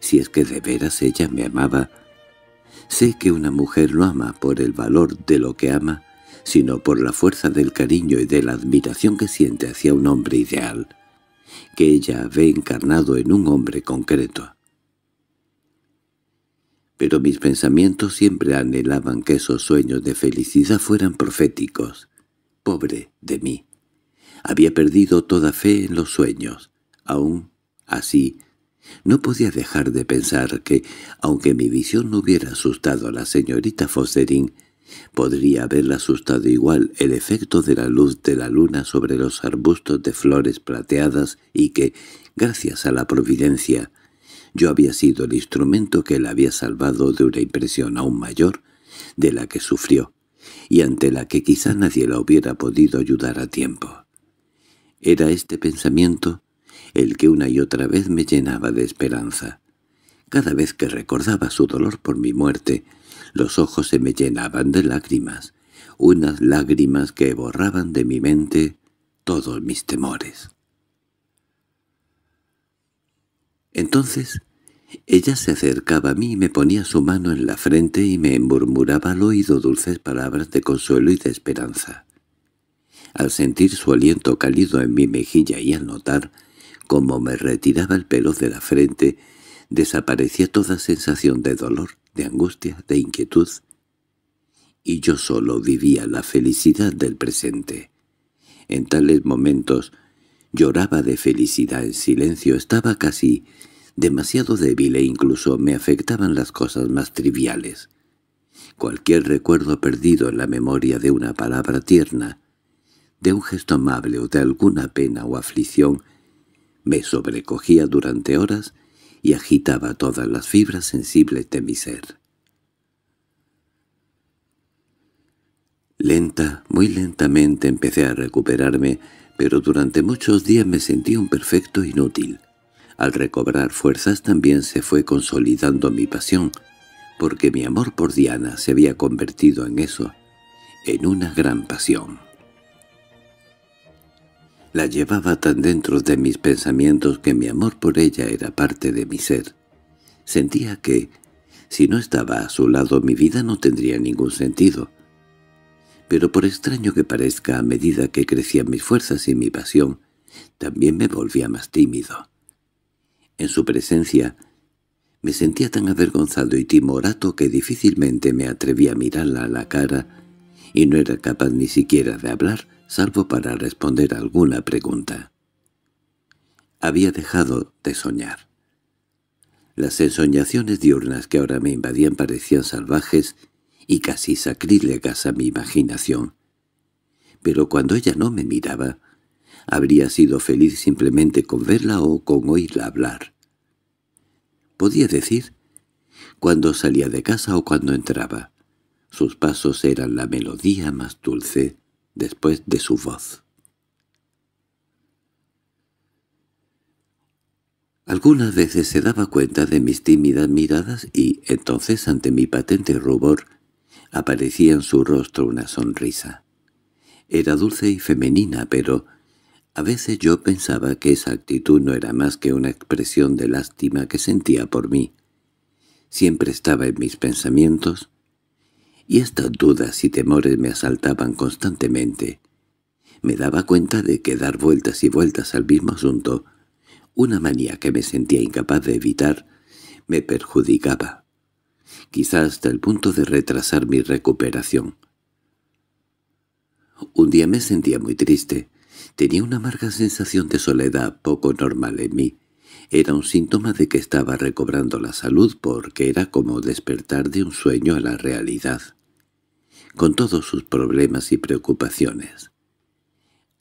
si es que de veras ella me amaba, Sé que una mujer no ama por el valor de lo que ama, sino por la fuerza del cariño y de la admiración que siente hacia un hombre ideal, que ella ve encarnado en un hombre concreto. Pero mis pensamientos siempre anhelaban que esos sueños de felicidad fueran proféticos. Pobre de mí. Había perdido toda fe en los sueños. Aún así, no podía dejar de pensar que, aunque mi visión no hubiera asustado a la señorita Fosserin, podría haberla asustado igual el efecto de la luz de la luna sobre los arbustos de flores plateadas y que, gracias a la providencia, yo había sido el instrumento que la había salvado de una impresión aún mayor de la que sufrió, y ante la que quizá nadie la hubiera podido ayudar a tiempo. Era este pensamiento el que una y otra vez me llenaba de esperanza. Cada vez que recordaba su dolor por mi muerte, los ojos se me llenaban de lágrimas, unas lágrimas que borraban de mi mente todos mis temores. Entonces ella se acercaba a mí y me ponía su mano en la frente y me murmuraba al oído dulces palabras de consuelo y de esperanza. Al sentir su aliento cálido en mi mejilla y al notar como me retiraba el pelo de la frente, desaparecía toda sensación de dolor, de angustia, de inquietud, y yo solo vivía la felicidad del presente. En tales momentos lloraba de felicidad en silencio, estaba casi demasiado débil e incluso me afectaban las cosas más triviales. Cualquier recuerdo perdido en la memoria de una palabra tierna, de un gesto amable o de alguna pena o aflicción me sobrecogía durante horas y agitaba todas las fibras sensibles de mi ser. Lenta, muy lentamente empecé a recuperarme, pero durante muchos días me sentí un perfecto inútil. Al recobrar fuerzas también se fue consolidando mi pasión, porque mi amor por Diana se había convertido en eso, en una gran pasión. La llevaba tan dentro de mis pensamientos que mi amor por ella era parte de mi ser. Sentía que, si no estaba a su lado, mi vida no tendría ningún sentido. Pero por extraño que parezca, a medida que crecían mis fuerzas y mi pasión, también me volvía más tímido. En su presencia, me sentía tan avergonzado y timorato que difícilmente me atrevía a mirarla a la cara y no era capaz ni siquiera de hablar salvo para responder alguna pregunta. Había dejado de soñar. Las ensoñaciones diurnas que ahora me invadían parecían salvajes y casi sacrílegas a mi imaginación. Pero cuando ella no me miraba, habría sido feliz simplemente con verla o con oírla hablar. Podía decir cuando salía de casa o cuando entraba. Sus pasos eran la melodía más dulce después de su voz. Algunas veces se daba cuenta de mis tímidas miradas y, entonces, ante mi patente rubor, aparecía en su rostro una sonrisa. Era dulce y femenina, pero a veces yo pensaba que esa actitud no era más que una expresión de lástima que sentía por mí. Siempre estaba en mis pensamientos, y estas dudas y temores me asaltaban constantemente. Me daba cuenta de que dar vueltas y vueltas al mismo asunto, una manía que me sentía incapaz de evitar, me perjudicaba, quizás hasta el punto de retrasar mi recuperación. Un día me sentía muy triste. Tenía una amarga sensación de soledad poco normal en mí. Era un síntoma de que estaba recobrando la salud porque era como despertar de un sueño a la realidad con todos sus problemas y preocupaciones.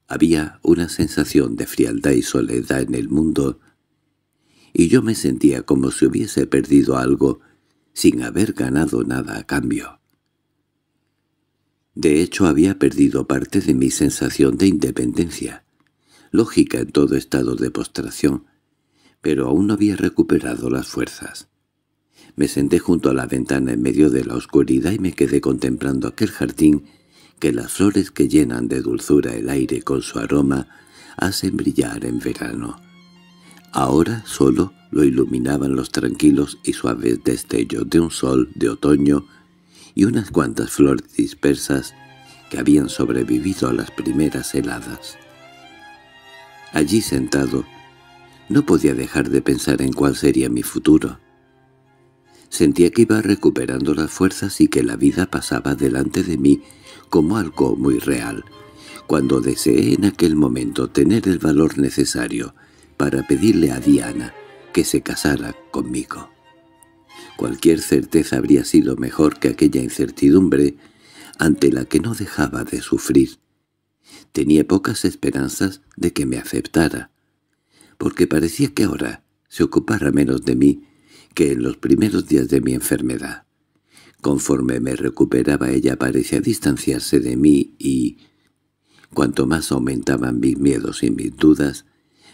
Había una sensación de frialdad y soledad en el mundo, y yo me sentía como si hubiese perdido algo sin haber ganado nada a cambio. De hecho, había perdido parte de mi sensación de independencia, lógica en todo estado de postración, pero aún no había recuperado las fuerzas. Me senté junto a la ventana en medio de la oscuridad y me quedé contemplando aquel jardín que las flores que llenan de dulzura el aire con su aroma hacen brillar en verano. Ahora solo lo iluminaban los tranquilos y suaves destellos de un sol de otoño y unas cuantas flores dispersas que habían sobrevivido a las primeras heladas. Allí sentado, no podía dejar de pensar en cuál sería mi futuro. Sentía que iba recuperando las fuerzas y que la vida pasaba delante de mí como algo muy real. Cuando deseé en aquel momento tener el valor necesario para pedirle a Diana que se casara conmigo. Cualquier certeza habría sido mejor que aquella incertidumbre ante la que no dejaba de sufrir. Tenía pocas esperanzas de que me aceptara, porque parecía que ahora se ocupara menos de mí que en los primeros días de mi enfermedad. Conforme me recuperaba ella parecía distanciarse de mí y, cuanto más aumentaban mis miedos y mis dudas,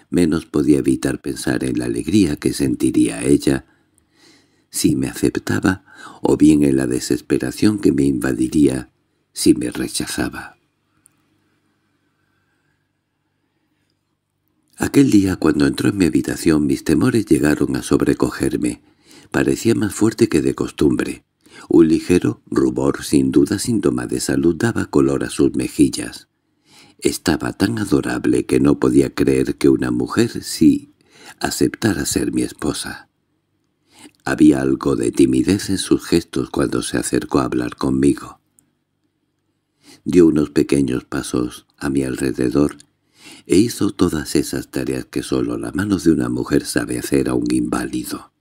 menos podía evitar pensar en la alegría que sentiría ella si me aceptaba o bien en la desesperación que me invadiría si me rechazaba. Aquel día cuando entró en mi habitación mis temores llegaron a sobrecogerme parecía más fuerte que de costumbre. Un ligero rubor, sin duda síntoma de salud, daba color a sus mejillas. Estaba tan adorable que no podía creer que una mujer sí aceptara ser mi esposa. Había algo de timidez en sus gestos cuando se acercó a hablar conmigo. Dio unos pequeños pasos a mi alrededor e hizo todas esas tareas que solo la mano de una mujer sabe hacer a un inválido.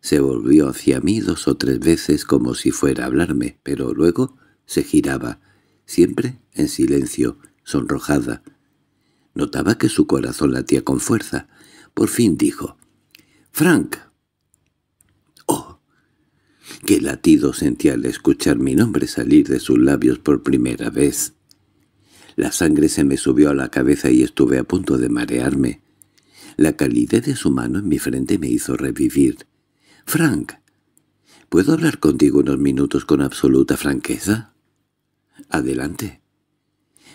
Se volvió hacia mí dos o tres veces como si fuera a hablarme, pero luego se giraba, siempre en silencio, sonrojada. Notaba que su corazón latía con fuerza. Por fin dijo, «¡Frank!» ¡Oh! ¡Qué latido sentí al escuchar mi nombre salir de sus labios por primera vez! La sangre se me subió a la cabeza y estuve a punto de marearme. La calidez de su mano en mi frente me hizo revivir. —Frank, ¿puedo hablar contigo unos minutos con absoluta franqueza? —Adelante.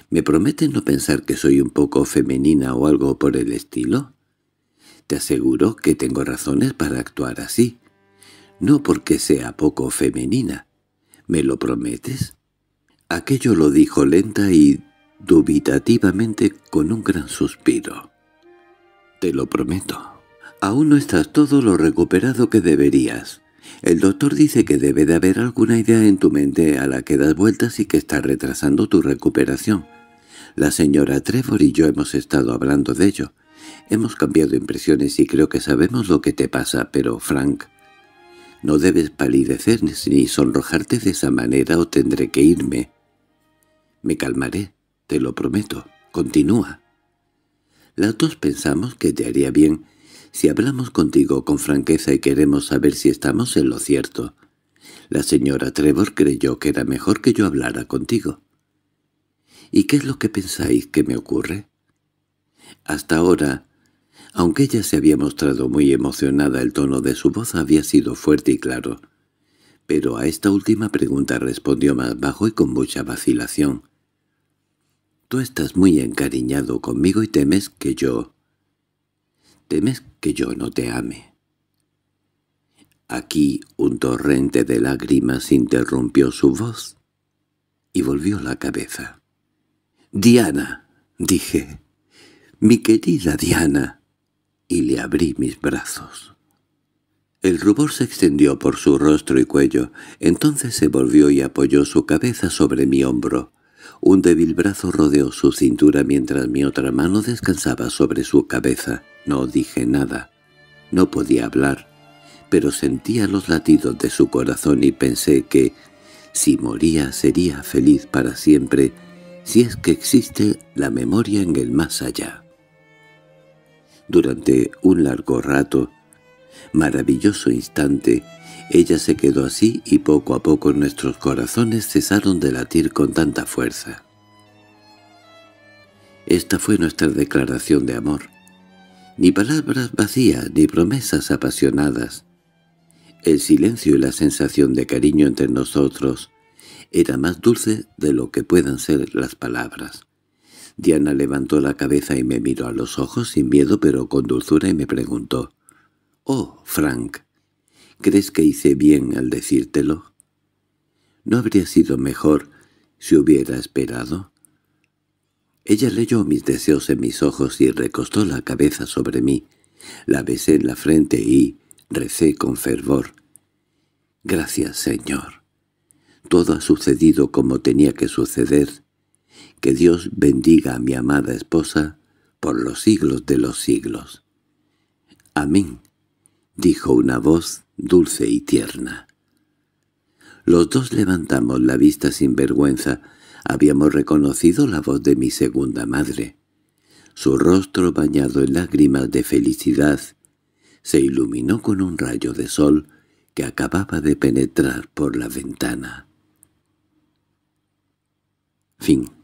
—¿Me prometes no pensar que soy un poco femenina o algo por el estilo? Te aseguro que tengo razones para actuar así. No porque sea poco femenina. ¿Me lo prometes? Aquello lo dijo lenta y dubitativamente con un gran suspiro. Te lo prometo. Aún no estás todo lo recuperado que deberías. El doctor dice que debe de haber alguna idea en tu mente a la que das vueltas y que está retrasando tu recuperación. La señora Trevor y yo hemos estado hablando de ello. Hemos cambiado impresiones y creo que sabemos lo que te pasa, pero, Frank, no debes palidecer ni sonrojarte de esa manera o tendré que irme. Me calmaré, te lo prometo. Continúa. Las dos pensamos que te haría bien si hablamos contigo con franqueza y queremos saber si estamos en lo cierto. La señora Trevor creyó que era mejor que yo hablara contigo. ¿Y qué es lo que pensáis que me ocurre? Hasta ahora, aunque ella se había mostrado muy emocionada, el tono de su voz había sido fuerte y claro. Pero a esta última pregunta respondió más bajo y con mucha vacilación. «Tú estás muy encariñado conmigo y temes que yo temes que yo no te ame. Aquí un torrente de lágrimas interrumpió su voz y volvió la cabeza. «Diana», dije, «mi querida Diana», y le abrí mis brazos. El rubor se extendió por su rostro y cuello, entonces se volvió y apoyó su cabeza sobre mi hombro. Un débil brazo rodeó su cintura mientras mi otra mano descansaba sobre su cabeza. No dije nada. No podía hablar, pero sentía los latidos de su corazón y pensé que, si moría, sería feliz para siempre, si es que existe la memoria en el más allá. Durante un largo rato, maravilloso instante, ella se quedó así y poco a poco nuestros corazones cesaron de latir con tanta fuerza. Esta fue nuestra declaración de amor. Ni palabras vacías ni promesas apasionadas. El silencio y la sensación de cariño entre nosotros era más dulce de lo que puedan ser las palabras. Diana levantó la cabeza y me miró a los ojos sin miedo pero con dulzura y me preguntó «Oh, Frank, ¿Crees que hice bien al decírtelo? ¿No habría sido mejor si hubiera esperado? Ella leyó mis deseos en mis ojos y recostó la cabeza sobre mí. La besé en la frente y recé con fervor. «Gracias, Señor. Todo ha sucedido como tenía que suceder. Que Dios bendiga a mi amada esposa por los siglos de los siglos». «Amén», dijo una voz dulce y tierna. Los dos levantamos la vista sin vergüenza. Habíamos reconocido la voz de mi segunda madre. Su rostro bañado en lágrimas de felicidad se iluminó con un rayo de sol que acababa de penetrar por la ventana. Fin